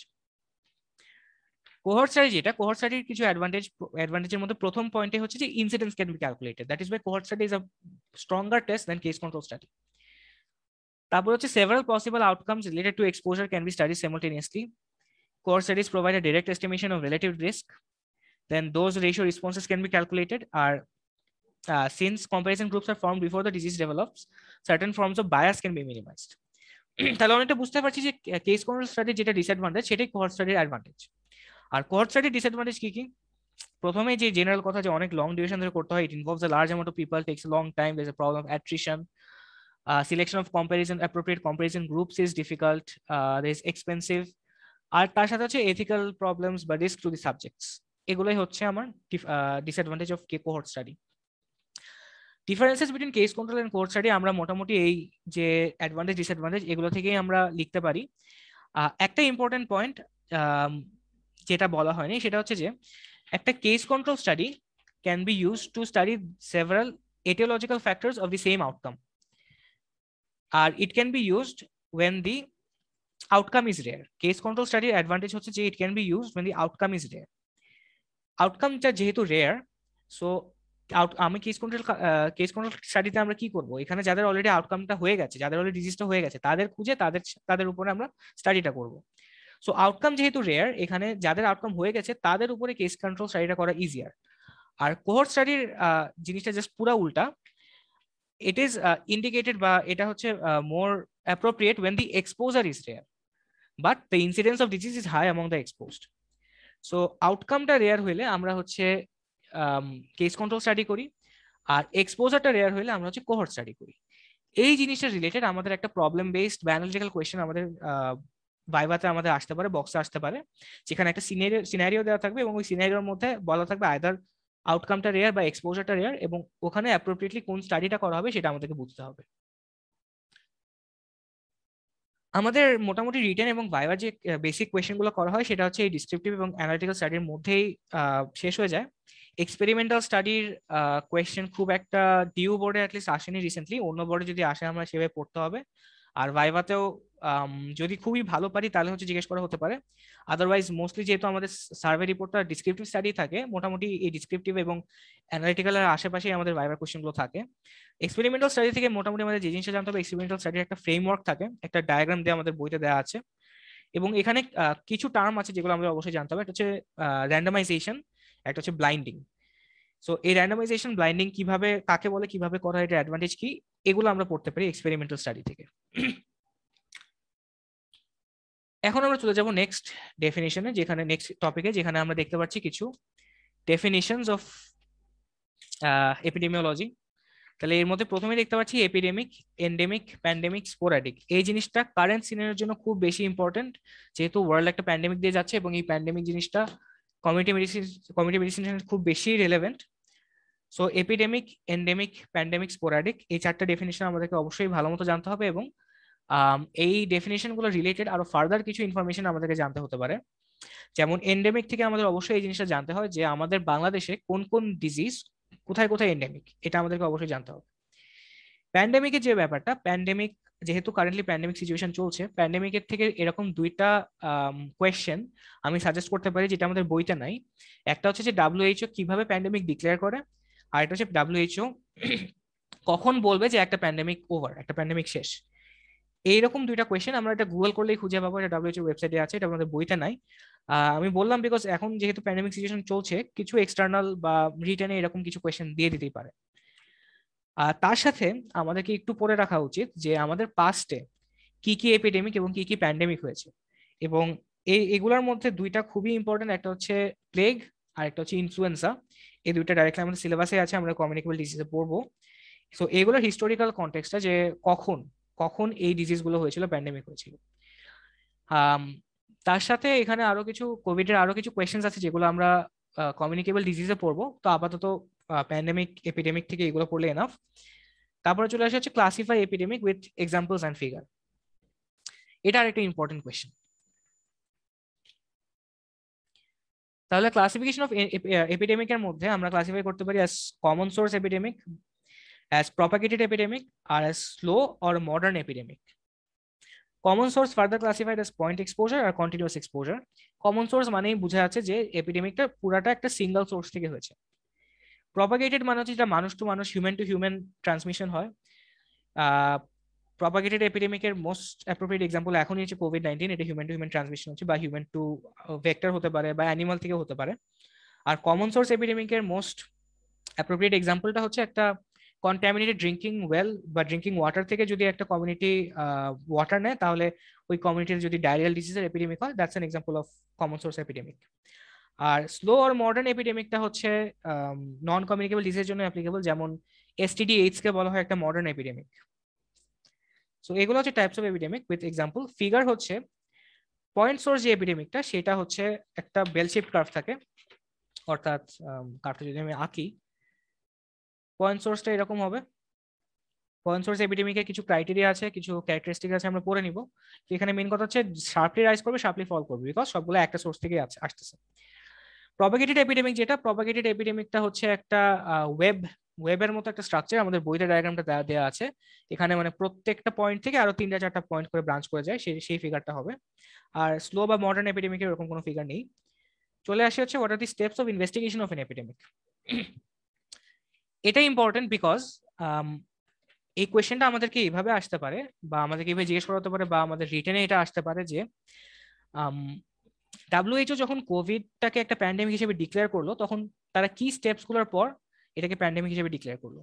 cohort study data cohort study is advantage advantage the prothom point the incidence can be calculated that is why cohort study is a stronger test than case control study several possible outcomes related to exposure can be studied simultaneously cohort studies provide a direct estimation of relative risk then those ratio responses can be calculated are uh, since comparison groups are formed before the disease develops certain forms of bias can be minimized তাহলে অনেকটা বুঝতে পারছি case control control study disadvantage disadvantage সেটাই cohort study advantage. আর সাইডে ডিসঅ্যাডভান্টেজ কি কি প্রথমে যে জেনারেল কথা যে অনেক লং ডিউরেশন ধরে করতে হয় it involves a large amount of people takes long time there a problem of attrition selection of comparison appropriate comparison groups is difficult there is expensive আর তার সাথে হচ্ছে এথিক্যাল প্রবলেমস বা রিস্ক টু দি সাবজেক্টস এগুলোই হচ্ছে আমার ডিসঅ্যাডভান্টেজ অফ কে cohort study differences between case control and cohort study আমরা মোটামুটি এই যে অ্যাডভান্টেজ ডিসঅ্যাডভান্টেজ এগুলো থেকেই আমরা লিখতে পারি একটা ইম্পর্টেন্ট পয়েন্ট যেটা বলা হয়নি সেটা হচ্ছে যে একটা case control study can be use to study several etiological factors of the same outcome আর it can be used when the outcome is rare case control স্টাডির অ্যাডভান্টেজ হচ্ছে যে it can be use when the outcome is rare আউটকামটা যেহেতু রেয়ার সো আউট আমি কেস কন্ট্রোল কেস কন্ট্রোল স্টাডিতে আমরা কি করব এখানে যাদের অলরেডি আউটকামটা হয়ে গেছে যাদের অলরেডি ডিজিজটা হয়ে গেছে তাদের খুঁজে তাদের তাদের উপরে আমরা স্টাডিটা করবো সো আউটকাম যেহেতু রেয়ার এখানে যাদের আউটকাম হয়ে গেছে তাদের উপরে কেস কন্ট্রোল স্টাডিটা করা ইজিয়ার আর কোহর স্টাডির জিনিসটা জাস্ট পুরা উল্টা ইট ইজ ইন্ডিকেটেড বা এটা হচ্ছে more appropriate when the exposure is rare but the incidence of disease is high among the exposed so আউটকামটা রেয়ার হইলে আমরা হচ্ছে কেস কন্ট্রোল স্টাডি করি আর এক্সপোজারটা রেয়ার হইলে আমরা হচ্ছে কোহর স্টাডি করি এই জিনিসটা রিলেটেড আমাদের একটা প্রবলেম বেসড ব্যানালিটিক্যাল কোয়েশ্চেন আমাদের ভাইভাতে আমাদের আসতে পারে বক্সে আসতে পারে যেখানে একটা সিনারিও সিনারিও দেওয়া থাকবে এবং ওই সিনারিওর মধ্যে বলা থাকবে আয়দার আউটকামটা রেয়ার বা এক্সপোজারটা রেয়ার এবং ওখানে অ্যাপ্রোপ্রিয়েটলি কোন স্টাডিটা করা হবে সেটা আমাদেরকে বুঝতে হবে আমাদের মোটামুটি রিটেন এবং ভাইভার যে বেসিক কোয়েশনগুলো করা হয় সেটা হচ্ছে এই ডিসক্রিপটিভ এবং অ্যানালিটিক্যাল স্টাডির মধ্যেই শেষ হয়ে যায় এক্সপেরিমেন্টাল স্টাডির কোয়েশ্চেন খুব একটা ডিউ বোর্ডে অ্যাটলিস্ট আসেনি রিসেন্টলি অন্য বোর্ডে যদি আসে আমরা সেভাবে পড়তে হবে আর ভাইভাতেও যদি খুবই ভালো পারি তাহলে হচ্ছে জিজ্ঞেস করা হতে পারে আদারওয়াইজ মোস্টলি যেহেতু আমাদের সার্ভে রিপোর্টটা ডিসক্রিপটিভ স্টাডি থাকে মোটামুটি এই ডিসক্রিপটিভ এবং অ্যানালিটিক্যালের আশেপাশেই আমাদের ভাইবার কোশ্চেনগুলো থাকে এক্সপেরিমেন্টাল স্টাডি থেকে মোটামুটি আমাদের যে জিনিসটা জানতে হবে এক্সপেরিমেন্টাল স্টাডির একটা ফ্রেমওয়ার্ক থাকে একটা ডায়াগ্রাম দিয়ে আমাদের বইতে দেওয়া আছে এবং এখানে কিছু টার্ম আছে যেগুলো আমাদের অবশ্যই জানতে হবে এটা হচ্ছে র্যান্ডামাইজেশন একটা হচ্ছে ব্লাইন্ডিং সো এই র্যান্ডামাইজেশন ব্লাইন্ডিং কিভাবে কাকে বলে কিভাবে করা এটা অ্যাডভান্টেজ কি এগুলো আমরা পড়তে পারি এক্সপেরিমেন্টাল স্টাডি থেকে এখন আমরা চলে যাব নেক্সট ডেফিনেশনে যেখানে নেক্সট টপিকে যেখানে আমরা দেখতে পাচ্ছি কিছু ডেফিনেশনস অফ এপিডেমিওলজি তাহলে এর মধ্যে প্রথমে দেখতে পাচ্ছি এপিডেমিক এন্ডেমিক প্যান্ডেমিক স্পোরাডিক এই জিনিসটা কারেন্ট সিনের জন্য খুব বেশি ইম্পর্টেন্ট যেহেতু ওয়ার্ল্ড একটা প্যান্ডেমিক দিয়ে যাচ্ছে এবং এই প্যান্ডেমিক জিনিসটা কমিউনিটি মেডিসিন কমিউনিটি মেডিসিন খুব বেশি relevant so epidemic endemic pandemic sporadic এই চারটা ডেফিনেশন আমাদেরকে অবশ্যই ভালো মতো জানতে হবে এবং এই ডেফিনেশনগুলো রিলেটেড আরো ফার্দার কিছু ইনফরমেশন আমাদেরকে জানতে হতে পারে যেমন এন্ডেমিক থেকে আমাদের অবশ্যই এই জিনিসটা জানতে হয় যে আমাদের বাংলাদেশে কোন কোন ডিজিজ কোথায় কোথায় এন্ডেমিক এটা আমাদেরকে অবশ্যই জানতে হবে প্যান্ডেমিকের যে ব্যাপারটা প্যান্ডেমিক যেহেতু কারেন্টলি প্যান্ডেমিক সিচুয়েশন চলছে প্যান্ডেমিকের থেকে এরকম দুইটা কোয়েশ্চেন আমি সাজেস্ট করতে পারি যেটা আমাদের বইতে নাই একটা হচ্ছে যে ডাব্লিউএইচও কিভাবে প্যান্ডেমিক ডিক্লেয়ার করে আর এটা হচ্ছে ডাব্লিউএইচও কখন বলবে যে একটা প্যান্ডেমিক ওভার একটা প্যান্ডেমিক শেষ এইরকম দুইটা কোয়েশ্চেন আমরা এটা গুগল করলেই খুঁজে পাবো এটা ডাব্লিউএইচও ওয়েবসাইটে আছে এটা আমাদের বইতে নাই আমি বললাম বিকজ এখন যেহেতু প্যান্ডেমিক সিচুয়েশন চলছে কিছু এক্সটার্নাল বা রিটার্নে এরকম কিছু কোয়েশ্চেন দিয়ে দিতেই পারে আর তার সাথে আমাদেরকে একটু পরে রাখা উচিত যে আমাদের পাস্টে কি কি এপিডেমিক এবং কি কি প্যান্ডেমিক হয়েছে এবং এই এগুলোর মধ্যে দুইটা খুবই ইম্পর্টেন্ট একটা হচ্ছে প্লেগ আর একটা হচ্ছে ইনফ্লুয়েঞ্জা এই দুইটা ডাইরেক্টলি আমাদের সিলেবাসে আছে আমরা কমিউনিকেবল ডিজিজে পড়বো সো এগুলোর হিস্টোরিক্যাল কন্টেক্সটা যে কখন কখন এই ডিজিজগুলো হয়েছিল প্যান্ডেমিক হয়েছিল তার সাথে এখানে আরো কিছু কোভিডের আরো কিছু কোয়েশন আছে যেগুলো আমরা কমিউনিকেবল ডিজিজে পড়বো তো আপাতত প্যান্ডেমিক এপিডেমিক থেকে এগুলো পড়লে এনাফ তারপরে চলে আসে হচ্ছে classify epidemic with examples and figure এটা আর একটা ইম্পর্টেন্ট কোয়েশন তাহলে ক্লাসিফিকেশন অফ এপিডেমিকের মধ্যে আমরা ক্লাসিফাই করতে পারি as common source epidemic as propagated epidemic or as slow or modern epidemic. Common source further classified as point exposure আর কন্টিনিউয়াস এক্সপোজার কমন সোর্স মানেই বোঝা যাচ্ছে যে এপিডেমিকটা পুরাটা একটা সিঙ্গেল সোর্স থেকে হয়েছে প্রপাগেটেড মানে হচ্ছে যেটা মানুষ টু মানুষ হিউম্যান টু হিউম্যান ট্রান্সমিশন হয় প্রপাগেটেড এপিডেমিকের মোস্ট অ্যাপ্রোপ্রিয়েট এক্সাম্পল এখনই হচ্ছে কোভিড নাইন্টিন এটা হিউম্যান টু হিউম্যান ট্রান্সমিশন হচ্ছে বা হিউম্যান টু ভেক্টর হতে পারে বা অ্যানিমাল থেকে হতে পারে আর কমন সোর্স এপিডেমিকের মোস্ট অ্যাপ্রোপ্রিয়েট এক্সাম্পলটা হচ্ছে একটা কন্ট্যামিনেটেড ড্রিঙ্কিং ওয়েল বা ড্রিঙ্কিং ওয়াটার থেকে যদি একটা কমিউনিটি ওয়াটার নেয় তাহলে ওই কমিউনিটির যদি ডায়রিয়াল ডিজিজের এপিডেমিক হয় that's an example of common source epidemic আর স্লো আর মডার্ন এপিডেমিকটা হচ্ছে নন কমিউনিকেবল ডিজিজের জন্য অ্যাপ্লিকেবল যেমন এসটিডি এইডস কে বলা হয় একটা মডার্ন এপিডেমিক সো এগুলো হচ্ছে types of epidemic with example figure হচ্ছে পয়েন্ট সোর্স যে এপিডেমিকটা সেটা হচ্ছে একটা বেল শেপ কার্ভ থাকে অর্থাৎ কার্ভটা যদি আমি আঁকি পয়েন্ট সোর্সটা এরকম হবে পয়েন্ট সোর্স এপিডেমিকে কিছু ক্রাইটেরিয়া আছে কিছু ক্যারেক্টারিস্টিক আছে আমরা পড়ে নিব এখানে মেন কথা হচ্ছে শার্পলি রাইজ করবে শার্পলি ফল করবে বিকজ সবগুলো একটা সোর্স থেকে আছে আসতেছে প্রপাগেটেড এপিডেমিক যেটা প্রপাগেটেড এপিডেমিকটা হচ্ছে একটা ওয়েব ওয়েবের মতো একটা স্ট্রাকচার আমাদের বইতে ডায়াগ্রামটা দেওয়া আছে এখানে মানে প্রত্যেকটা পয়েন্ট থেকে আরো তিনটা চারটা পয়েন্ট করে ব্রাঞ্চ করে যায় সেই সেই ফিগারটা হবে আর স্লো বা মডার্ন এপিডেমিকের এরকম কোনো ফিগার নেই চলে আসে হচ্ছে what are the steps of investigation of an epidemic এটা ইম্পর্টেন্ট বিকজ এই কোয়েশ্চেনটা আমাদেরকে এইভাবে আসতে পারে বা আমাদেরকে এইভাবে জিজ্ঞেস করা হতে পারে বা আমাদের রিটেনে এটা আসতে পারে যে ডাব্লিউএইচও um, যখন কোভিডটাকে একটা প্যান্ডেমিক হিসেবে ডিক্লেয়ার করলো তখন তারা কি স্টেপসগুলোর পর এটাকে প্যান্ডেমিক হিসেবে ডিক্লেয়ার করলো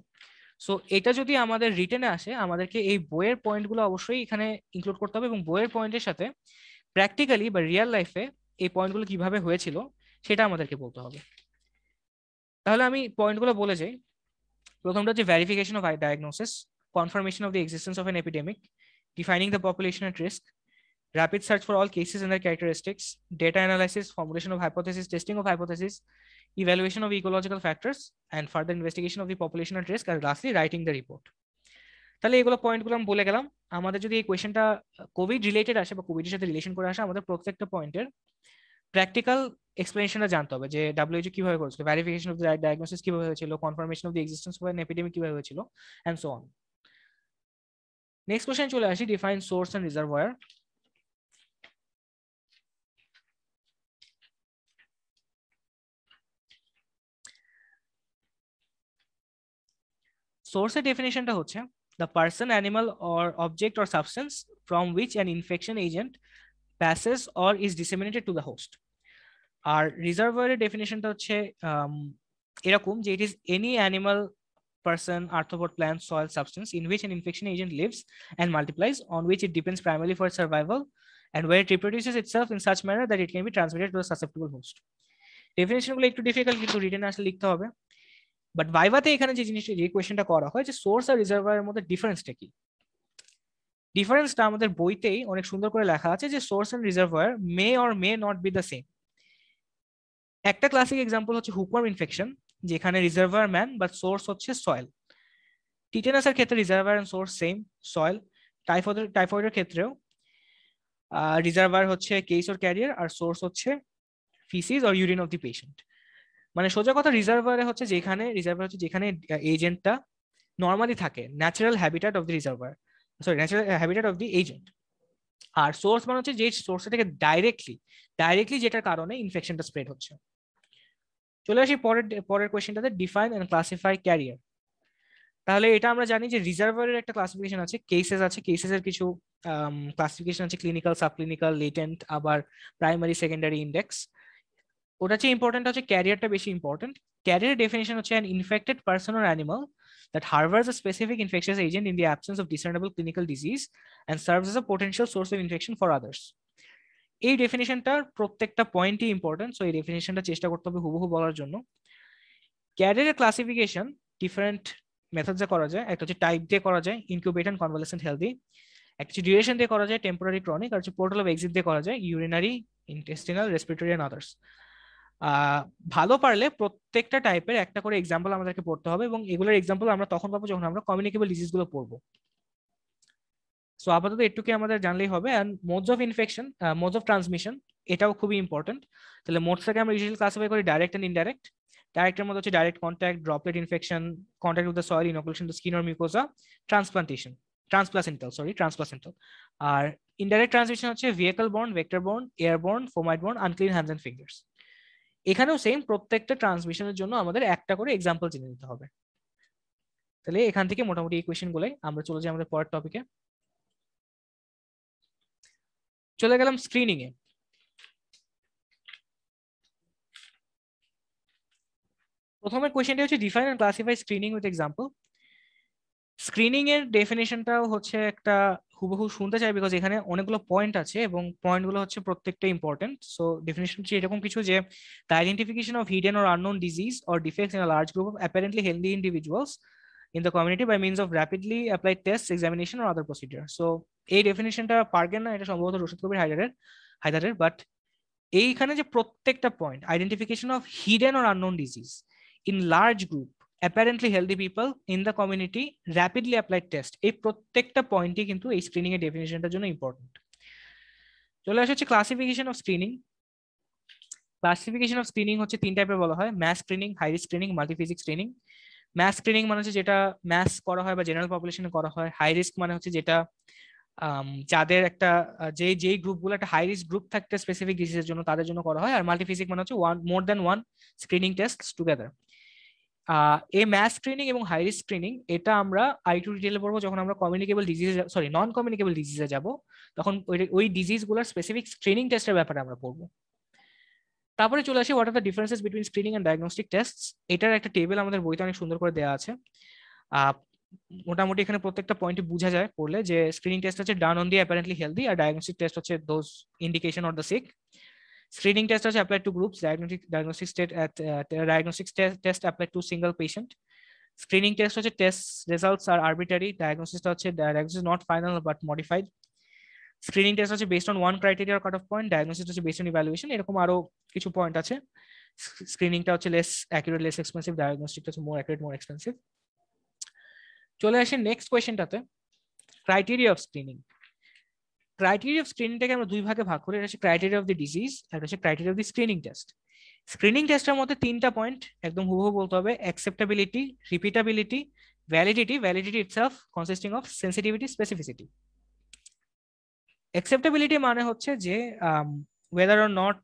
সো এটা যদি আমাদের রিটেনে আসে আমাদেরকে এই বইয়ের পয়েন্টগুলো অবশ্যই এখানে ইনক্লুড করতে হবে এবং বইয়ের পয়েন্টের সাথে প্র্যাকটিক্যালি বা রিয়েল লাইফে এই পয়েন্টগুলো কিভাবে হয়েছিল সেটা আমাদেরকে বলতে হবে তাহলে আমি পয়েন্টগুলো বলে যাই প্রথমটা হচ্ছে verification of diagnosis confirmation of the existence of an epidemic defining the population at risk rapid search for all cases and their characteristics data analysis formulation of hypothesis testing of hypothesis evaluation of ecological factors and further investigation of the population at risk and lastly writing the report তাহলে এগুলো পয়েন্টগুলো আমি বলে গেলাম আমাদের যদি এই কোয়েশ্চেনটা কোভিড রিলেটেড আসে বা কোভিডের সাথে রিলেশন করে আসে আমাদের প্রত্যেকটা পয়েন্টের প্র্যাকটিক্যাল এক্সপ্লেনেশনটা জানতে হবে যে ডাব্লিউএইচও কিভাবে করেছিল ভেরিফিকেশন অফ দ্য ডায়াগনোসিস কিভাবে হয়েছিল confirmation of the existence of an epidemic কিভাবে হয়েছিল and so on next question চলে আসি ডিফাইন সোর্স এন্ড রিজার্ভয়ার সোর্সের ডেফিনেশনটা হচ্ছে the person animal or object or substance from which an infection agent passes or is disseminated to the host Our reservoir definition হচ্ছে um, It is any animal, person, arthropod, plant, soil, substance in which an infection agent lives and multiplies, on which it depends primarily for survival, and where it reproduces itself in such manner that it can be transmitted to a susceptible host. Definition গুলো একটু ডিফিকাল্ট কিন্তু রিটেন আসলে লিখতে হবে বাট ভাইভাতে এখানে the question যে The করা of যে সোর্স আর রিজার্ভারের মধ্যে ডিফারেন্সটা কি ডিফারেন্সটা আমাদের বইতেই অনেক সুন্দর করে লেখা আছে যে source and reservoir may or may not be the same একটা ক্লাসিক এক্সাম্পল হচ্ছে হুকওয়ার্ম ইনফেকশন যেখানে রিজার্ভার ম্যান বাট সোর্স হচ্ছে সয়েল টিটেনাসের ক্ষেত্রে reservoir and source same soil typhoid টাইফয়েডের ক্ষেত্রেও রিজার্ভার হচ্ছে কেস অর ক্যারিয়ার আর সোর্স হচ্ছে faeces or urine of the patient মানে সোজা কথা রিজার্ভারে হচ্ছে যেখানে রিজার্ভার হচ্ছে যেখানে এজেন্টটা নর্মালি থাকে natural habitat of the reservoir sorry natural habitat of the agent আর সোর্স মানে হচ্ছে যে সোর্সটা থেকে ডাইরেক্টলি ডাইরেক্টলি যেটার কারণে ইনফেকশনটা স্প্রেড হচ্ছে চলে আসি পরের পরের কোয়েশ্চেনটাতে ডিফাইন অ্যান্ড ক্লাসিফাই ক্যারিয়ার তাহলে এটা আমরা জানি যে রিজার্ভারের একটা ক্লাসিফিকেশন আছে কেসেস আছে কেসেসের কিছু ক্লাসিফিকেশন আছে ক্লিনিক্যাল সাবক্লিনিক্যাল লেটেন্ট আবার প্রাইমারি সেকেন্ডারি ইন্ডেক্স ওটা হচ্ছে ইম্পর্টেন্ট হচ্ছে ক্যারিয়ারটা বেশি ইম্পর্টেন্ট ক্যারিয়ার ডেফিনেশন হচ্ছে an infected person or animal that harbors a specific infectious agent in the absence of discernible clinical disease and serves as a potential source of infection for others এই ডেফিনেশনটার প্রত্যেকটা পয়েন্টই ইম্পর্টেন্ট সো এই ডেফিনেশনটা চেষ্টা করতে হবে হুবহু বলার জন্য ক্যারিয়ার ক্লাসিফিকেশন ডিফারেন্ট মেথডসে করা যায় একটা হচ্ছে টাইপ দিয়ে করা যায় ইনকিউবেট অ্যান্ড কনভালেসেন্ট হেলদি একটা হচ্ছে ডিউরেশন দিয়ে করা যায় টেম্পোরারি ক্রনিক আর হচ্ছে পোর্টাল অফ এক্সিট দিয়ে করা যায় urinary intestinal respiratory and others ভালো পারলে প্রত্যেকটা টাইপের একটা করে এক্সাম্পল আমাদেরকে পড়তে হবে এবং এগুলোর এক্সাম্পল আমরা তখন পাবো যখন আমরা কমিউনিকেবল ডিজিজ গুলো পড়বো সো আপাতত এটুকু আমাদের জানলেই হবে and modes of infection modes of transmission এটাও খুবই ইম্পর্টেন্ট তাহলে মোডসটাকে আমরা ইউজুয়ালি ক্লাসিফাই করি ডাইরেক্ট অ্যান্ড ইনডাইরেক্ট ডাইরেক্টের মধ্যে হচ্ছে direct contact droplet infection contact with the soil inoculation to skin or mucosa transplantation transplacental sorry transplacental আর ইনডাইরেক্ট ট্রান্সমিশন হচ্ছে vehicle borne vector borne air borne fomite borne unclean hands and fingers এখানেও সেম প্রত্যেকটা ট্রান্সমিশনের জন্য আমাদের একটা করে এক্সাম্পল জেনে নিতে হবে তাহলে এখান থেকে মোটামুটি এই কোয়েশনগুলোই আমরা চলে যাই আমাদের পরের টপিকে চলে গেলাম স্ক্রিনিং এ প্রথমে কোয়েশ্চেনটি হচ্ছে define and classify screening with example screening এর ডেফিনেশনটাও হচ্ছে একটা হুবহু শুনতে চাই বিকজ এখানে অনেকগুলো পয়েন্ট আছে এবং পয়েন্টগুলো হচ্ছে প্রত্যেকটা ইম্পর্টেন্ট সো ডেফিনেশন হচ্ছে এরকম কিছু যে the identification of hidden or unknown disease or defects in a large group of apparently healthy individuals in the community by means of rapidly applied test examination or other procedure so এই ডেফিনেশনটা পারবেন না এটা সম্ভবত রশিদ কবির হায়দারের হায়দারের বাট এইখানে যে প্রত্যেকটা point identification of hidden or unknown disease in large group apparently healthy people in the community rapidly applied test এই প্রত্যেকটা পয়েন্টই কিন্তু এই স্ক্রিনিং এর ডেফিনেশনটার জন্য ইম্পর্টেন্ট চলে আসা হচ্ছে classification of screening classification of screening হচ্ছে তিন টাইপের বলা হয় mass screening high risk screening multiphasic screening mass screening মানে হচ্ছে যেটা ম্যাস করা হয় বা জেনারেল পপুলেশনে করা হয় হাই রিস্ক মানে হচ্ছে যেটা যাদের একটা যে যেই গ্রুপগুলো একটা হাই রিস্ক গ্রুপ থাকতে স্পেসিফিক ডিসিজের জন্য তাদের জন্য করা হয় আর মাল্টিফিজিক মানে হচ্ছে one more than one screening test together এই ম্যাস স্ক্রিনিং এবং হাই রিস্ক স্ক্রিনিং এটা আমরা আই টু ডিটেলে পড়বো যখন আমরা কমিউনিকেবল ডিজিজে সরি নন কমিউনিকেবল ডিজিজে যাব তখন ওই ডিজিজগুলোর স্পেসিফিক স্ক্রিনিং টেস্টের ব্যাপারে আমরা পড়বো তারপরে চলে আসি what are the differences between screening and diagnostic test এটার একটা টেবিল আমাদের বইতে অনেক সুন্দর করে দেওয়া আছে মোটামুটি এখানে প্রত্যেকটা পয়েন্ট বোঝা যায় পড়লে যে স্ক্রিনিং টেস্ট হচ্ছে done on the apparently healthy আর ডায়াগনস্টিক টেস্ট হচ্ছে those indication or the sick Screening test আছে applied to groups. Diagnostic diagnostic test at uh, diagnostic test test applied to single patient. Screening test হচ্ছে test results are arbitrary. Diagnosis হচ্ছে diagnosis is not final but modified. Screening test হচ্ছে based on one criteria cut off point diagnosis হচ্ছে বেসড অন ইভ্যালুয়েশন এরকম আরো কিছু পয়েন্ট আছে স্ক্রিনিংটা হচ্ছে লেস অ্যাকুরেট লেস এক্সপেন্সিভ ডায়াগনস্টিকটা হচ্ছে মোর অ্যাকুরেট মোর এক্সপেন্সিভ চলে আসেন নেক্সট কোয়েশ্চেনটাতে criteria of screening criteria of স্ক্রিনিংটাকে আমরা দুই ভাগে ভাগ করি এটা হচ্ছে ক্রাইটেরিয়া অফ দি ডিজিজ একটা হচ্ছে criteria of the screening test screening টেস্টের মধ্যে তিনটা পয়েন্ট একদম হুবহু বলতে হবে acceptability repeatability validity validity itself consisting of sensitivity specificity acceptability মানে হচ্ছে যে ওয়েদার অর নট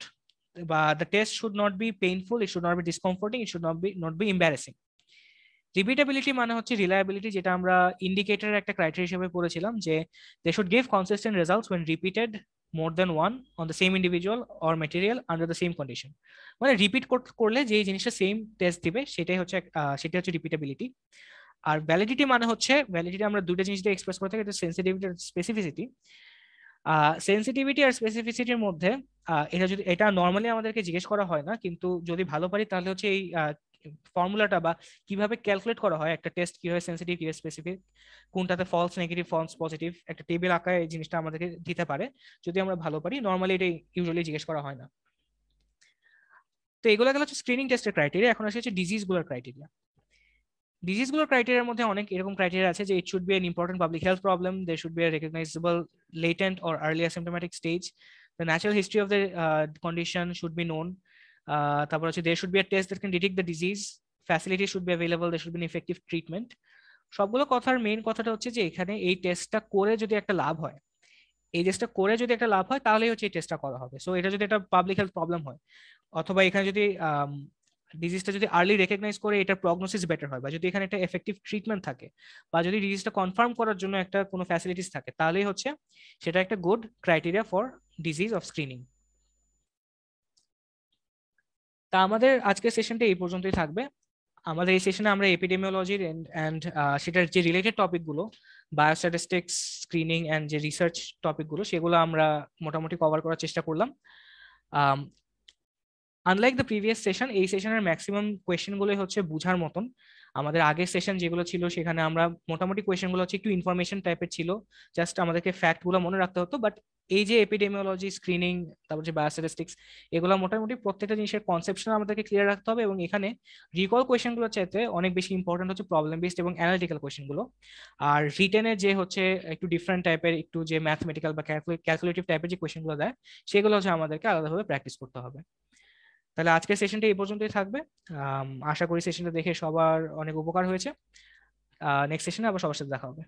বা the test should not be painful it should not be discomforting it should not be not be embarrassing repeatability মানে হচ্ছে রিলায়াবিলিটি যেটা আমরা ইন্ডিকেটরের একটা ক্রাইটেরিয়া হিসেবে পড়েছিলাম যে they should give consistent results when repeated more than one on the same individual or material under the same condition মানে রিপিট করলে যেই জিনিসটা সেম টেস্ট দিবে সেটাই হচ্ছে সেটা হচ্ছে রিপিটেবিলিটি আর ভ্যালিডিটি মানে হচ্ছে ভ্যালিডিটি আমরা দুটো জিনিস দিয়ে এক্সপ্রেস করে থাকি সেন্সিটিভিটি আর স্পেসিফিসিটি সেন্সিটিভিটি আর স্পেসিফিসিটির মধ্যে এটা যদি এটা নর্মালি আমাদেরকে জিজ্ঞেস করা হয় না কিন্তু যদি ভালো পারি তাহলে হচ্ছে এই ফর্মুলাটা বা কিভাবে ক্যালকুলেট করা হয় একটা টেস্ট কিভাবে সেন্সিটিভ কিভাবে স্পেসিফিক কোনটাতে ফলস নেগেটিভ ফলস পজিটিভ একটা টেবিল আঁকায় এই জিনিসটা আমাদেরকে দিতে পারে যদি আমরা ভালো পারি নর্মালি এটা ইউজুয়ালি জিজ্ঞেস করা হয় না তো এগুলো গেল হচ্ছে স্ক্রিনিং টেস্টের ক্রাইটেরিয়া এখন আসে হচ্ছে ডিজিজগুলোর ক্রাইটেরিয়া ডিজিজগুলোর ক্রাইটেরিয়ার মধ্যে অনেক এরকম ক্রাইটেরিয়া আছে যে it should be an important public health problem they should be recognizable latent or early asymptomatic stage the natural history of the condition should be known তারপর হচ্ছে they should be test that can detect the disease facility should be available they should be effective treatment সবগুলো কথার মেইন কথাটা হচ্ছে যে এখানে এই টেস্টটা করে যদি একটা লাভ হয় এই টেস্টটা করে যদি একটা লাভ হয় তাহলেই হচ্ছে এই টেস্টটা করা হবে সো এটা যদি একটা পাবলিক হেলথ প্রবলেম হয় অথবা এখানে যদি ডিজিজটা যদি আর্লি রেকগনাইজ করে এটার প্রগনোসিস বেটার হয় বা যদি এখানে একটা এফেক্টিভ ট্রিটমেন্ট থাকে বা যদি ডিজিজটা কনফার্ম করার জন্য একটা কোনো ফ্যাসিলিটিস থাকে তাহলেই হচ্ছে সেটা একটা good criteria for disease of screening তা আমাদের আজকের সেশনটা এই পর্যন্তই থাকবে আমাদের এই সেশনে আমরা এপিডেমিওলজির অ্যান্ড সেটার যে রিলেটেড টপিকগুলো বায়োস্ট্যাটিস্টিক্স স্ক্রিনিং অ্যান্ড যে রিসার্চ টপিকগুলো সেগুলো আমরা মোটামুটি কভার করার চেষ্টা করলাম আনলাইক দ্য প্রিভিয়াস সেশন এই সেশনের ম্যাক্সিমাম কোয়েশ্চেনগুলোই হচ্ছে বুঝার মতন আমাদের আগের সেশন যেগুলো ছিল সেখানে আমরা মোটামুটি কোয়েশ্চেনগুলো হচ্ছে একটু ইনফরমেশন টাইপের ছিল জাস্ট আমাদেরকে ফ্যাক্টগুলো মনে রাখতে হতো বাট এই যে এপিডেমিওলজি স্ক্রিনিং তারপর যে বায়োস্ট্যাটিস্টিক্স এগুলো মোটামুটি প্রত্যেকটা জিনিসের কনসেপশন আমাদেরকে ক্লিয়ার রাখতে হবে এবং এখানে রিকল কোয়েশনগুলোর চাইতে অনেক বেশি ইম্পর্টেন্ট হচ্ছে প্রবলেম বেসড এবং অ্যানালিটিক্যাল কোয়েশনগুলো আর রিটেনে যে হচ্ছে একটু ডিফারেন্ট টাইপের একটু যে ম্যাথমেটিক্যাল বা ক্যালকুলেটিভ টাইপের যে কোয়েশনগুলো দেয় সেগুলো হচ্ছে আমাদেরকে আলাদাভাবে প্র্যাকটিস করতে হবে তাহলে আজকের সেশনটা এই পর্যন্তই থাকবে আশা করি সেশনটা দেখে সবার অনেক উপকার হয়েছে নেক্সট সেশনে আবার সবার সাথে দেখা হবে